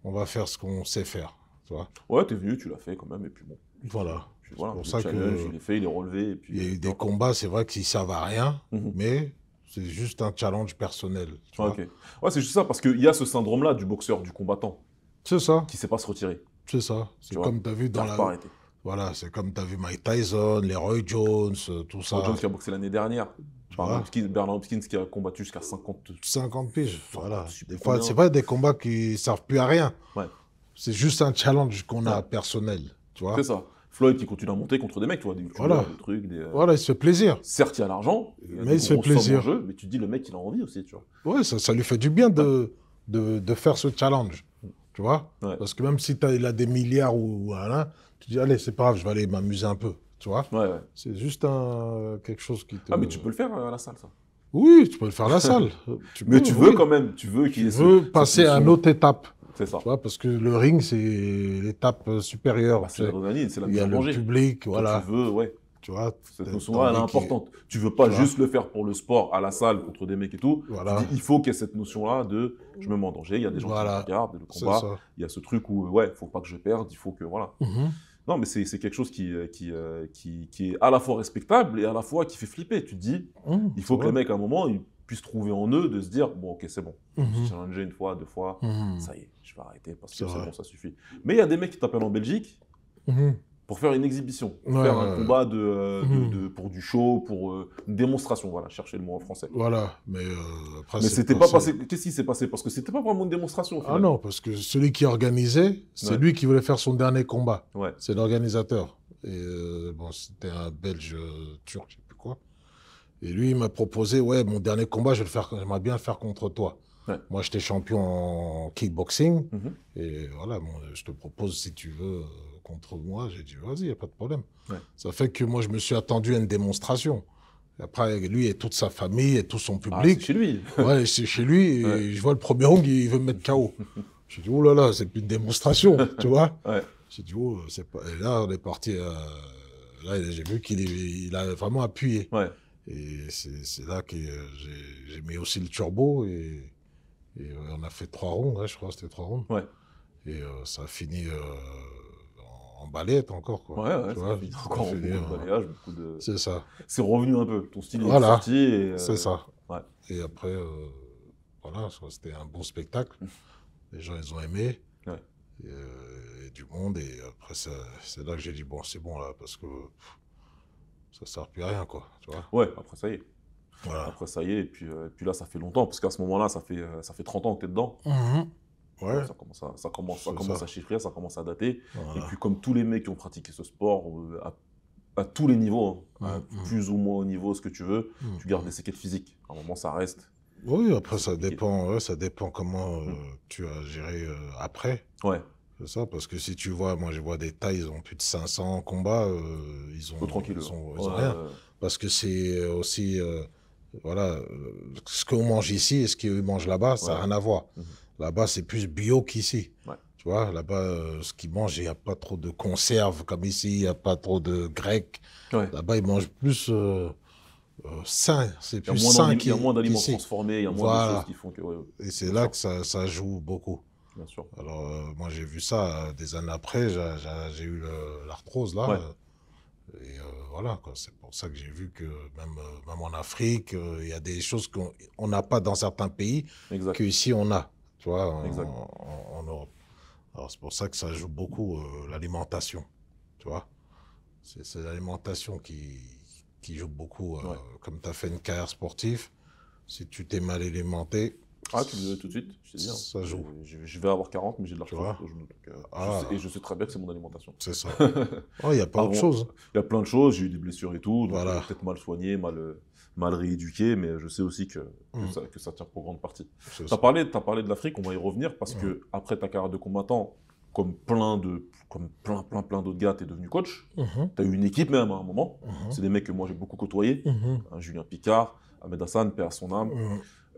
on va faire ce qu'on sait faire. Tu ouais, t'es venu, tu l'as fait quand même, et puis bon. Voilà. c'est pour ça que. Je l'ai fait, il est relevé. puis, il y a eu des combats, c'est vrai qu'ils servent à rien, mhm. mais c'est juste un challenge personnel. Tu vois Ouais, c'est juste ça, parce qu'il y a ce syndrome-là du boxeur, du combattant. C'est ça. Qui ne sait pas se retirer. C'est ça. C'est comme tu as vu dans la. Pas Voilà, c'est comme tu as vu Mike Tyson, les Roy Jones, euh, tout ça. Roy Jones qui a boxé l'année dernière. Bernard Hopkins qui a combattu jusqu'à 50 50 piges, voilà. Des fois, c'est pas des combats qui servent plus à rien. Ouais. C'est juste un challenge qu'on a ah. personnel, tu vois. C'est ça. Floyd, qui continue à monter contre des mecs, tu vois, des, voilà. trucs, euh, Voilà, il se fait plaisir. Certes, il y a l'argent, mais il se fait plaisir. mais tu dis, le mec, il a envie aussi, tu vois. Ouais, ça, lui fait du bien de, de, faire ce challenge, tu vois. Parce que même si as, il a des milliards ou, voilà, tu dis, allez, c'est pas grave, je vais aller m'amuser un peu, tu vois. C'est juste un, quelque chose qui te... Ah, mais tu peux le faire euh, à la salle, ça. Oui, tu peux le faire à la salle. mais tu veux quand même, tu veux qu'il... Tu veux passer à une autre étape. C'est ça. parce que le ring, c'est l'étape supérieure. Ah, c'est c'est la Il y a le public, voilà. tu veux, ouais. Tu vois, cette notion-là, importante. Tu veux pas juste le faire pour le sport, à la salle, contre des mecs et tout. Voilà. il faut qu'il y ait cette notion-là de je me mets en danger, il y a des gens qui me regardent, le combat. Il y a ce truc où, ouais, faut pas que je perde, il faut que, voilà. Mhm. Non, mais c'est quelque chose qui, euh, euh, qui, qui, est à la fois respectable et à la fois qui fait flipper. Tu te dis, mhm. il faut que les mec à un moment, ils puissent trouver en eux de se dire bon ok c'est bon mm une fois deux fois mhm. ça y est je vais arrêter parce que c'est bon ça suffit mais il y a des mecs qui t'appellent en Belgique mhm. pour faire une exhibition pour faire un combat euh, de, pour du show pour euh, une démonstration voilà chercher le mot en français voilà mais euh, après mais c'était pas, passé qu'est-ce qui s'est passé parce que c'était pas vraiment une démonstration ah non parce que celui qui organisait c'est lui qui voulait faire son dernier combat c'est l'organisateur et bon c'était un Belge turc et lui, il m'a proposé, ouais, mon dernier combat, je vais le faire, j'aimerais bien le faire contre toi. Moi, j'étais champion en kickboxing. Mhm. Et voilà, je te propose, si tu veux, contre moi. J'ai dit, vas-y, il n'y a pas de problème. Ça fait que moi, je me suis attendu à une démonstration. Après, lui et toute sa famille et tout son ah, public. Ah, chez lui. ouais, c'est chez lui. Et je vois le premier round, il veut me mettre KO. J'ai dit, oh là là, c'est plus une démonstration, tu vois. J'ai dit, oh, c'est pas. Et là, on est parti. Euh, là, j'ai vu qu'il il a vraiment appuyé. Et c'est là que euh, j'ai mis aussi le turbo et, on a fait trois rondes, hein, je crois, c'était trois rondes. Ouais. Et euh, ça a fini euh, en, ballet encore. Quoi. tu vois, encore C'est ça. C'est revenu un peu, ton style est sorti. Et, c'est ça. Ouais. Et après, voilà, c'était un bon spectacle. Mmh. Les gens, ils ont aimé. Ouais. Et, du monde. Et après, c'est là que j'ai dit, bon, c'est bon là, parce que ça sert plus à rien, quoi. Tu vois ouais, après, ça y est. Voilà. Après, ça y est. Et puis, euh, puis là, ça fait longtemps, parce qu'à ce moment-là, ça fait, euh, ça fait 30 ans que tu es dedans. Mm-hmm. Ouais. Ça commence, à, ça commence, commence à chiffrer, ça commence à dater. Et puis, comme tous les mecs qui ont pratiqué ce sport, euh, à, tous les niveaux, hein, mm-hmm. plus ou moins au niveau, ce que tu veux, mm-hmm. tu gardes des séquelles physiques. À un moment, ça reste. Oui, après, ça dépend, ça dépend comment mm. tu as géré après. Ouais. C'est ça, parce que si tu vois, moi je vois des tailles, ils ont plus de 500 combats, euh, ils ont, Ils ils rien. Parce que c'est euh, aussi, euh, voilà, euh, ce qu'on mange ici et ce qu'ils mangent là-bas, ça n'a rien à voir. Mhm. Là-bas, c'est plus bio qu'ici. Tu vois, là-bas, ce qu'ils mangent, il n'y a pas trop de conserves comme ici, il n'y a pas trop de grecs. Là-bas, ils mangent plus sain. C'est plus sain. Il y a moins d'aliments transformés, il y a moins de choses qui font que. et c'est là que ça joue beaucoup. Alors, euh, moi, j'ai vu ça euh, des années après. J'ai eu l'arthrose, là. Et euh, voilà, c'est pour ça que j'ai vu que même, même en Afrique, il y a des choses qu'on n'a pas dans certains pays qu'ici on a, tu vois, en, Europe. Alors c'est pour ça que ça joue beaucoup l'alimentation, tu vois. C'est l'alimentation qui, qui, joue beaucoup. Comme tu as fait une carrière sportive, si tu t'es mal alimenté, ah, tu le veux tout de suite Je sais bien. Hein. Ça joue. Je, vais avoir 40, mais j'ai de l'argent au ah. et je sais très bien que c'est mon alimentation. C'est ça. Oh, il y a plein ah de choses. Hein. Il y a plein de choses. J'ai eu des blessures et tout. Voilà. Euh, peut-être mal soigné, mal, euh, mal rééduqué, mais je sais aussi que, que, hmm. ça, tient pour grande partie. Tu as, as parlé, de l'Afrique, on va y revenir parce que après ta carrière de combattant, comme plein de comme plein plein plein d'autres gars, tu es devenu coach. Mhm. Tu as eu une équipe même hein, à un moment. Mhm. C'est des mecs que moi j'ai beaucoup côtoyé. Mhm. Julien Picard, Ahmed Hassan, paix à son âme.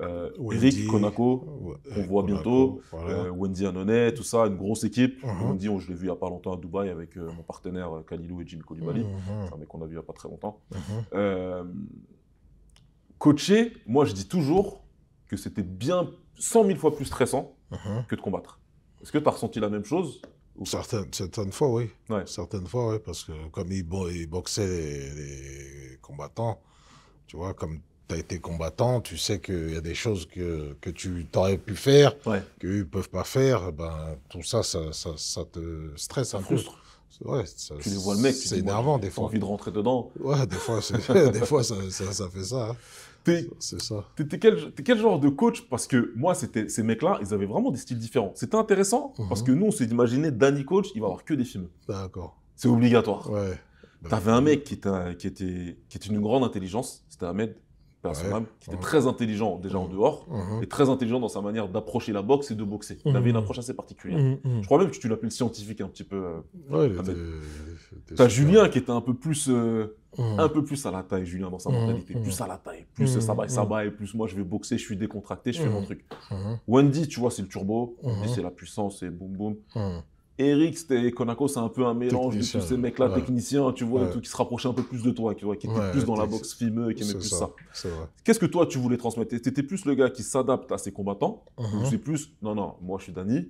Euh, Eric Konako, qu'on eh, voit bientôt, euh, Wendy Annonay, tout ça, une grosse équipe. Uh-huh. je l'ai vu il n'y a pas longtemps à Dubaï avec euh, mon partenaire Kalilou et Jim Koulibaly, mais uh-huh. un mec qu'on a vu il n'y a pas très longtemps. Uh-huh. coacher, moi je dis toujours que c'était bien 100 000 fois plus stressant que de combattre. Est-ce que tu as ressenti la même chose Certaines, certaines, fois, oui. Certaines fois, oui, parce que comme il, boxaient boxait les, les, combattants, tu vois, comme tu as été combattant, tu sais qu'il y a des choses que, que tu t'aurais pu faire, ouais. qu'eux ne peuvent pas faire, ben, tout ça, ça, te stresse un peu. Ouais, ça, tu les vois le mec, c'est énervant des fois. envie de rentrer dedans. Ouais, des fois, des fois ça, ça, fait ça. Hein. c'est ça. T'es quel, quel, genre de coach Parce que moi, c'était ces mecs-là, ils avaient vraiment des styles différents. C'était intéressant mhm. parce que nous, on s'est imaginé, Danny Coach, il va avoir que des films. D'accord. C'est obligatoire. Ouais. T'avais un mec qui était, qui, était, qui était une grande intelligence, c'était Ahmed. Personnellement, qui était très intelligent déjà en mmh. dehors, mmh. et très intelligent dans sa manière d'approcher la boxe et de boxer. Il avait une mmh. approche assez particulière. Je crois même que tu l'appelles scientifique un petit peu. tu euh, ouais, T'as Julien qui était un peu plus, euh, un peu plus à la taille, Julien, dans sa mentalité. Plus à la taille, plus euh, ça va ça va, et plus moi je vais boxer, je suis décontracté, je fais mon truc. Wendy, tu vois, c'est le turbo, c'est la puissance, et boum boum. Eric, c'était Konako, c'est un peu un mélange de tous ces mecs-là, techniciens, tu vois, tout, qui se rapprochaient un peu plus de toi, qui, étaient plus dans la boxe fimeux, qui aimaient plus ça. Qu'est-ce que toi, tu voulais transmettre C'était plus le gars qui s'adapte à ses combattants, uh-huh. c'est plus, non, non, moi je suis Dani,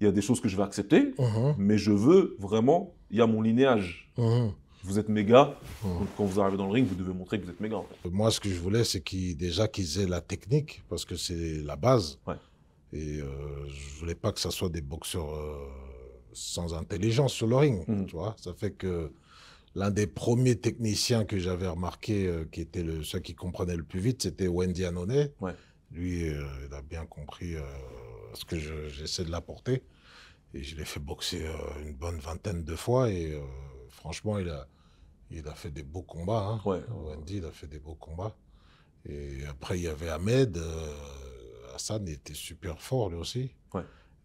il y a des choses que je vais accepter, uh-huh. mais je veux vraiment, il y a mon linéage. Uh-huh. Vous êtes méga. quand vous arrivez dans le ring, vous devez montrer que vous êtes méga. Moi, ce que je voulais, c'est qu'ils, déjà qu'ils aient la technique, parce que c'est la base. Et euh, je voulais pas que ça soit des boxeurs. Euh, sans intelligence sur le ring, hmm. tu vois. Ça fait que l'un des premiers techniciens que j'avais remarqué, euh, qui était le, celui qui comprenait le plus vite, c'était Wendy Annonet. Lui, euh, il a bien compris euh, ce que j'essaie de l'apporter. Et je l'ai fait boxer une bonne vingtaine de fois. Et franchement, il a, il a fait des beaux combats. Hein. Wendy, il a fait des beaux combats. Et après, il y avait Ahmed. Hassan était super fort, lui aussi.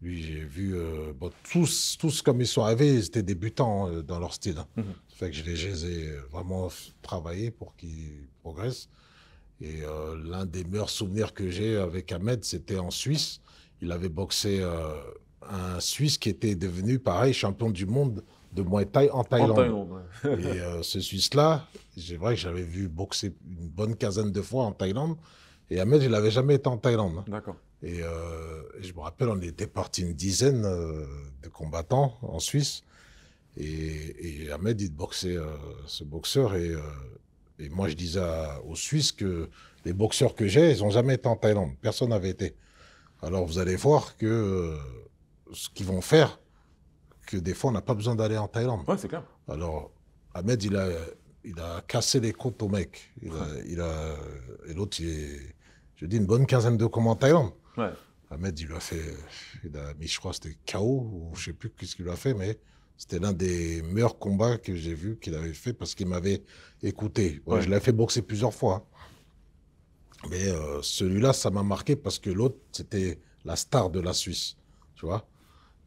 Lui, j'ai vu euh, tous, tous comme ils sont arrivés, ils étaient débutants euh, dans leur style. Hein. Mhm. Ça fait que je les, ai vraiment travaillés pour qu'ils progressent. Et euh, l'un des meilleurs souvenirs que j'ai avec Ahmed, c'était en Suisse. Il avait boxé un Suisse qui était devenu, pareil, champion du monde de Muay Thai en Thaïlande. et ce Suisse-là, c'est vrai que j'avais vu boxer une bonne quinzaine de fois en Thaïlande. Et Ahmed, il n'avait jamais été en Thaïlande. Hein. D'accord. Euh, et je me rappelle, on était parti une dizaine euh, de combattants en Suisse. Et, Ahmed, il boxait euh, ce boxeur. Et, moi, je disais à, aux Suisses que les boxeurs que j'ai, ils n'ont jamais été en Thaïlande. Personne n'avait été. Alors, vous allez voir que ce qu'ils vont faire, que des fois, on n'a pas besoin d'aller en Thaïlande. Ouais, c'est clair. Alors, Ahmed, il a, cassé les côtes au mec. Il et l'autre, il est, je dis, une bonne quinzaine de combats en Thaïlande. Ahmed, il lui a fait, il a mis, je crois, c'était KO, ou je sais plus qu'est-ce qu'il a fait, mais c'était l'un des meilleurs combats que j'ai vu qu'il avait fait parce qu'il m'avait écouté. Je l'ai fait boxer plusieurs fois. Hein. Mais euh, celui-là, ça m'a marqué parce que l'autre, c'était la star de la Suisse. Tu vois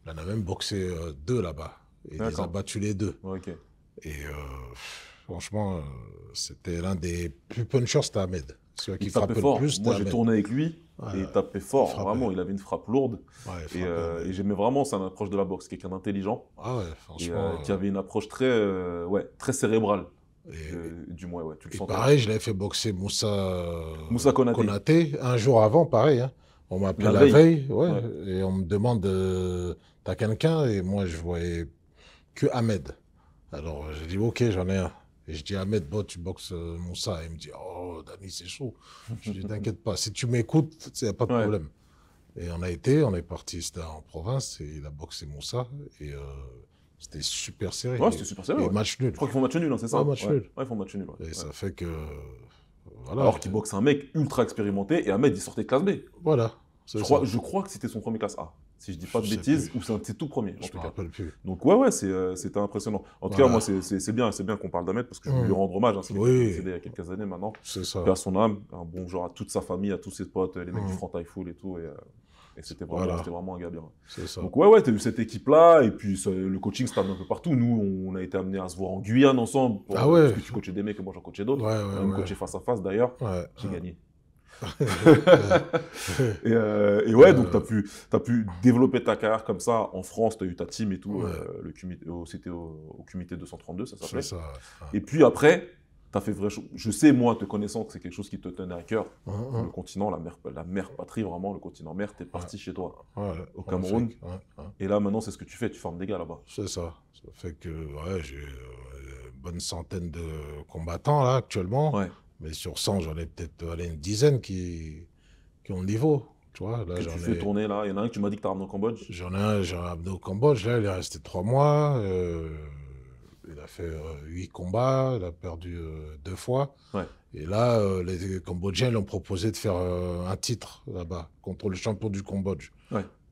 Il en a même boxé euh, deux là-bas. Et il a battu les deux. Et euh, franchement, c'était l'un des plus punchers, c'était Ahmed. Celui qui frappe, le plus. Moi, j'ai tourné avec lui et il tapait fort, vraiment. Il avait une frappe lourde. Euh, et, j'aimais vraiment son approche de la boxe, quelqu'un d'intelligent. Ah ouais, franchement. Euh, qui euh, avait une approche très, ouais, très cérébrale. du moins, ouais, tu le sens. Pareil, je l'avais fait boxer Moussa, Konaté. un jour avant, pareil. Hein. On m'a appelé la, veille, et on me demande T'as quelqu'un Et moi, je voyais que Ahmed. Alors, j'ai dit Ok, j'en ai un. Et je dis, à Ahmed, bon, tu boxes euh, Moussa. Et il me dit, oh, Dani, c'est chaud. je lui dis, t'inquiète pas, si tu m'écoutes, il n'y a pas de problème. Et on a été, on est parti, c'était en province, et il a boxé Moussa. Et euh, c'était super serré. Ouais, c'était super serré. Et match nul. Je crois qu'ils font match nul, hein, c'est ça ouais, match nul. Ouais, ils font match nul. Et ça fait que. Euh, voilà. Alors qu'il boxe un mec ultra expérimenté, et Ahmed, il sortait de classe B. Voilà. Je crois, je crois que c'était son premier classe A si je dis pas de bêtises, ou c'est un tout premier. en tout cas. Plus. Donc ouais, ouais, c'était euh, impressionnant. En tout cas, moi, c'est bien, bien qu'on parle d'Ahmed parce que je veux mmh. lui rendre hommage. Hein, c'est oui. il y a quelques années maintenant. C'est ça. à son âme, un bonjour à toute sa famille, à tous ses potes, les mecs du mmh. Front Full et tout. Et, euh, c'était vraiment, vraiment, un gars bien. C'est Ça. Donc ouais, ouais, t'as eu cette équipe-là, et puis le coaching se un peu partout. Nous, on a été amenés à se voir en Guyane ensemble. Ah ouais. Parce que tu coachais des mecs et moi j'en coachais d'autres. Ouais, ouais, on coachait face à face d'ailleurs. J'ai gagné. Euh, et, ouais, donc tu as pu, pu développer ta carrière comme ça. En France, tu as eu ta team et tout. Euh, c'était au, au, comité 232, ça s'appelait. Et puis après, tu as fait vrai Je sais, moi, te connaissant, que c'est quelque chose qui te tenait à cœur. Hein, hein. Le continent, la mère, la mère patrie, vraiment, le continent mère, tu es parti chez toi, au Cameroun. Et là, maintenant, c'est ce que tu fais. Tu formes des gars là-bas. C'est ça. Ça fait que, ouais, j'ai euh, une bonne centaine de combattants, là, actuellement. Mais sur 100, j'en ai peut-être euh, une dizaine qui, ont le niveau. Tu vois, là, tu fais tourner, là. Il y en a un que tu m'as dit que tu as ramené au Cambodge. J'en ai un, j'ai ramené au Cambodge. Là, il est resté trois mois. Euh, il a fait euh, huit combats. Il a perdu deux fois. Et là, les Cambodgiens l'ont proposé de faire un titre là-bas, contre le champion du Cambodge,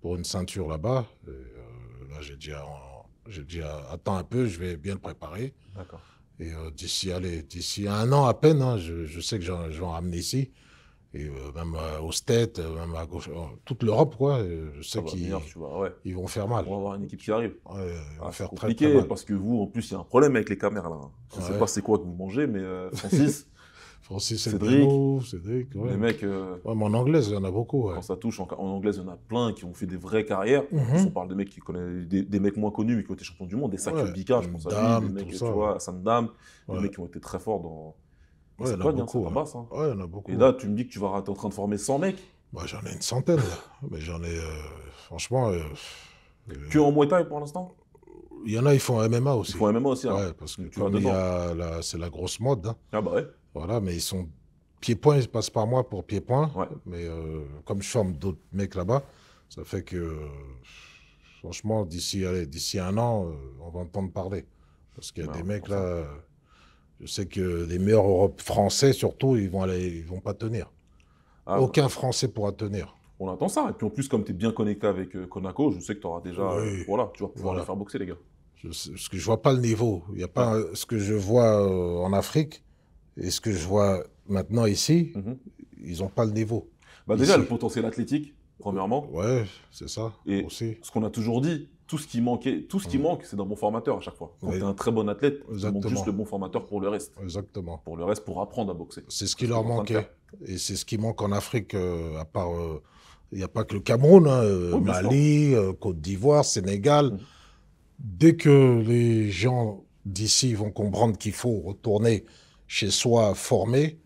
pour une ceinture là-bas. là, j'ai dit, attends un peu, je vais bien le préparer. D'accord. Et euh, d'ici, d'ici un an à peine, hein, je, je, sais que je vais en ramener ici. Et euh, même euh, aux States, même à gauche, toute l'Europe, quoi. Je sais ah bah, qu'ils ils vont faire mal. On va avoir une équipe qui arrive. Ouais, ils ah, faire très, mal. parce que vous, en plus, il y a un problème avec les caméras là. Je ne sais pas c'est quoi que vous mangez, mais Francis. Cédric, Les mecs. Euh, ouais, mais en anglaise, il y en a beaucoup. Quand ça touche, en, en anglaise, il y en a plein qui ont fait des vraies carrières. Mhm. On parle des mecs qui connaissent, des, mecs moins connus, mais qui ont été champions du monde, des bika, je pense à lui, des mecs, tu des mecs qui ont été très forts dans. Ouais, il Basse, hein. Ouais, il y en a beaucoup. Et là, tu me dis que tu vas, être en train de former 100 mecs bah, J'en ai une centaine, mais j'en ai. Euh, franchement. Euh, euh, que en Muay Thai pour l'instant il y en a, ils font MMA aussi. Ils font MMA aussi. Hein. Ouais, parce que c'est la grosse mode. Hein. Ah bah ouais. Voilà, mais ils sont pieds-points, ils passent par moi pour pieds-points. Mais euh, comme je forme d'autres mecs là-bas, ça fait que, euh, franchement, d'ici d'ici un an, euh, on va entendre parler. Parce qu'il y a des mecs là, je sais que les meilleurs Europe français, surtout, ils vont aller, ils vont pas tenir. Ah, Aucun bah. Français pourra tenir. On attend ça. Et puis en plus, comme tu es bien connecté avec Konako, je sais que tu auras déjà. voilà, tu vas pouvoir voilà. les faire boxer, les gars. Je, ce que je vois pas le niveau. Il y a pas ce que je vois en Afrique. Et ce que je vois maintenant ici, mhm. ils n'ont pas le niveau. Bah déjà, le potentiel athlétique, premièrement. Ouais, c'est ça. Et aussi. ce qu'on a toujours dit, tout ce qui manquait, tout ce qui mhm. manque, c'est d'un bon formateur à chaque fois. Quand tu es un très bon athlète, il manque juste le bon formateur pour le reste. Exactement. Pour le reste, pour apprendre à boxer. C'est ce qui leur manquait. Et c'est ce qui manque en Afrique, euh, à part. Il euh, n'y a pas que le Cameroun, hein, euh, Mali, Côte d'Ivoire, Sénégal. Mhm. Dès que les gens d'ici vont comprendre qu'il faut retourner chez soi formé,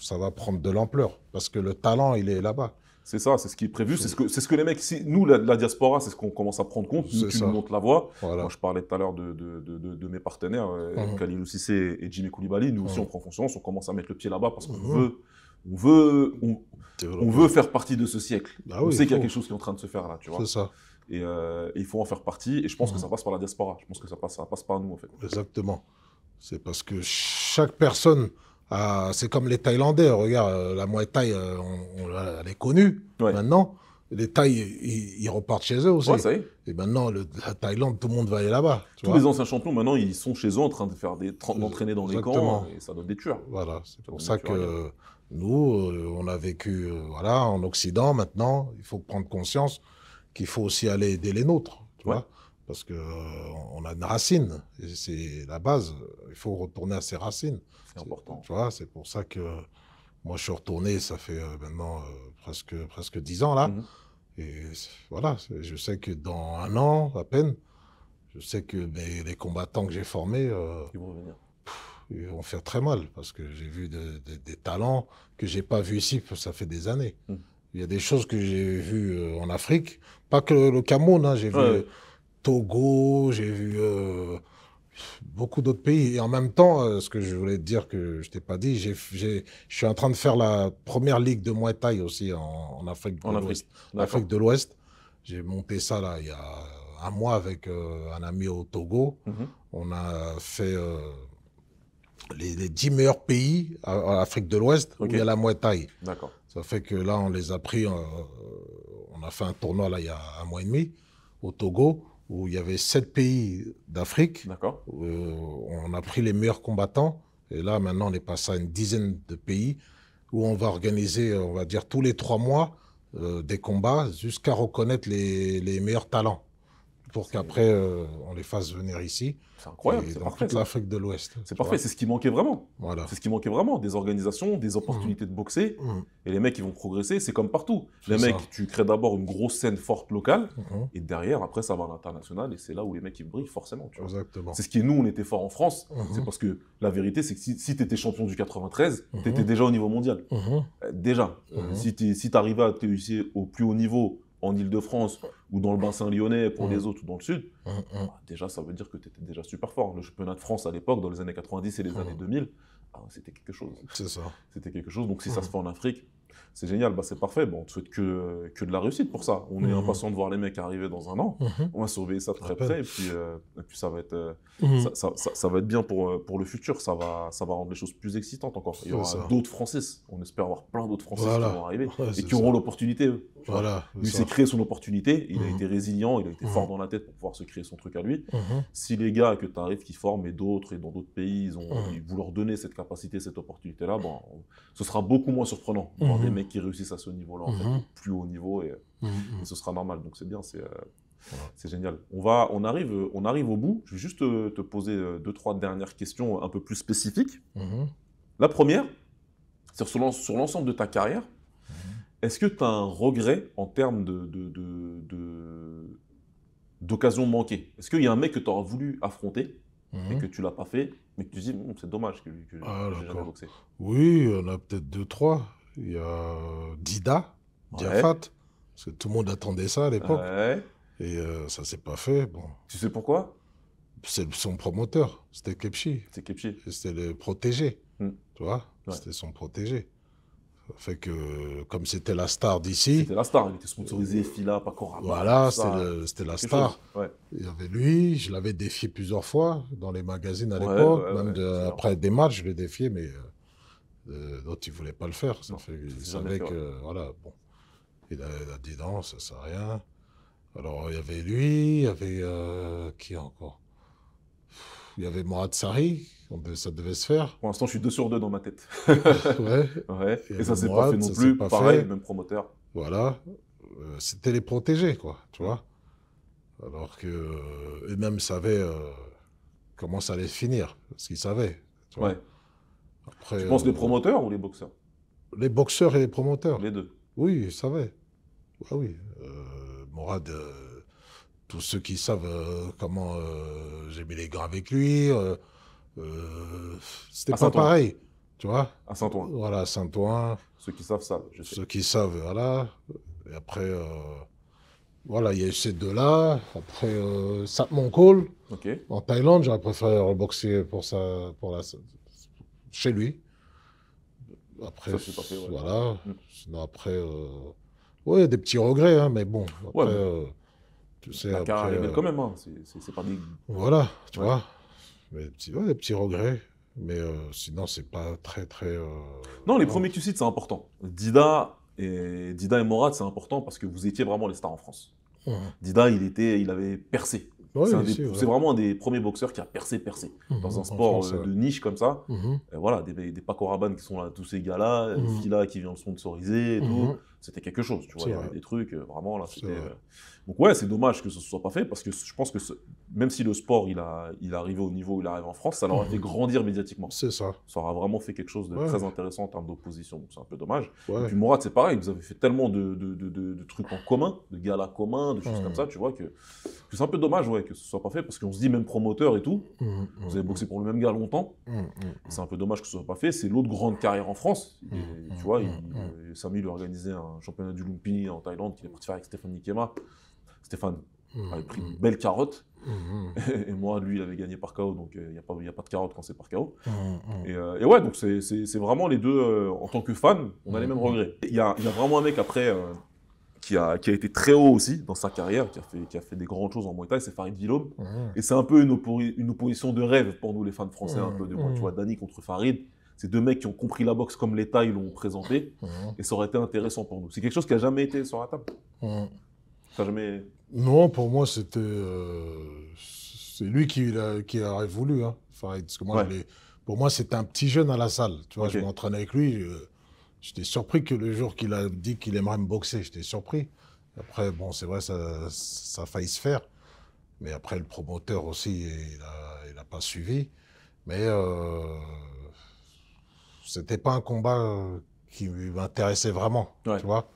ça va prendre de l'ampleur parce que le talent, il est là-bas. C'est ça, c'est ce qui est prévu. C'est ce, que, ce que les mecs, si, nous, la, diaspora, c'est ce qu'on commence à prendre compte. Nous, tu la voix. je parlais tout à l'heure de, de, mes partenaires, mm -hmm. et Jimmy Koulibaly. Nous aussi, mhm. on prend conscience, on commence à mettre le pied là-bas parce qu'on mhm. veut on veut, on, veut faire partie de ce siècle. Bah on sait qu'il y a quelque chose qui est en train de se faire là, tu vois. ça. Et euh, il faut en faire partie. Et je pense que mhm. ça passe par la diaspora. Je pense que ça passe, ça passe par nous, en fait. Exactement. C'est parce que chaque personne C'est comme les Thaïlandais. Regarde, euh, la Muay Thai, euh, on, elle est connue maintenant. Les Thaïs, ils, repartent chez eux aussi. Et maintenant, la Thaïlande, tout le monde va aller là-bas. Tous les anciens champions, maintenant, ils sont chez eux en train de faire des, d'entraîner dans les camps. Et ça donne des tueurs. Voilà, c'est pour ça, que nous, euh, on a vécu voilà, en Occident. Maintenant, il faut prendre conscience qu'il faut aussi aller aider les nôtres. Tu vois parce que euh, on a une racine, c'est la base. Il faut retourner à ses racines. C'est important. Tu vois, c'est pour ça que moi je suis retourné, ça fait euh, maintenant euh, presque presque dix ans là. Mhm. Et voilà, je sais que dans un an à peine, je sais que les combattants que j'ai formés, ils vont vont faire très mal parce que j'ai vu des talents que j'ai pas vu ici, ça fait des années. Mhm. Il y a des choses que j'ai vues en Afrique, pas que le Cameroun, hein, j'ai vu Togo, j'ai vu euh, beaucoup d'autres pays. Et en même temps, euh, ce que je voulais te dire que je t'ai pas dit, je suis en train de faire la première ligue de Muay Thai aussi en, Afrique de l'Ouest. En Afrique de l'Ouest. J'ai monté ça là il y a un mois avec euh, un ami au Togo. Mhm. On a fait les, 10 meilleurs pays en Afrique de l'Ouest où il y a la Muay Thai. D'accord. Ça fait que là, on les a pris, on a fait un tournoi là il y a un mois et demi au Togo où il y avait sept pays d'Afrique. D'accord. Euh, on a pris les meilleurs combattants. Et là, maintenant, on est passé à une dizaine de pays où on va organiser, on va dire, tous les trois mois euh, des combats jusqu'à reconnaître les, meilleurs talents pour qu'après euh, on les fasse venir ici. C'est incroyable. dans toute l'Afrique de l'Ouest. C'est parfait, c'est ce qui manquait vraiment. Voilà. C'est ce qui manquait vraiment. Des organisations, des mm. opportunités de boxer. Mm. Et les mecs, ils vont progresser. C'est comme partout. Les mecs, tu crées d'abord une grosse scène forte locale. Mm, et derrière, après, ça va à l'international. Et c'est là où les mecs, ils brillent forcément. C'est ce qui, est nous, on était fort en France. C'est parce que la vérité, c'est que si, t'étais tu étais champion du 93, tu étais déjà au niveau mondial. déjà. si tu arrivais à te au plus haut niveau en Ile-de-France ou dans le bassin lyonnais pour les mm. autres ou dans le sud, mm, mm. Bah, déjà, ça veut dire que tu étais déjà super fort. Le championnat de France à l'époque, dans les années 90 et les années 2000, bah, c'était quelque chose. C'est ça. C'était quelque chose. Donc, si ça se fait en Afrique, c'est génial, bah, c'est parfait. Bon, bah, on ne souhaite que, que de la réussite pour ça. On est impatients impatient de voir les mecs arriver dans un an. Mm-hmm. On va surveiller ça de très près. Et puis, euh, et puis ça, va être, euh, mm-hmm. ça, va être bien pour, euh, pour le futur. Ça va, ça va rendre les choses plus excitantes encore. Il y aura d'autres Françaises. On espère avoir plein d'autres Françaises qui vont arriver et qui auront l'opportunité, eux, voilà, s'est créé son opportunité, il a mhm. été résilient, il a été fort mhm. dans la tête pour pouvoir se créer son truc à lui. Mhm. Si les gars que tu arrives qui forment et d'autres et dans d'autres pays, ils, ont, leur donner cette capacité, cette opportunité-là, bon, ce sera beaucoup moins surprenant de des mecs qui réussissent à ce niveau-là, plus haut niveau, et, ce sera normal. Donc c'est bien, c'est. Euh, génial. On, va, on, arrive, euh, on arrive au bout. Je vais juste euh, te, poser deux, trois dernières questions un peu plus spécifiques. La première, c'est sur l'ensemble de ta carrière, est-ce que tu as un regret en termes de, d'occasion manquée Est-ce qu'il y a un mec que tu as voulu affronter et mhm. que tu l'as pas fait, mais que tu te dis, hmm, c'est dommage que, que ah, j'ai jamais boxé Oui, on a peut-être deux, trois. Il y a Dida, ouais. parce que tout le monde attendait ça à l'époque. Et ça euh, ça s'est pas fait. Bon. Tu sais pourquoi C'est son promoteur, c'était Kepchi. C'était Kepchi. C'était le protégé, hmm. tu vois C'était son protégé. Fait que, comme c'était la star d'ici. C'était la star, il était sponsorisé, Fila, pas Paco Voilà, c'était la star. Il y avait lui, je l'avais défié plusieurs fois dans les magazines à l'époque, même après des matchs, je l'ai défié mais d'autres, euh, euh, ils ne voulaient pas le faire. Ça fait, ils savaient que, voilà, bon. Il a, dit non, ça ne sert à rien. Alors, il y avait lui, il y avait euh, qui encore il y avait Mourad Sari, ça devait se faire. Pour l'instant, je suis deux sur deux dans ma tête. ouais. Et, ça s'est pas fait non plus, pas pareil, même promoteur. Voilà, euh, c'était les protégés, quoi, tu vois. Alors que eux-mêmes savaient euh, comment ça allait finir, ce qu'ils savaient. Tu Ouais. Après, penses les euh, promoteurs ou les boxeurs Les boxeurs et les promoteurs. Les deux. Oui, ils savaient. Ah oui. Mourad tous ceux qui savent euh, comment euh, j'ai mis les grains avec lui. Euh, c'était pas pareil, tu vois. À Saint-Ouen. Voilà, Saint-Ouen. Ceux qui savent ça Je sais. Ceux qui savent, voilà. Et après, voilà, il y a eu ces deux-là. Après, euh, En Thaïlande, j'aurais préféré reboxer pour ça, pour la, chez lui. Après, voilà. Mm. Sinon, après, ouais, des petits regrets, hein, mais bon la euh, quand même, hein. c'est pas des... Voilà, tu vois. Mais des petits regrets. Mais euh, sinon, c'est pas très, très. Euh, non, les premiers que tu cites, c'est important. Dida et, Dida et Morad, c'est important parce que vous étiez vraiment les stars en France. Dida, il, était, il avait percé. c'est vraiment un des premiers boxeurs qui a percé, percé. Mhm, dans un sport de niche comme ça. Mhm. voilà, des, des Paco Rabanne qui sont là, tous ces gars-là, mhm. Fila qui vient le sponsoriser et tout c'était quelque chose, tu vois, il y avait des trucs, euh, vraiment, là, c'était... Euh, donc ouais, c'est dommage que ce ne soit pas fait, parce que je pense que même si le sport, il, a, il est arrivé au niveau où il arrive en France, ça leur a fait mhm. grandir médiatiquement. C'est ça. Ça aura vraiment fait quelque chose de très intéressant en termes d'opposition, donc c'est un peu dommage. du Et puis Mourad, c'est pareil, vous avez fait tellement de, de, de, trucs en commun, de galas communs, de choses mhm. comme ça, tu vois, que, c'est un peu dommage, ouais, que ce soit pas fait, parce qu'on se dit, même promoteur et tout, mhm. vous avez boxé pour le même gars longtemps, c'est un peu dommage que ce soit pas fait, c'est l'autre grande carrière en France, tu vois, il, euh, lui a organisé un championnat du Lumpini en Thaïlande qui est parti faire avec Stéphane Nikema. Stéphane mmh. avait pris une belle carotte. Mmh. Et, moi, lui, il avait gagné par KO, donc euh, il n'y a, pas, y a pas de carotte quand c'est par KO. Mmh, euh, et, ouais, donc c'est vraiment les deux, euh, en tant que fan, on a les mêmes regrets. Il y a, vraiment un mec après qui a, été très haut aussi dans sa carrière, qui a fait, des grandes choses en Muay Thai, c'est Farid Vilom. Et c'est un peu une, une, opposition de rêve pour nous, les fans français, un peu de Tu vois, Dani contre Farid. C'est deux mecs qui ont compris la boxe comme l'État, ils l'ont présenté. Mhm. Et ça aurait été intéressant pour nous. C'est quelque chose qui n'a jamais été sur la table. Mhm. jamais... Non, pour moi, c'était. Euh, c'est lui qui, qui aurait voulu. Hein, que moi, pour moi, c'était un petit jeune à la salle. Tu vois, je m'entraînais avec lui. Euh, j'étais surpris que le jour qu'il a dit qu'il aimerait me boxer, j'étais surpris. Après, bon, c'est vrai, ça, ça a failli se faire. Mais après, le promoteur aussi, il n'a pas suivi. Mais. Euh, c'était pas un combat euh, qui m'intéressait vraiment, tu vois.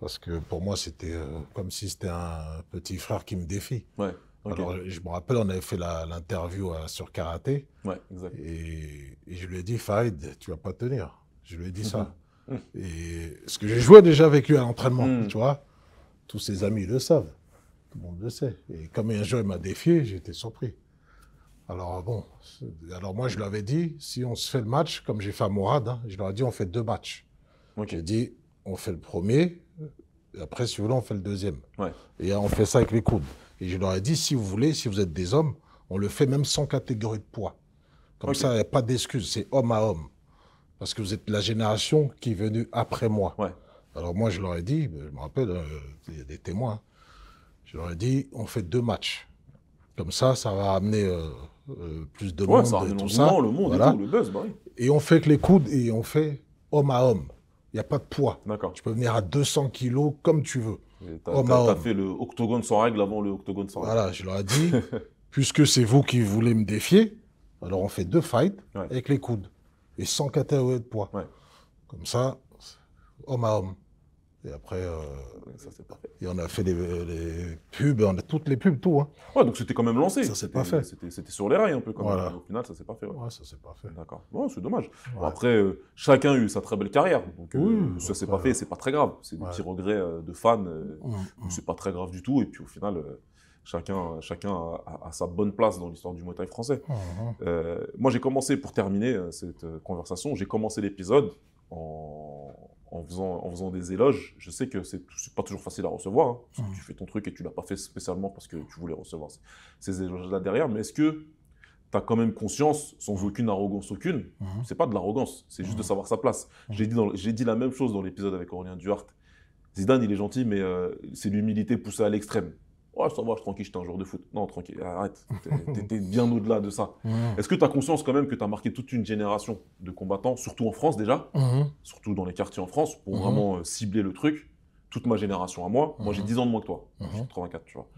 Parce que pour moi, c'était euh, comme si c'était un petit frère qui me défie. Alors, je me rappelle, on avait fait l'interview euh, sur karaté. Et, je lui ai dit, Farid, tu vas pas tenir. Je lui ai dit ça. Hmm. Et ce que j'ai joué déjà vécu à l'entraînement, hmm. tu vois. Tous ses amis le savent. Tout le monde le sait. Et comme un jour, il m'a défié, j'étais surpris. Alors bon, alors moi je leur avais dit, si on se fait le match, comme j'ai fait à Mourad, hein, je leur ai dit on fait deux matchs. J'ai dit on fait le premier, et après si vous voulez on fait le deuxième. Et on fait ça avec les coudes. Et je leur ai dit si vous voulez, si vous êtes des hommes, on le fait même sans catégorie de poids. Comme ça, il n'y a pas d'excuse, c'est homme à homme. Parce que vous êtes la génération qui est venue après moi. Alors moi je leur ai dit, je me rappelle, hein, il y a des témoins, hein, je leur ai dit on fait deux matchs. Comme ça, ça va amener... Euh, euh, plus de monde, et le monde et tout, le buzz, bah Et on fait avec les coudes et on fait homme à homme. Il n'y a pas de poids. Tu peux venir à 200 kilos comme tu veux. Tu as, fait le octogone sans règle avant le octogone sans règle. Voilà, je leur ai dit, puisque c'est vous qui voulez me défier, alors on fait deux fights avec les coudes et sans catégorie de poids. Comme ça, homme à homme. Et après, euh, et on a fait les, pubs, on a toutes les pubs, tout. Hein. Ouais, donc c'était quand même lancé. Ça s'est pas fait. C'était sur les rails un peu Au final, ça s'est pas fait. Ouais, ça s'est pas fait. D'accord. Bon, c'est dommage. après, euh, chacun a eu sa très belle carrière. Donc, euh, ça s'est pas fait, c'est pas très grave. C'est des petits regrets de fans. Mm, mm. C'est pas très grave du tout. Et puis au final, chacun, chacun a, sa bonne place dans l'histoire du mot français. Mm, moi, j'ai commencé, pour terminer cette conversation, j'ai commencé l'épisode en en faisant, en faisant des éloges. Je sais que c'est pas toujours facile à recevoir. Hein, mmh. tu fais ton truc et tu l'as pas fait spécialement parce que tu voulais recevoir ces, éloges-là derrière. Mais est-ce que tu as quand même conscience, sans mmh. aucune arrogance aucune, mmh. c'est pas de l'arrogance, c'est juste de savoir sa place. J'ai dit, dit la même chose dans l'épisode avec Aurélien Duarte. Zidane, il est gentil, mais euh, c'est l'humilité poussée à l'extrême. Ouais, ça va, je tranquille, j'étais un joueur de foot. Non, tranquille, arrête. T'étais bien au-delà de ça. Est-ce que tu as conscience quand même que tu as marqué toute une génération de combattants, surtout en France déjà, mhm. surtout dans les quartiers en France, pour mhm. vraiment euh, cibler le truc Toute ma génération à moi, moi j'ai 10 mhm. ans de moins que toi, je suis 84, tu vois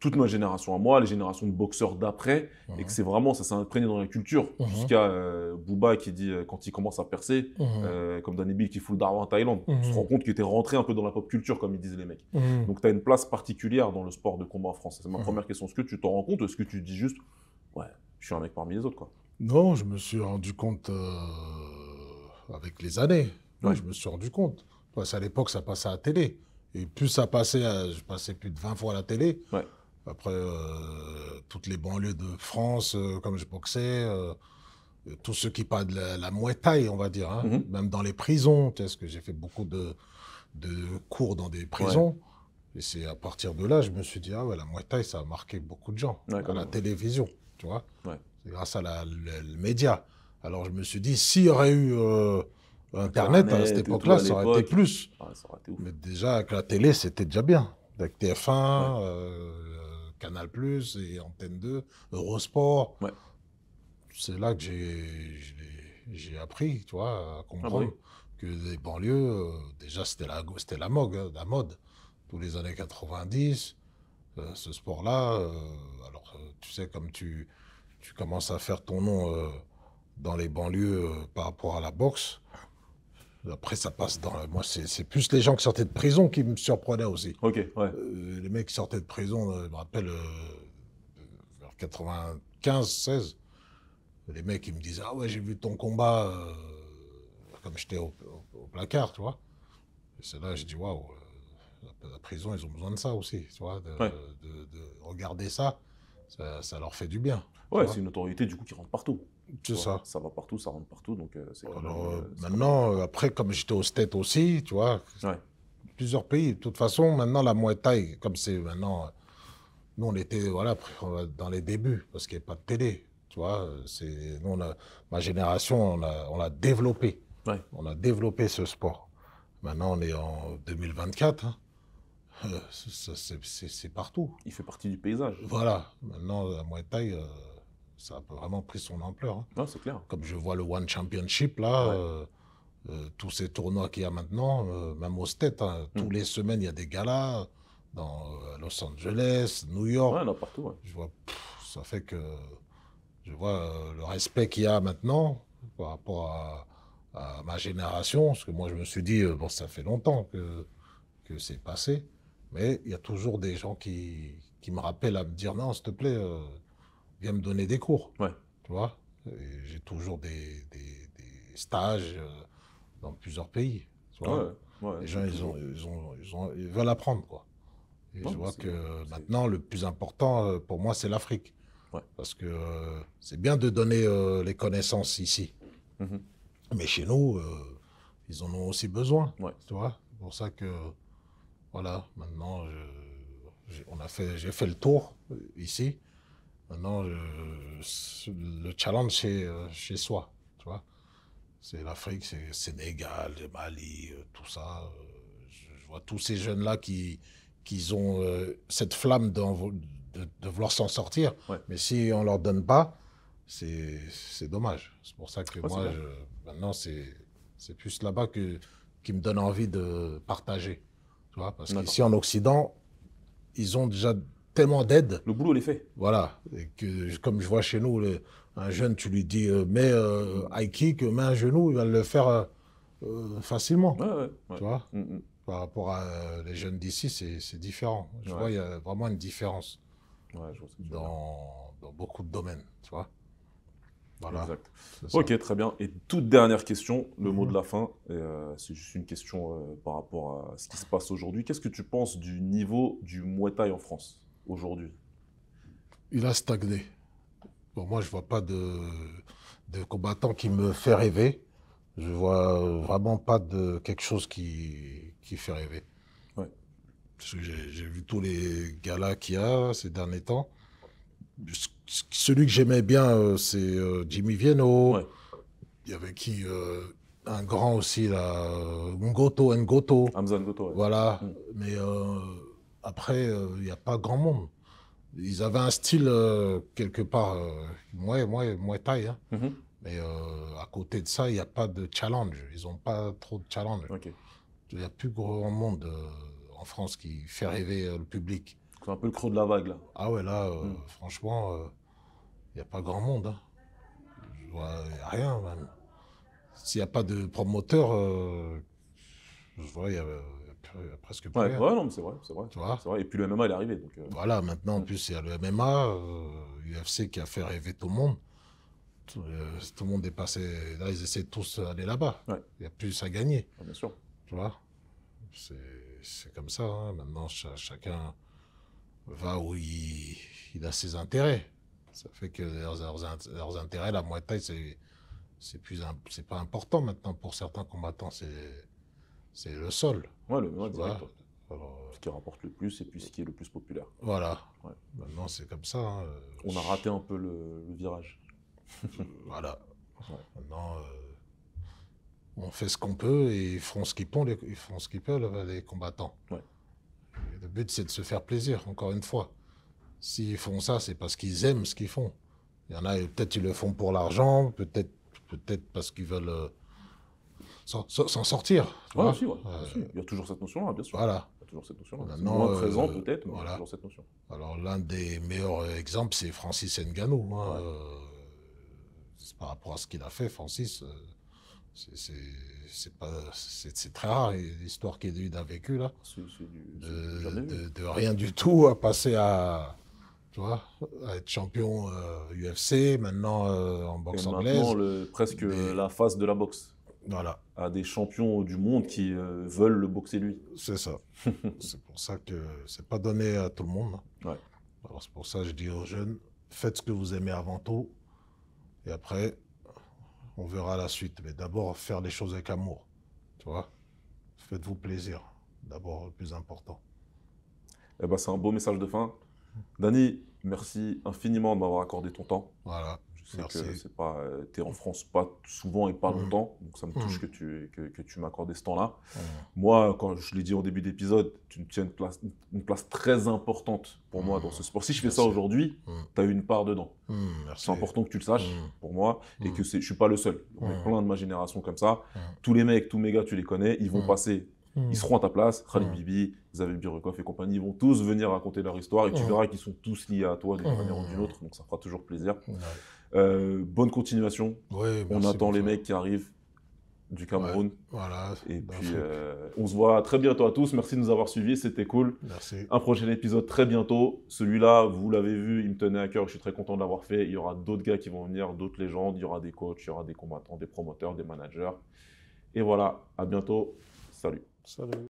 toute ma génération à moi, les générations de boxeurs d'après, et que c'est vraiment, ça s'est imprégné dans la culture, jusqu'à mhm. Bouba euh, Booba qui dit, euh, quand il commence à percer, mhm. euh, comme Danny Bill qui fout le Darwin en Thaïlande, tu te mhm. rends compte qu'il était rentré un peu dans la pop culture, comme ils disent les mecs. Donc tu as une place particulière dans le sport de combat en France. C'est ma première question, est-ce que tu t'en rends compte, est-ce que tu dis juste, ouais, je suis un mec parmi les autres, quoi Non, je me suis rendu compte avec les années, je me suis rendu compte. Parce à l'époque, ça passait à la télé. Et plus ça passait, je passais plus de 20 fois à la télé. Après, euh, toutes les banlieues de France, euh, comme je boxais, euh, tous ceux qui parlent de la, la on va dire, hein, mhm. même dans les prisons, tu sais, que j'ai fait beaucoup de, de, cours dans des prisons. Et c'est à partir de là, je me suis dit, ah ouais, la moitaille, ça a marqué beaucoup de gens, à la télévision, tu vois. C'est grâce à la, le, média. Alors je me suis dit, s'il y aurait eu Internet, à cette époque-là, ça aurait été plus. Ah, Mais déjà, avec la télé, c'était déjà bien. Avec TF1, Canal Plus et Antenne 2, Eurosport. C'est là que j'ai appris, tu vois, à comprendre ah que les banlieues, euh, déjà, c'était la, la, mode, hein, la mode. Tous les années 90, euh, ce sport-là, euh, alors, tu sais, comme tu, tu commences à faire ton nom dans les banlieues par rapport à la boxe, après, ça passe dans. Moi, c'est plus les gens qui sortaient de prison qui me surprenaient aussi. Ok, ouais. Euh, les mecs qui sortaient de prison, euh, je me rappelle, euh, vers 95, 16, les mecs, ils me disaient Ah ouais, j'ai vu ton combat comme j'étais au, placard, tu vois. Et c'est là, je dis « Waouh, la, prison, ils ont besoin de ça aussi, tu vois, de, regarder ça, ça, ça leur fait du bien. Ouais, c'est une autorité du coup qui rentre partout ça. Ça va partout, ça rentre partout, donc Maintenant, après, comme j'étais au Stade aussi, tu vois, plusieurs pays. De toute façon, maintenant, la Muay Thai, comme c'est maintenant... Nous, on était voilà, dans les débuts, parce qu'il n'y avait pas de télé. Tu vois, c'est, nous, ma génération, on l'a on développé. On a développé ce sport. Maintenant, on est en 2024. Hein. Euh, c'est, partout. Il fait partie du paysage. Voilà. Maintenant, la Muay Thai, euh, ça a vraiment pris son ampleur. Hein. c'est clair. Comme je vois le One Championship, là, euh, euh, tous ces tournois qu'il y a maintenant, euh, même aux Stade, hein, tous mm. les semaines, il y a des galas dans Los Angeles, New York. partout. Je vois, ça fait que je vois le respect qu'il y a maintenant par rapport à, ma génération, parce que moi, je me suis dit, bon, ça fait longtemps que, que c'est passé, mais il y a toujours des gens qui, qui me rappellent à me dire, non, s'il te plaît vient me donner des cours. Tu vois J'ai toujours des, stages euh, dans plusieurs pays. Tu vois les gens, ils, ils, veulent apprendre. Quoi. Et je vois que maintenant, le plus important euh, pour moi, c'est l'Afrique. Parce que euh, c'est bien de donner les connaissances ici. Mm-hmm. Mais chez nous, ils en ont aussi besoin. Tu vois C'est pour ça que, voilà, maintenant, on a fait, j'ai fait le tour ici. Maintenant, le challenge, c'est chez soi, tu vois. C'est l'Afrique, c'est le Sénégal, le Mali, euh, tout ça. Euh, je vois tous ces jeunes-là qui, qui ont euh, cette flamme de, vouloir s'en sortir. Mais si on ne leur donne pas, c'est dommage. C'est pour ça que moi, maintenant, c'est plus là-bas qui me donne envie de partager. Tu vois, parce qu'ici en Occident, ils ont déjà d'aide. Le boulot, les fait. Voilà. Et que, comme je vois chez nous, un jeune, tu lui dis, mais euh, mets que high un genou, il va le faire euh, euh, facilement. Tu vois mm, mm. Par rapport à les jeunes d'ici, c'est différent. Je vois, il vraiment une différence dans, beaucoup de domaines. Tu vois voilà. Ok, très bien. Et toute dernière question, le mot de mhm. la fin. c'est juste une question par rapport à ce qui se passe aujourd'hui. Qu'est-ce que tu penses du niveau du Muay en France aujourd'hui Il a stagné. moi, je ne vois pas de, combattant qui me fait rêver. Je ne vois vraiment pas de quelque chose qui, qui fait rêver. que j'ai vu tous les galas qu'il y a ces derniers temps. Celui que j'aimais bien, euh, c'est euh, Jimmy Vieno. Il y avait qui euh, Un grand aussi, là, Ngoto Ngoto. Hamza Ngoto, Voilà. Mm. Mais. Après, il euh, n'y a pas grand monde. Ils avaient un style euh, quelque part, euh, moins, moins, moins taille. Hein. Mm-hmm. Mais à côté de ça, il n'y a pas de challenge. Ils n'ont pas trop de challenge. Il n'y a plus grand monde en France qui fait rêver le public. C'est un peu le creux de la vague là. Ah ouais, là, mm. franchement, il n'y a pas grand monde. Hein. Je vois rien même. S'il n'y a pas de promoteur, je vois, il y a euh, presque plus. Ouais, non, mais c'est vrai, c'est vrai, vrai, Et puis le MMA, est arrivé. Donc, euh. Voilà, maintenant, en plus, il y a le MMA, l'UFC euh, UFC qui a fait rêver tout le monde. Tout, le monde est passé. Là, ils essaient tous d'aller là-bas. Il y a plus à gagner. Ah, bien sûr. Tu vois C'est comme ça. Hein. Maintenant, chacun va où il, a ses intérêts. Ça fait que leurs, leurs intérêts, la moitié, c'est c'est plus c'est pas important maintenant pour certains combattants c'est c'est le sol. Ouais, le euh, ce qui rapporte le plus et puis ce qui est le plus populaire. Voilà. Maintenant, c'est comme ça. Hein, euh, on a raté un peu le, virage. voilà. Maintenant, euh, on fait ce qu'on peut et ils font ce qu'ils peuvent, ils font ce qu'ils les combattants. Le but, c'est de se faire plaisir, encore une fois. S'ils font ça, c'est parce qu'ils aiment ce qu'ils font. Il y en a, peut-être ils le font pour l'argent, peut-être peut-être parce qu'ils veulent s'en sortir. Oui, euh, Il y a toujours cette notion-là, bien sûr. Il y a toujours cette notion-là. Maintenant, moins euh, présent peut-être, mais il y a toujours cette notion. Alors l'un des meilleurs exemples, c'est Francis Ngannou. Hein. Euh, par rapport à ce qu'il a fait, Francis, c'est très rare l'histoire qu'il a vécue là. du, de, rien du tout à passer à, tu vois, à être champion UFC, maintenant en boxe Et anglaise. Maintenant, presque la phase de la boxe à des champions du monde qui euh, veulent le boxer lui. C'est ça. c'est pour ça que c'est pas donné à tout le monde. Hein. Ouais. c'est pour ça que je dis aux jeunes, faites ce que vous aimez avant tout, et après, on verra la suite. Mais d'abord, faire les choses avec amour, tu vois. Faites-vous plaisir, d'abord le plus important. Eh ben, c'est un beau message de fin. Dani, merci infiniment de m'avoir accordé ton temps. Voilà. Euh, c'est pas, euh, tu es en France pas souvent et pas mmh. longtemps, donc ça me mmh. touche que tu, que, que tu m'accordes ce temps-là. Mmh. Moi, quand je l'ai dit au début d'épisode, tu tiens une place, une place très importante pour moi dans ce sport. Si je fais ça aujourd'hui, tu as une part dedans. C'est important que tu le saches pour moi et que je suis pas le seul. On est plein de ma génération comme ça. Tous les mecs, tous mes gars, tu les connais, ils vont passer ils seront à ta place, Khalid Bibi, Xavier et compagnie, ils vont tous venir raconter leur histoire et tu verras qu'ils sont tous liés à toi d'une manière ou d'une autre, donc ça fera toujours plaisir. Euh, bonne continuation. on attend les mecs qui arrivent du Cameroun. voilà. Et bah, euh, on se voit très bientôt à tous. Merci de nous avoir suivis. C'était cool. Merci. Un prochain épisode très bientôt. Celui-là, vous l'avez vu, il me tenait à cœur. Je suis très content de l'avoir fait. Il y aura d'autres gars qui vont venir, d'autres légendes. Il y aura des coachs, il y aura des combattants, des promoteurs, des managers. Et voilà. À bientôt. Salut. Salut.